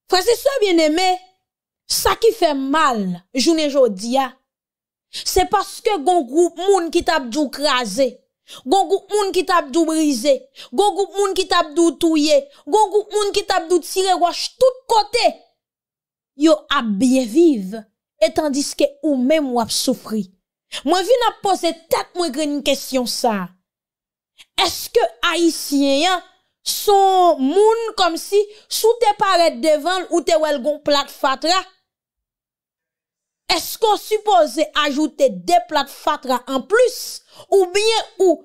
Fase sou bien eme, sa ki fe mal, jounen jodi ya, Se paske goun goun moun ki tabdou kraze, goun goun moun ki tabdou brize, goun goun moun ki tabdou touye, goun goun moun ki tabdou tire wache tout kote, yo ap bie vive etan diske ou mèm wap soufri. Mwen vin ap pose tet mwen gen yon kesyon sa. Eske aisyen yon son moun kom si sou te paret devan ou te wel goun plak fatra? Esko supose ajoute de plat fatra an plus ou bien ou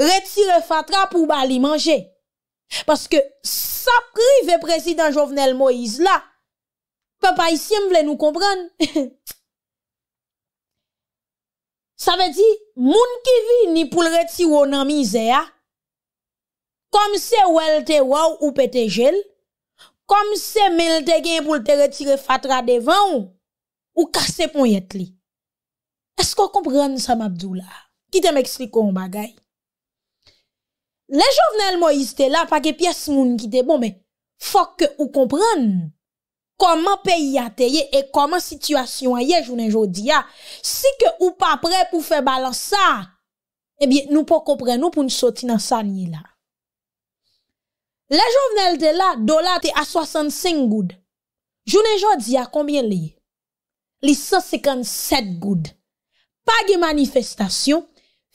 retire fatra pou bali manje? Paske sa prive prezident Jovenel Moïse la, pa pa isyem vle nou kompran. Sa ve di, moun ki vi ni pou l reti wou nan mize ya, kom se wel te wou ou pete jel, kom se mel te gen pou l te retire fatra devan ou, Ou kase pou yet li? Esko komprene sa mabdou la? Kitem eksli kon bagay. Le jovenel mo yiste la, pa ke piye simoun ki te bon, me fok ke ou komprene koman peyi ate ye e koman situasyon a ye jounen jodi ya. Si ke ou pa pre pou fe balansa, ebyen nou pou komprene nou pou nou soti nan sanye la. Le jovenel de la, dola te a 65 goud. Jounen jodi ya, konbyen liye? li 157 goud pa ge manifestasyon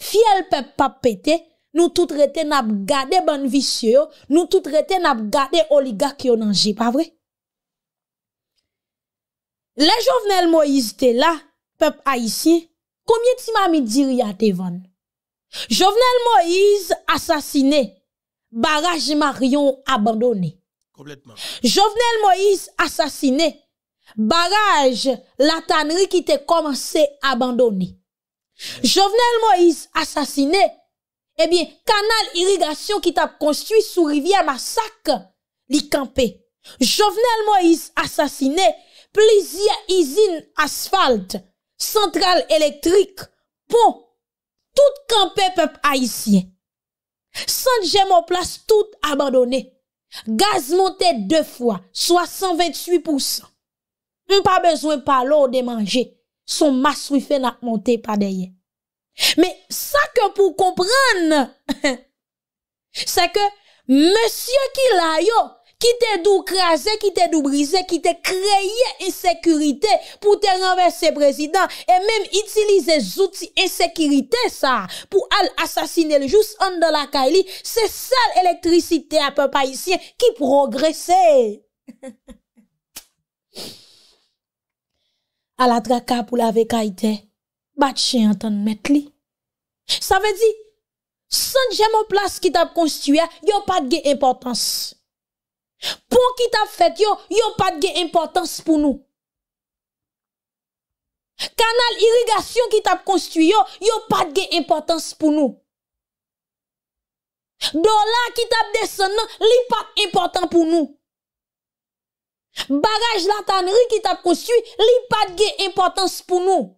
fiyel pep pa pete nou tout rete nap gade ban visye yo nou tout rete nap gade oliga ki yo nan je pa vre? le jovenel Moïse te la pep a yisi komye ti mami diri a te van? jovenel Moïse asasine baraj marion abandone jovenel Moïse asasine barrage la tannerie qui était commencé abandonner. Jovenel Moïse assassiné, eh bien, canal irrigation qui t'a construit sous rivière Massacre, li campé. Jovenel Moïse assassiné, plusieurs usines asphalte, centrale électrique, pont, tout campé peuple haïtien. saint en place tout abandonné. Gaz monté deux fois, soit 128% pas besoin pas l'eau de manger. Son masse fait n'a monté pas derrière. Mais ça que pour comprendre, c'est que monsieur qui l'a yo, qui t'a dou crasé, qui t'a dou qui t'a créé insécurité pour te renverser président et même utiliser outils insécurité ça pour assassiner le juste en dans la caille c'est seule électricité à peu près ici qui progressait. aladra ka pou lave ka ide, bat che yon ton met li. Sa ve di, san djemo plas ki tap konstuya, yo pat ge importans. Pon ki tap fet yo, yo pat ge importans pou nou. Kanal irrigasyon ki tap konstuya, yo pat ge importans pou nou. Dola ki tap desen nan, li pat importans pou nou. Bagaj la tanri ki tap konsti, li pat gen importans pou nou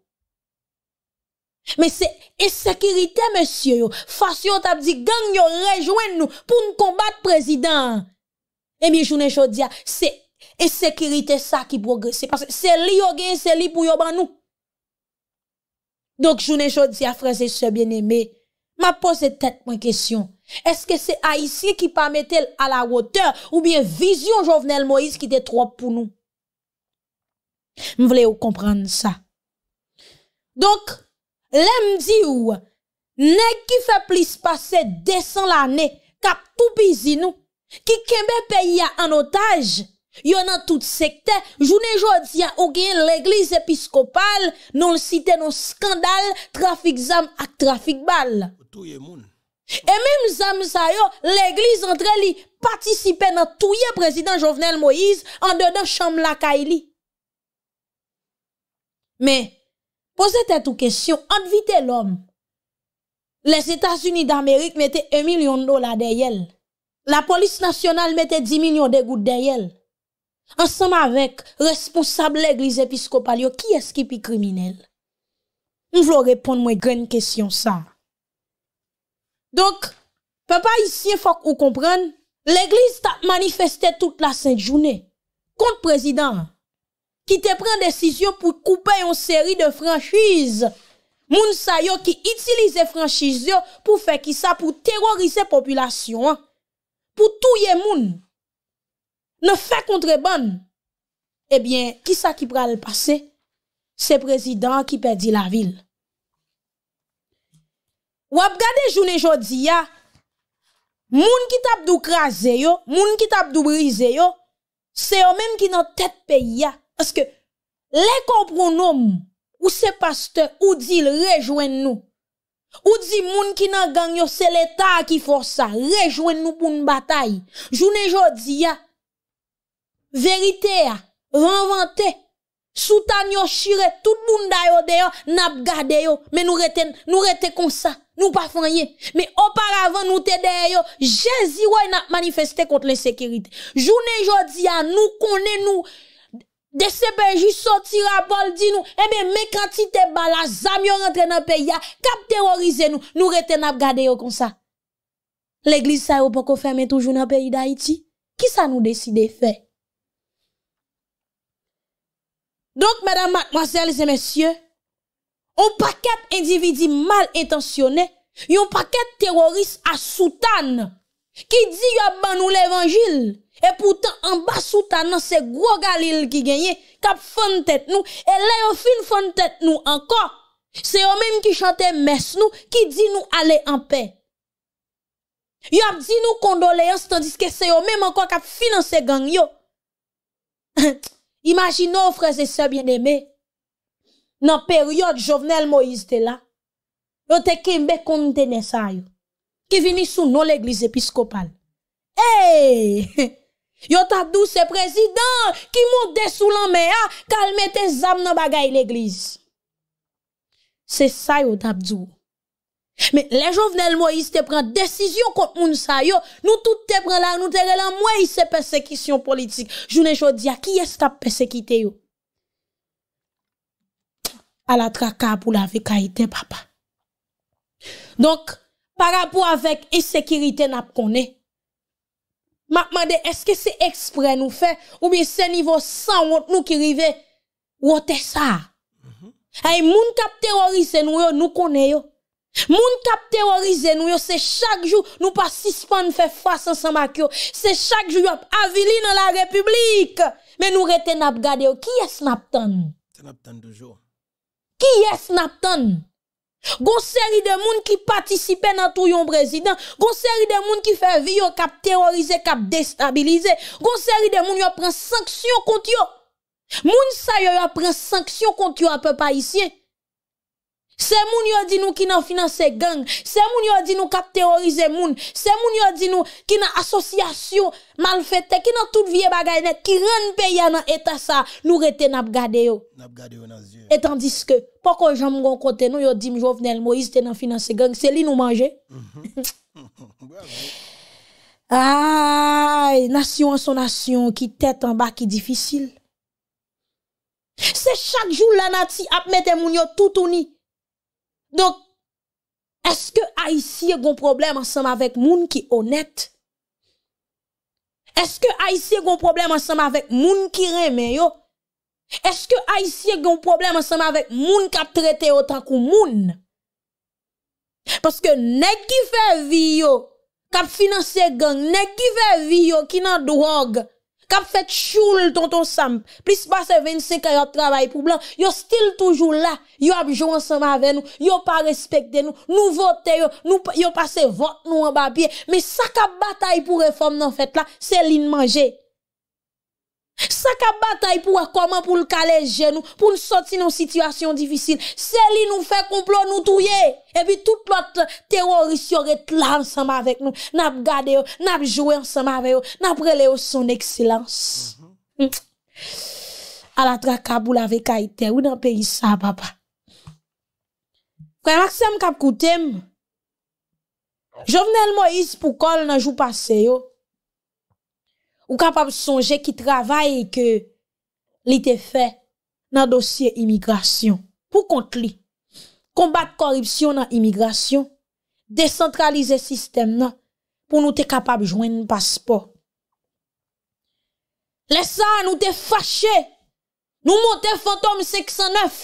Men se esekirite men sye yo, fasyon tap di gen yo rejwen nou pou nou kombat prezident Emi eh jounen jodia, se esekirite sa ki progresi, se li yo gen, se li pou yo ban nou Dok jounen jodia, franse se bien eme, ma pose tet mwen kesyon Eske se a isi ki pa metel A la wote ou bien vizyon Jovenel Moïse ki de trope pou nou M vle ou komprende sa Donk Lem di ou Nè ki fe plis pase Desan la ne Kap tou pizi nou Ki kembe pe ya anotaj Yon an tout sekte Jounen jodi ya ou gen l'eglise episkopal Non siten nou skandal Trafik zam ak trafik bal O tou ye moun E menm zanm zayon, l'Eglise antre li, patisipe nan touye prezident Jovenel Moïse, an de de chanm laka ili. Men, pose te tou kesyon, anvite l'om. Les Etats-Unis d'Amerik mette e milyon dola de yel. La polis nasyonal mette di milyon de gout de yel. Ansem avèk, responsable l'Eglise Episkopalio, ki eski pi kriminel? Nou vlo repon mwen gren kesyon san. Donc, papa ici, il faut qu'on comprenne, l'église t'a manifesté toute la sainte journée contre président qui te prend décision pour couper une série de franchises. Moun qui utilise les franchises pour faire qui ça pour terroriser population hein. pour tout moun. Ne fait contrebande. Eh bien, qui ça qui le passé C'est président qui perdit la ville. Wap gade joun e jodi ya, moun ki tap du kraze yo, moun ki tap du brize yo, se yo menm ki nan tet pe ya. Aske, le komproun om, ou se paste, ou di rejwen nou. Ou di moun ki nan ganyo, se le ta ki fosa, rejwen nou pou n batay. Joun e jodi ya, verite ya, renvante, soutan yo shire, tout moun dayo deyo, nap gade yo, men nou rete kon sa. nous pas rien. Mais auparavant, nous t'aider, Jésus, ouais, n'a manifesté contre l'insécurité. Journée, jodi, à nous connaît, nous, de CPJ à bol dit nous eh bien mes quantité bala zam yo rentre dans pays cap terroriser nous nous rete n'a garder comme ça l'église ça yo pas fermer toujours dans pays d'Haïti qui ça nous décide faire donc mesdames mademoiselles et messieurs on paquet individu mal intentionné, un paquet terroristes à soutane qui dit a nous l'évangile et pourtant en bas soutane c'est gros galil qui gagne cap tête nous et là au fin de tête nous encore. C'est eux-mêmes qui chantaient messe nous qui dit nous aller en paix. y a dit nous condoléances tandis que c'est eux-mêmes encore qui financé gang yo. Imaginons frères et sœurs bien-aimés nan peryode Jovenel Moïse te la, yo te kimbe kontene sa yo, ki vini sou nou l'Eglise Episkopal. Hey! Yo tabdou se prezident, ki moun desou lan me a, kalme te zam nan bagay l'Eglise. Se sa yo tabdou. Me, le Jovenel Moïse te pren, desisyon kont moun sa yo, nou tout te pren la, nou te relan mwen se persekisyon politik. Jounen Jodia, ki eskap persekite yo? à la tracade pour la vie papa. Donc, par rapport avec insécurité, n'a connaît. M'a demandé, est-ce que c'est exprès nous fait, ou bien c'est niveau 100 nous qui rivé ou ça? Hey mm-hmm. moun kap terrorise nous yo, nous connaît yo. Moun kap terrorise nous c'est chaque jour nous pas suspendre faire face ensemble avec C'est chaque jour yop, avili dans la République. Mais nous rete n'a garder qui est-ce n'a C'est ton toujours qui est Snapton Gon série de moun qui participait dans tout yon président, gon série de moun qui fait vie cap terrorisé, cap déstabilisé. gon série de moun prennent des sanctions contre yon. Moun sa yon prennent des sanction contre yon à peu pas ici. C'est moun yo di nou ki nan finance gang, c'est moun yo di nou kap terrorisé moun, C'est moun yo di nou ki nan association malfaite, ki nan tout vie bagay net, qui ren peya nan état sa, nou rete nap gade yo. Nap gade yo nan zye. tandis que, poko jam mgon kote nou yo di Moïse te nan finance gang, c'est li nou manje. Mm-hmm. nation en son nation, qui tête en bas qui difficile. C'est chaque jour la nati ap mette moun yo unis Donk, eske a yisiye goun problem ansama vek moun ki onet? Eske a yisiye goun problem ansama vek moun ki reme yo? Eske a yisiye goun problem ansama vek moun kap trete otakou moun? Paske nek ki fe vi yo kap finanse gang, nek ki fe vi yo ki nan drog, Kap fait choule tonton Sam. Plus passé 25 ans de travail pour blanc. Yo still toujours là. Yo a ensemble avec nous. Yo pas respecté nous. Nous voter yo. Nous, yo passé vote nous en pied Mais ça cap bataille pour réforme en fait là, c'est l'in manger. Sa ka batay pou a koman pou l kaleje nou, pou l soti nou situasyon difisil. Se li nou fe komplo nou touye, e bi tout lot teroris yore tla ansama vek nou. Nap gade yo, nap jowe ansama vek yo, nap rele yo son eksilans. Mhm. Mm. A la tra kabou la vek a ite, ou nan pe yisa baba. Kwen makse m kap koute m, jovnel mo yis pou kol nan jou pase yo. Ou kapab sonje ki travaye ke li te fe nan dosye imigrasyon. Pou kont li? Kombat koripsyon nan imigrasyon. Descentralize sistem nan pou nou te kapab jwen paspo. Lesa nou te fache. Nou monte fantom 609.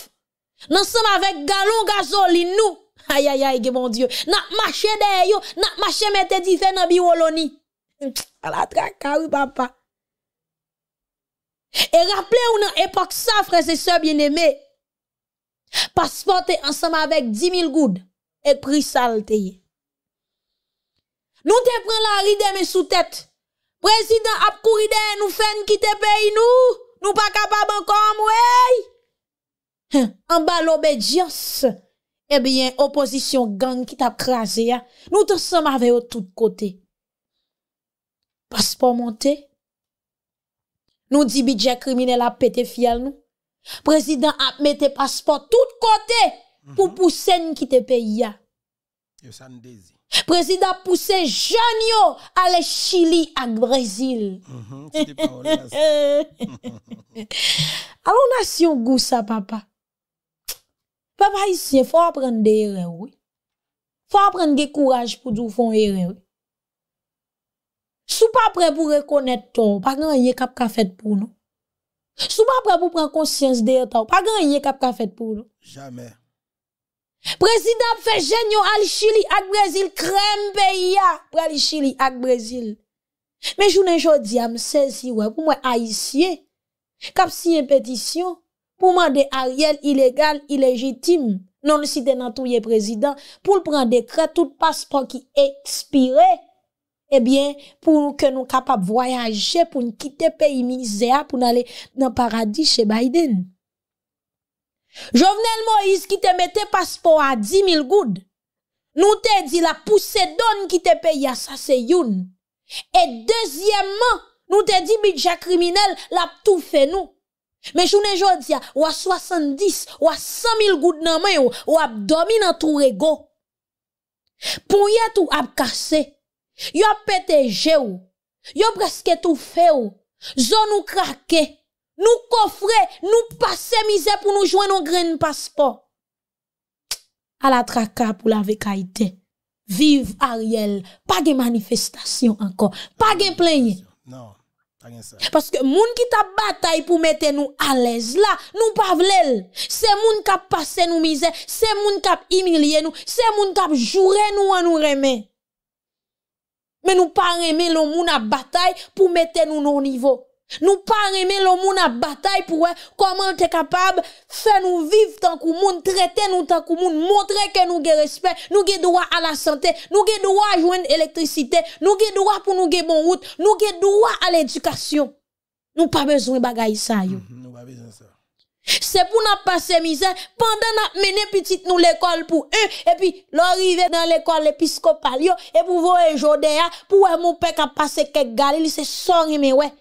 Nan seme avek galon gazolin nou. Ay ay ay ge bon diyo. Nan mache deye yo. Nan mache mette di fe nan bi woloni. Pff. A la traka, wou papa. E rapple ou nan epok sa, freze se bien eme. Pasporte ansama vek di mil goud. E pri sal teye. Nou te pren la ride me sou tete. Prezident ap kou ride nou fen ki te pey nou. Nou pa kapab an kom wey. An balo be dios. Ebyen oposisyon gang ki ta kraze ya. Nou te sam ave yo tout kote. passeport monté. Nous dit budget criminel a pété fiel nous. Président a mis passeport tout côté pour mhm. pousser nous pays. Le Président poussé jeune à aller Chili à Brésil. Alors, on Alors nation goût ça papa. Papa il faut apprendre des erreurs Il Faut apprendre des courage pour faire faire erreur. Sou pa pre pou rekonnet tou, pa gen yè kap ka fet pou nou? Sou pa pre pou pren konsyans deye tou, pa gen yè kap ka fet pou nou? Jamè. Prezident fe jenyo al chili ak brezil, krem pe ya pre al chili ak brezil. Me jounen jodi am sensi wè pou mwen aisyè. Kap siye petisyon pou mwen de ariel ilegal, ilegitim. Non si den an touye prezident pou l pren de kre tout paspon ki ekspirey. Ebyen, pou ke nou kapap voyaje pou n'kite peyi mizea pou n'ale nan paradis che Biden. Jovenel Moïse ki te mette paspo a 10.000 goud, nou te di la pou se don ki te peyi a sa se youn. E dezyemman, nou te di bidja kriminel la pou tou fe nou. Men jounen joun di ya, ou a 70, ou a 100.000 goud nan men, ou ap domi nan tou rego. Pou yatou ap kase. Yo pété ou, yo presque tout fait ou, Zo nous craqué, nous coffrer, nous passer misère pour nous joindre nos grain passeport. À la traka pour la vekaïté. Vive Ariel, pas de manifestation encore, pas de plainte. Non. Parce que moun qui ta bataille pour mettre nous à l'aise là, nous pas C'est moun qui a passé nous misère, c'est moun qui a humilié nous, c'est moun qui a joué nous à nous remettre. Mais nous pas aimer le monde à bataille pour mettre nous au niveau. Nous pas aimer le monde à bataille pour comment t'es capable faire nous vivre tant que monde, traiter nous tant que monde, montrer que nous avons respect, nous avons droit à la santé, nous avons droit à une l'électricité, nous avons droit pour nous avoir bon route, nous avons droit à l'éducation. Nous pas besoin de ça. Mhm, nous pas besoin ça. C'est pour nous passer misère pendant nous mener petite nous l'école pour eux et puis l'arrivée dans l'école épiscopale et pour voir Jodéa pour mon père qui a passé quelques il c'est son mais ouais.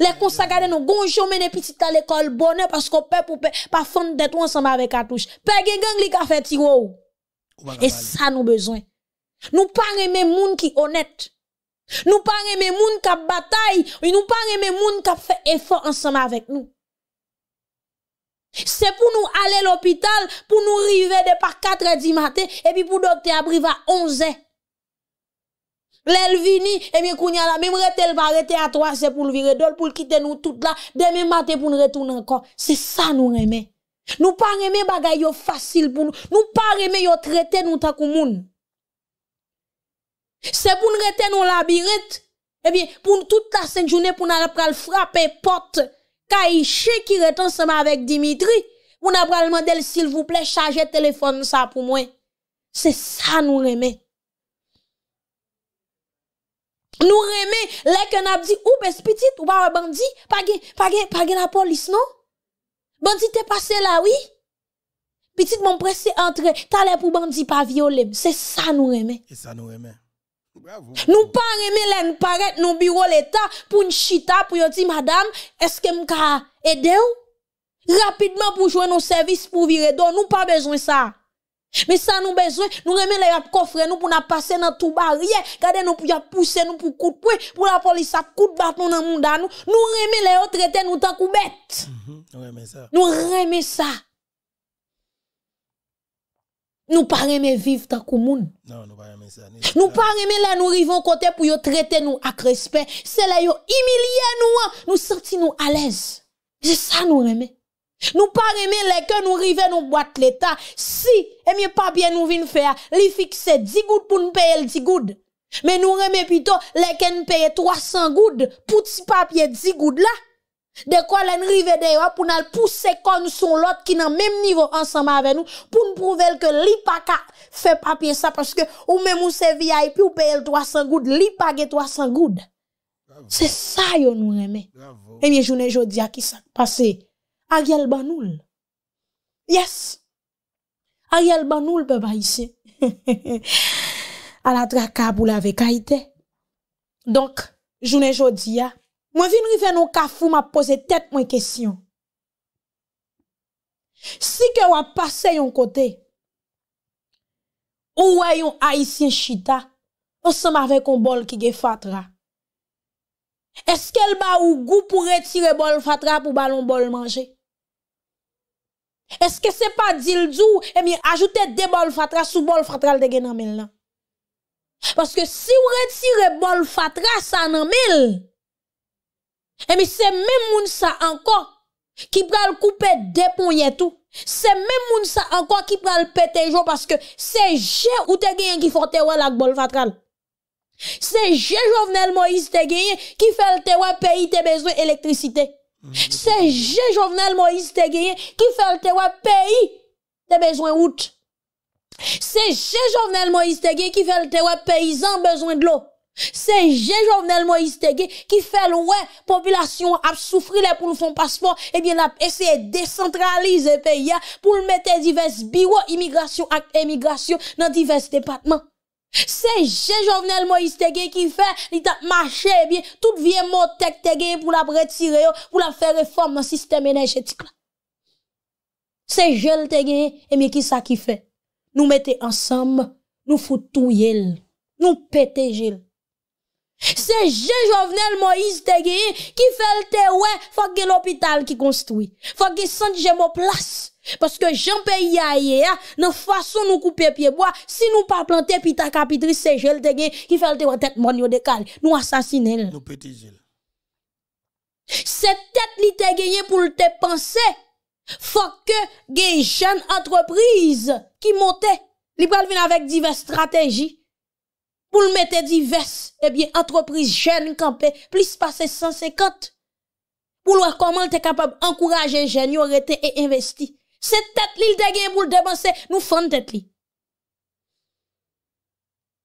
Les consacrés nous gonjons mener petite à l'école bonheur parce qu'on peut pour pas fondre d'être ensemble avec Atouche. Père gang li a fait tiro. Et ça nous besoin. Nous pas aimer monde qui honnête. Nous pas aimer monde qui bataille, nous pas aimer monde qui fait effort ensemble avec nous. C'est pour nous aller à l'hôpital, pour nous arriver de par 4 10 matin, et puis pour nous docteur à 11 L'Elvini, et bien, kounya la, même rete, elle va arrêter à 3 c'est pour le virer d'ol, pour quitter nous tout là, demain matin pour nous retourner encore. C'est ça, nous aimer. Nous pas aimer choses facile pour nous. Nous pas aimer yo traiter nous tant que C'est pour nous retourner dans labyrinthe, et eh bien, pour toute la sainte journée, pour nous frapper porte. Kaïche qui est ensemble avec Dimitri, on a demandé s'il vous plaît, chargez téléphone ça pour moi. C'est ça nous remet. Nous remet, là qu'on a dit, ou ben petit, ou pas bandit, pas gen, pas pas la police, non? Bandit t'es passé là, oui? Petit mon pressé entre, l'air pour bandit pas violé. C'est ça nous remet. C'est ça nous remet. Bravo. Nous pas aimer les paraît nos bureaux l'État pour une chita pour dire madame, est-ce que m'ka aider Rapidement pour jouer nos services pour virer donc nous pas besoin ça. Mais ça nous besoin, nous aimer les coffres nous pour n'a passer dans tout barrière. Regardez nous pour pousser nous pour coup de pour la police ça coup de bâton dans monde nous. Nous les autres nous tant coubette Mm mm-hmm. Nous aimer ça. Nous ça nous pas aimer vivre dans le monde. Non, nous pas aimer ça. Nous pas aimer là nous au côté pour yo traiter nous avec respect. C'est là yo humilier nous, hein. nous sentir nous à l'aise. C'est ça nous aimer. Nous pas aimer les que nous river nous boîte l'état. Si et bien pas bien nous vinn faire, li fixer 10 gouttes pour nous payer 10 gouttes. Mais nous aimer plutôt les que nous payer 300 gouttes pour petit papier 10 gouttes là quoi len rive yon, pour nous pousser comme son lot qui nan même niveau ensemble avec nous, pour nous prouver que li pa ka fe parce sa que ou même ou se VIP ou peye l 300 goud, li pa ge 300 goud. c'est ça yo nou reme. Emye eh bien jodi à ki sa passe. Ariel Banoul. Yes. Ariel Banoul pe ici elle a la traka pou la Donc, je ne jodi a. Mwen vinri ven nou kafou, ma pose tet mwen kesyon. Si ke wap pase yon kote, ou wè yon aisyen chita, ou se ma ve kon bol ki ge fatra. Eske l ba ou gou pou retire bol fatra pou balon bol manje? Eske se pa dil djou, e mi ajoute de bol fatra sou bol fatral de gen nanmel nan? Paske si ou retire bol fatra sa nanmel, Et mais c'est même Mounsa ça encore qui pral couper des poignets tout. C'est même Mounsa ça encore qui pral péter jour parce que c'est j'ai ou te gagné qui faut ouais la bol fatral. C'est j'ai Jovenel Moïse te gagné qui fait le te pays te besoin électricité. C'est j'ai Jovenel Moïse te gagné qui fait le te pays te besoin route. C'est j'ai Jovenel Moïse te gagné qui fait le te ouais paysan besoin de l'eau. Se jè jòvnel Moïse te gen ki fèl wè, popilasyon ap soufri lè pou l'fon pasfon, e eh bie l'ap eseye descentralize pe ya, pou l'mète divers biwo, imigrasyon ak emigrasyon nan divers departman. Se jè jòvnel Moïse te gen ki fè, l'ita mâche e eh bie, tout vye mò tek te gen pou l'ap retire yo, pou l'ap fè reforman sistem enerjetik la. Se jèl te gen, e eh bie ki sa ki fè, nou mète ansam, nou foutou yel, nou pète jèl. C'est Jean Jovenel Moïse te qui fait le té ouais, faut l'hôpital qui construit. Faut que sente j'ai mon place parce que Jean pays ailleurs, dans façon nous couper pied bois, si nous pas planter pita capitri, c'est Jean te qui fait le té ouais, tête monio de cale. Nous assassiner nous petit Gilles. Cette tête li te gagné pour te penser. Faut que gagne jeune entreprise qui montait Li venir avec diverses stratégies. pou l mette divers, ebyen antropriz jen, kampè, plis pase 150, pou l wakoman l te kapab ankouraje jen, yon rete e investi. Se tet li l degye, pou l demanse, nou fande tet li.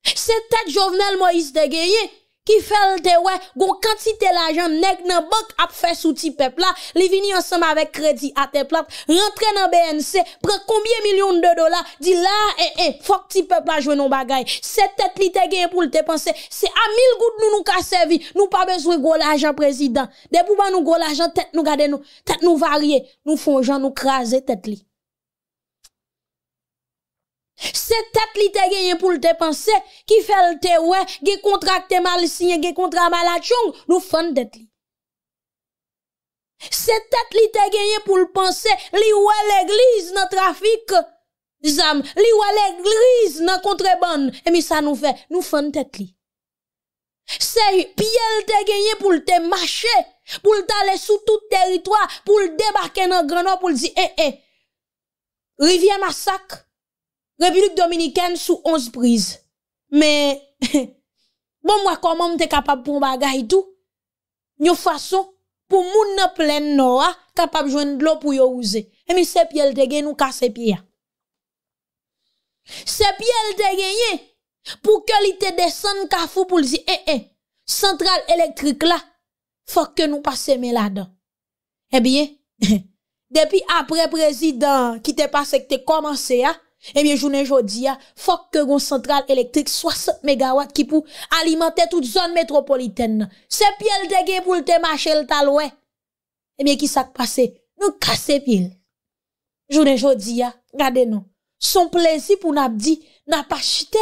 Se tet jovenel, moi is degye ye, Ki fel te we, go kantite l ajan, neg nan bok ap fes ou ti pepla, li vini ansama avek kredi a te plat, rentre nan BNC, prek kombye milyon de dola, di la e e, fok ti pepla jwen nou bagay. Se tet li te gen pou l te panse, se a mil gout nou nou ka sevi, nou pa bezwe go l ajan prezident, de pou ba nou go l ajan, tet nou gade nou, tet nou varye, nou fonjan, nou kraze tet li. C'est tête li te gagne pour le penser qui fait le te ouais gè contrat mal signé gè contrat mal à nous faisons tête li c'est tête li te gagne pour le penser li ouais l'église dans trafic zam li ouais l'église dans contrebande et mi ça nous fait nous faisons tête li c'est tu te gagné pour te marcher, pour aller sur tout territoire, pour débarquer dans Grenoble, pour dire, eh, eh, rivière massacre, Republik Dominikèn sou 11 brise. Me, bon mwa koman mte kapap pou mbaga itou, nyou fason, pou moun nou plen nou a, kapap jwen dlo pou yo ouze. Emi, sepye lte gen nou ka sepye a. Sepye lte gen ye, pou ke li te desen ka fou pou li zi, e, e, sentral elektrik la, fok ke nou pase me la don. Ebiye, eh depi apre prezident, ki te pase, ki te komanse a, Eh bien, journée aujourd'hui, ah, faut que une centrale électrique 60 MW qui pour alimenter toute zone métropolitaine. C'est piel de gué pour te marcher le taloué. Eh bien, qui s'est passé? Nous cassé pile. Journée aujourd'hui, ah, regardez nous. Son plaisir pour n'a dit, n'a pas chité.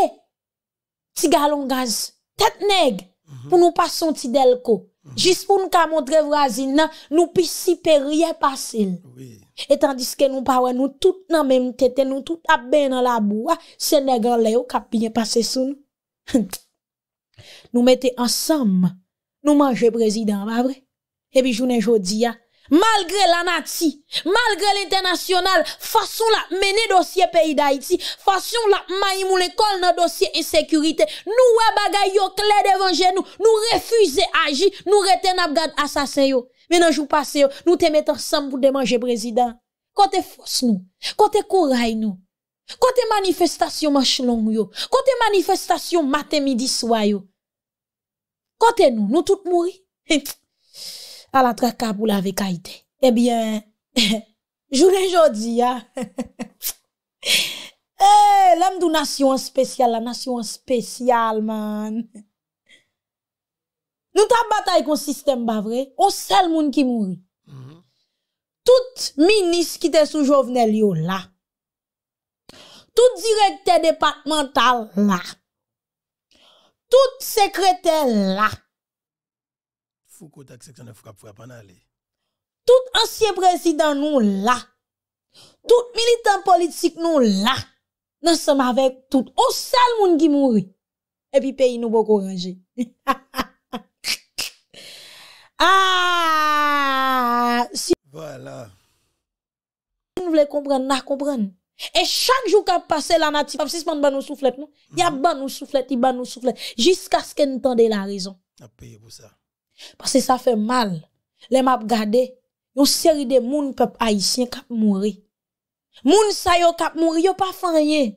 Ti galon gaz. Tête nègre, mhm. Pour nous pas sentir delco. Mm Juste pour nous montrer voisine, nous pis si pas facile. Oui. Etan diske nou pawen nou tout nan menm tete, nou tout ap ben nan la boua, Senegal le yo kap pinyen pase sou nou. Nou mette ansam, nou manje prezident, ma vre. Ebi jounen jodi ya, malgre la nati, malgre l'internasyonal, fason la meni dosye peyi da iti, fason la mayimou le kol nan dosye e sekurite, nou we bagay yo kle devanje nou, nou refuze aji, nou reten ap gad asasen yo. Mais dans jour passé, nous te mettons ensemble pour démanger président. Côté force nous, côté courage nous. Côté manifestation manche yo, côté manifestation matin midi soir yo. Côté nous, nous tous mourir. à la traque pour la Haïti. Eh bien, le dis. dis, ah. Eh, l'homme de nation spéciale, la nation spéciale, man. Nou ta batay konsistèm ba vre, ou sel moun ki moun. Tout minis ki te sou jovnel yo la. Tout direkte departemental la. Tout sekreter la. Tout ansye presidèm nou la. Tout militèm politik nou la. Nou seman vek tout. Ou sel moun ki moun. E pi peyi nou bo koranje. Hi ha! Ah! voilà. Vous voulez comprendre, nous comprendre. Et chaque jour qu'on passe la natif si ce ban nous soufflet Il y a mhm. ban nous soufflet il ban nous soufflet jusqu'à ce qu'elle entende la raison. A payer pour ça. Parce que ça fait mal. Les m'a regardé, une série de monde peuple haïtien qui mourir. Moun qui yo kap mourir, yo pas gens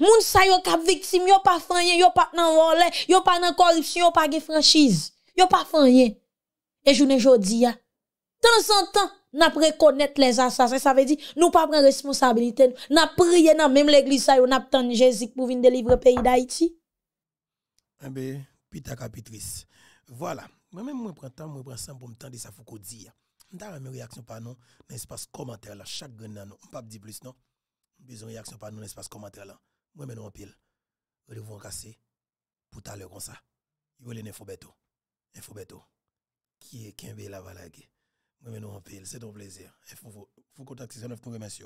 Moun sa yo kap victime, yo pas Ils yo pas nan volé, yo pas nan corruption, n'ont pas gen franchise. Yo pas rien. Et je ne jodi De Temps en temps, n'a reconnaître les assassins. Ça veut dire, nous pas prendre responsabilité. N'a prié dans même l'église, ça, n'a pas Jésus pour venir délivrer le pays d'Haïti. Eh bien, pita capitrice. Voilà. Moi-même, je prends le temps, je prends ça pour me tendre ça, faut dire. Ndara mes réactions par nous dans l'espace commentaire là, chaque grain non. nou. pas dire plus non. Besoin réaction par nous dans l'espace commentaire là. Moi même nous en pile. vais vous en pour tout à l'heure comme ça. les info beto. Info beto qui est Kimbe Lavalage. Moi, nous en pile, c'est ton plaisir. Il faut, faut contacter 9 pour remercier.